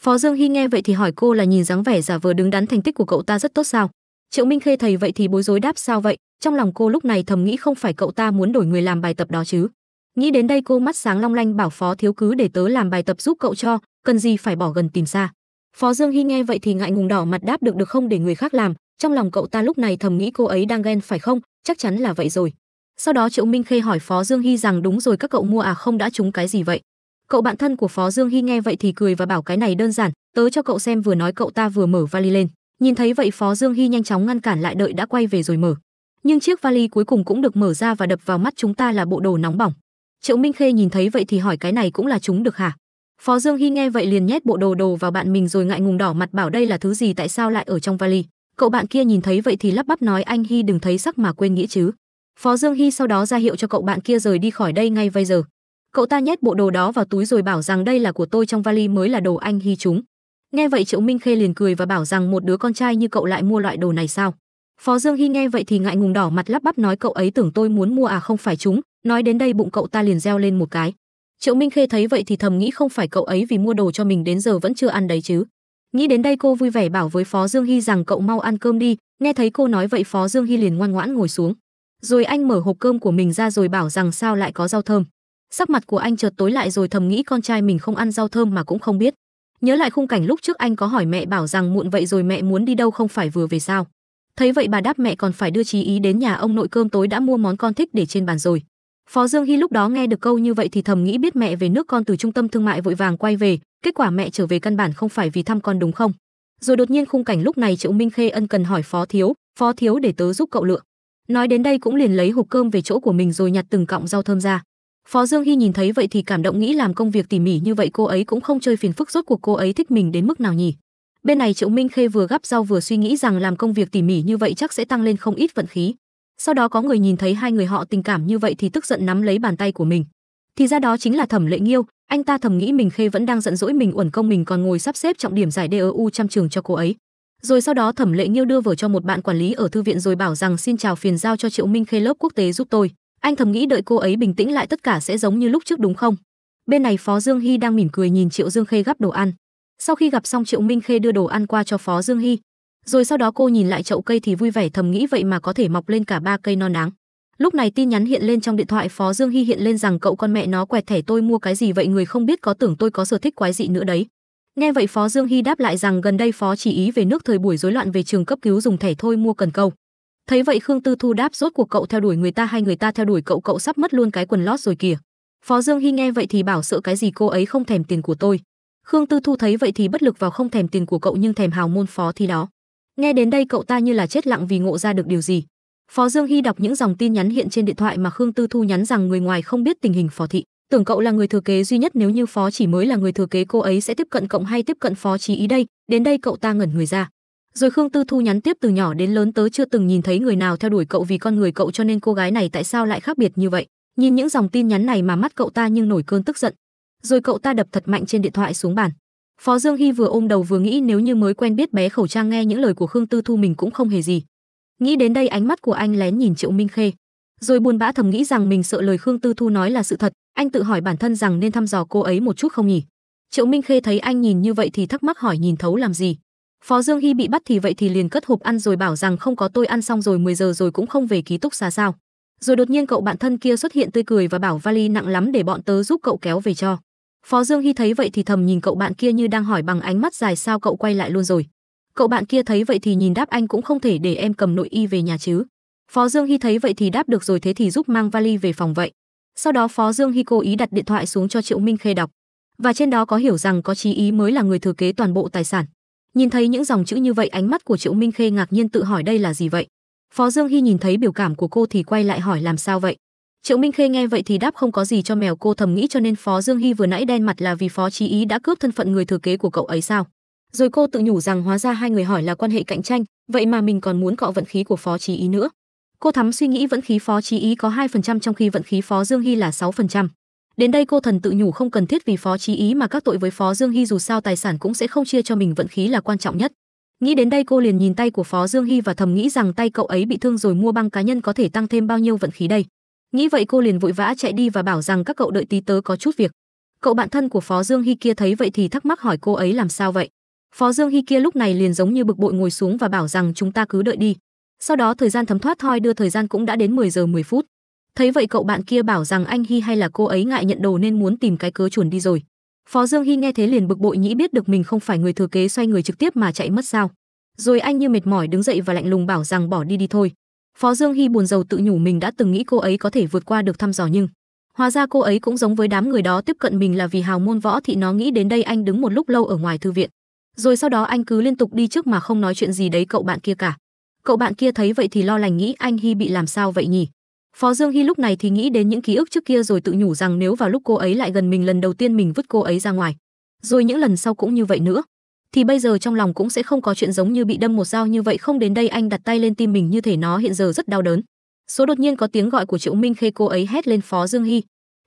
phó dương hy nghe vậy thì hỏi cô là nhìn dáng vẻ giả vờ đứng đắn thành tích của cậu ta rất tốt sao triệu minh khê thấy vậy thì bối rối đáp sao vậy trong lòng cô lúc này thầm nghĩ không phải cậu ta muốn đổi người làm bài tập đó chứ nghĩ đến đây cô mắt sáng long lanh bảo phó thiếu cứ để tớ làm bài tập giúp cậu cho cần gì phải bỏ gần tìm xa phó dương hy nghe vậy thì ngại ngùng đỏ mặt đáp được được không để người khác làm trong lòng cậu ta lúc này thầm nghĩ cô ấy đang ghen phải không chắc chắn là vậy rồi sau đó triệu minh khê hỏi phó dương hy rằng đúng rồi các cậu mua à không đã trúng cái gì vậy cậu bạn thân của phó dương hy nghe vậy thì cười và bảo cái này đơn giản tớ cho cậu xem vừa nói cậu ta vừa mở vali lên nhìn thấy vậy phó dương hy nhanh chóng ngăn cản lại đợi đã quay về rồi mở nhưng chiếc vali cuối cùng cũng được mở ra và đập vào mắt chúng ta là bộ đồ nóng bỏng triệu minh khê nhìn thấy vậy thì hỏi cái này cũng là chúng được hả Phó Dương Hy nghe vậy liền nhét bộ đồ đồ vào bạn mình rồi ngại ngùng đỏ mặt bảo đây là thứ gì tại sao lại ở trong vali. Cậu bạn kia nhìn thấy vậy thì lắp bắp nói anh Hy đừng thấy sắc mà quên nghĩa chứ. Phó Dương Hy sau đó ra hiệu cho cậu bạn kia rời đi khỏi đây ngay bây giờ. Cậu ta nhét bộ đồ đó vào túi rồi bảo rằng đây là của tôi trong vali mới là đồ anh Hy chúng. Nghe vậy Triệu Minh Khê liền cười và bảo rằng một đứa con trai như cậu lại mua loại đồ này sao? Phó Dương Hy nghe vậy thì ngại ngùng đỏ mặt lắp bắp nói cậu ấy tưởng tôi muốn mua à không phải chúng, nói đến đây bụng cậu ta liền reo lên một cái. Triệu Minh Khê thấy vậy thì thầm nghĩ không phải cậu ấy vì mua đồ cho mình đến giờ vẫn chưa ăn đấy chứ. Nghĩ đến đây cô vui vẻ bảo với Phó Dương Hy rằng cậu mau ăn cơm đi, nghe thấy cô nói vậy Phó Dương Hy liền ngoan ngoãn ngồi xuống. Rồi anh mở hộp cơm của mình ra rồi bảo rằng sao lại có rau thơm. Sắc mặt của anh chợt tối lại rồi thầm nghĩ con trai mình không ăn rau thơm mà cũng không biết. Nhớ lại khung cảnh lúc trước anh có hỏi mẹ bảo rằng muộn vậy rồi mẹ muốn đi đâu không phải vừa về sao. Thấy vậy bà đáp mẹ còn phải đưa trí ý đến nhà ông nội cơm tối đã mua món con thích để trên bàn rồi. Phó Dương Hy lúc đó nghe được câu như vậy thì thầm nghĩ biết mẹ về nước con từ trung tâm thương mại vội vàng quay về, kết quả mẹ trở về căn bản không phải vì thăm con đúng không? Rồi đột nhiên khung cảnh lúc này Triệu Minh Khê ân cần hỏi Phó thiếu, "Phó thiếu để tớ giúp cậu lựa." Nói đến đây cũng liền lấy hộp cơm về chỗ của mình rồi nhặt từng cọng rau thơm ra. Phó Dương Hy nhìn thấy vậy thì cảm động nghĩ làm công việc tỉ mỉ như vậy cô ấy cũng không chơi phiền phức rốt cuộc cô ấy thích mình đến mức nào nhỉ? Bên này Triệu Minh Khê vừa gắp rau vừa suy nghĩ rằng làm công việc tỉ mỉ như vậy chắc sẽ tăng lên không ít vận khí sau đó có người nhìn thấy hai người họ tình cảm như vậy thì tức giận nắm lấy bàn tay của mình thì ra đó chính là thẩm lệ nghiêu anh ta thầm nghĩ mình khê vẫn đang giận dỗi mình uẩn công mình còn ngồi sắp xếp trọng điểm giải DEU trăm trường cho cô ấy rồi sau đó thẩm lệ nghiêu đưa vở cho một bạn quản lý ở thư viện rồi bảo rằng xin chào phiền giao cho triệu minh khê lớp quốc tế giúp tôi anh thầm nghĩ đợi cô ấy bình tĩnh lại tất cả sẽ giống như lúc trước đúng không bên này phó dương hy đang mỉm cười nhìn triệu dương khê gắp đồ ăn sau khi gặp xong triệu minh khê đưa đồ ăn qua cho phó dương hy rồi sau đó cô nhìn lại chậu cây thì vui vẻ thầm nghĩ vậy mà có thể mọc lên cả ba cây non đáng lúc này tin nhắn hiện lên trong điện thoại phó dương hy hiện lên rằng cậu con mẹ nó quẹt thẻ tôi mua cái gì vậy người không biết có tưởng tôi có sở thích quái dị nữa đấy nghe vậy phó dương hy đáp lại rằng gần đây phó chỉ ý về nước thời buổi rối loạn về trường cấp cứu dùng thẻ thôi mua cần câu thấy vậy khương tư thu đáp rốt cuộc cậu theo đuổi người ta hay người ta theo đuổi cậu cậu sắp mất luôn cái quần lót rồi kìa phó dương hy nghe vậy thì bảo sợ cái gì cô ấy không thèm tiền của tôi khương tư thu thấy vậy thì bất lực vào không thèm tiền của cậu nhưng thèm hào môn phó thì đó Nghe đến đây cậu ta như là chết lặng vì ngộ ra được điều gì. Phó Dương Hy đọc những dòng tin nhắn hiện trên điện thoại mà Khương Tư Thu nhắn rằng người ngoài không biết tình hình Phó thị, tưởng cậu là người thừa kế duy nhất nếu như Phó chỉ mới là người thừa kế cô ấy sẽ tiếp cận cộng hay tiếp cận Phó Chỉ ý đây, đến đây cậu ta ngẩn người ra. Rồi Khương Tư Thu nhắn tiếp từ nhỏ đến lớn tớ chưa từng nhìn thấy người nào theo đuổi cậu vì con người cậu cho nên cô gái này tại sao lại khác biệt như vậy. Nhìn những dòng tin nhắn này mà mắt cậu ta nhưng nổi cơn tức giận. Rồi cậu ta đập thật mạnh trên điện thoại xuống bàn. Phó Dương Hy vừa ôm đầu vừa nghĩ nếu như mới quen biết bé khẩu trang nghe những lời của Khương Tư Thu mình cũng không hề gì. Nghĩ đến đây ánh mắt của anh lén nhìn Triệu Minh Khê, rồi buồn bã thầm nghĩ rằng mình sợ lời Khương Tư Thu nói là sự thật, anh tự hỏi bản thân rằng nên thăm dò cô ấy một chút không nhỉ. Triệu Minh Khê thấy anh nhìn như vậy thì thắc mắc hỏi nhìn thấu làm gì. Phó Dương Hy bị bắt thì vậy thì liền cất hộp ăn rồi bảo rằng không có tôi ăn xong rồi 10 giờ rồi cũng không về ký túc xá sao. Rồi đột nhiên cậu bạn thân kia xuất hiện tươi cười và bảo vali nặng lắm để bọn tớ giúp cậu kéo về cho phó dương hy thấy vậy thì thầm nhìn cậu bạn kia như đang hỏi bằng ánh mắt dài sao cậu quay lại luôn rồi cậu bạn kia thấy vậy thì nhìn đáp anh cũng không thể để em cầm nội y về nhà chứ phó dương hy thấy vậy thì đáp được rồi thế thì giúp mang vali về phòng vậy sau đó phó dương hy cố ý đặt điện thoại xuống cho triệu minh khê đọc và trên đó có hiểu rằng có chí ý mới là người thừa kế toàn bộ tài sản nhìn thấy những dòng chữ như vậy ánh mắt của triệu minh khê ngạc nhiên tự hỏi đây là gì vậy phó dương hy nhìn thấy biểu cảm của cô thì quay lại hỏi làm sao vậy Triệu Minh Khê nghe vậy thì đáp không có gì cho mèo cô thầm nghĩ cho nên Phó Dương Hy vừa nãy đen mặt là vì Phó Chí Ý đã cướp thân phận người thừa kế của cậu ấy sao? Rồi cô tự nhủ rằng hóa ra hai người hỏi là quan hệ cạnh tranh, vậy mà mình còn muốn cọ vận khí của Phó Chí Ý nữa. Cô thắm suy nghĩ vận khí Phó Chí Ý có 2% trong khi vận khí Phó Dương Hy là 6%. Đến đây cô thần tự nhủ không cần thiết vì Phó Chí Ý mà các tội với Phó Dương Hy dù sao tài sản cũng sẽ không chia cho mình vận khí là quan trọng nhất. Nghĩ đến đây cô liền nhìn tay của Phó Dương Hy và thầm nghĩ rằng tay cậu ấy bị thương rồi mua băng cá nhân có thể tăng thêm bao nhiêu vận khí đây nghĩ vậy cô liền vội vã chạy đi và bảo rằng các cậu đợi tí tớ có chút việc cậu bạn thân của phó dương hy kia thấy vậy thì thắc mắc hỏi cô ấy làm sao vậy phó dương hy kia lúc này liền giống như bực bội ngồi xuống và bảo rằng chúng ta cứ đợi đi sau đó thời gian thấm thoát thoi đưa thời gian cũng đã đến 10 giờ 10 phút thấy vậy cậu bạn kia bảo rằng anh hy hay là cô ấy ngại nhận đồ nên muốn tìm cái cớ chuẩn đi rồi phó dương hy nghe thế liền bực bội nghĩ biết được mình không phải người thừa kế xoay người trực tiếp mà chạy mất sao rồi anh như mệt mỏi đứng dậy và lạnh lùng bảo rằng bỏ đi đi thôi phó dương hy buồn rầu tự nhủ mình đã từng nghĩ cô ấy có thể vượt qua được thăm dò nhưng hóa ra cô ấy cũng giống với đám người đó tiếp cận mình là vì hào môn võ thị nó nghĩ đến đây anh đứng một lúc lâu ở ngoài thư viện rồi sau đó anh cứ liên tục đi trước mà không nói chuyện gì đấy cậu bạn kia cả cậu bạn kia thấy vậy thì lo lành nghĩ anh hy bị làm sao vậy nhỉ phó dương hy lúc này thì nghĩ đến những ký ức trước kia rồi tự nhủ rằng nếu vào lúc cô ấy lại gần mình lần đầu tiên mình vứt cô ấy ra ngoài rồi những lần sau cũng như vậy nữa thì bây giờ trong lòng cũng sẽ không có chuyện giống như bị đâm một dao như vậy không đến đây anh đặt tay lên tim mình như thể nó hiện giờ rất đau đớn số đột nhiên có tiếng gọi của triệu minh khê cô ấy hét lên phó dương hy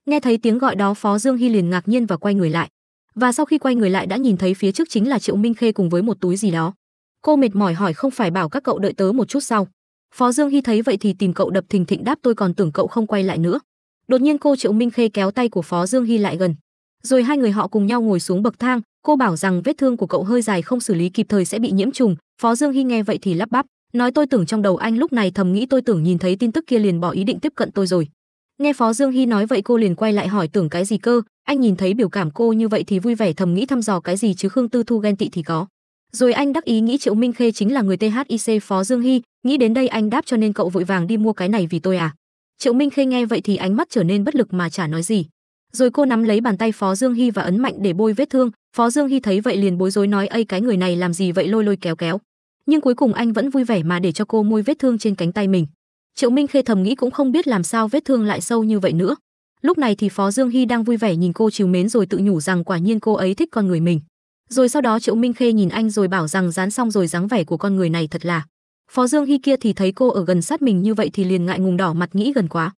nghe thấy tiếng gọi đó phó dương hy liền ngạc nhiên và quay người lại và sau khi quay người lại đã nhìn thấy phía trước chính là triệu minh khê cùng với một túi gì đó cô mệt mỏi hỏi không phải bảo các cậu đợi tớ một chút sau phó dương hy thấy vậy thì tìm cậu đập thình thịch đáp tôi còn tưởng cậu không quay lại nữa đột nhiên cô triệu minh khê kéo tay của phó dương hy lại gần rồi hai người họ cùng nhau ngồi xuống bậc thang cô bảo rằng vết thương của cậu hơi dài không xử lý kịp thời sẽ bị nhiễm trùng phó dương hy nghe vậy thì lắp bắp nói tôi tưởng trong đầu anh lúc này thầm nghĩ tôi tưởng nhìn thấy tin tức kia liền bỏ ý định tiếp cận tôi rồi nghe phó dương hy nói vậy cô liền quay lại hỏi tưởng cái gì cơ anh nhìn thấy biểu cảm cô như vậy thì vui vẻ thầm nghĩ thăm dò cái gì chứ khương tư thu ghen tị thì có rồi anh đắc ý nghĩ triệu minh khê chính là người thic phó dương hy nghĩ đến đây anh đáp cho nên cậu vội vàng đi mua cái này vì tôi à triệu minh khê nghe vậy thì ánh mắt trở nên bất lực mà chả nói gì rồi cô nắm lấy bàn tay phó dương hy và ấn mạnh để bôi vết thương phó dương hy thấy vậy liền bối rối nói ây cái người này làm gì vậy lôi lôi kéo kéo nhưng cuối cùng anh vẫn vui vẻ mà để cho cô môi vết thương trên cánh tay mình triệu minh khê thầm nghĩ cũng không biết làm sao vết thương lại sâu như vậy nữa lúc này thì phó dương hy đang vui vẻ nhìn cô chiều mến rồi tự nhủ rằng quả nhiên cô ấy thích con người mình rồi sau đó triệu minh khê nhìn anh rồi bảo rằng dán xong rồi dáng vẻ của con người này thật là phó dương hy kia thì thấy cô ở gần sát mình như vậy thì liền ngại ngùng đỏ mặt nghĩ gần quá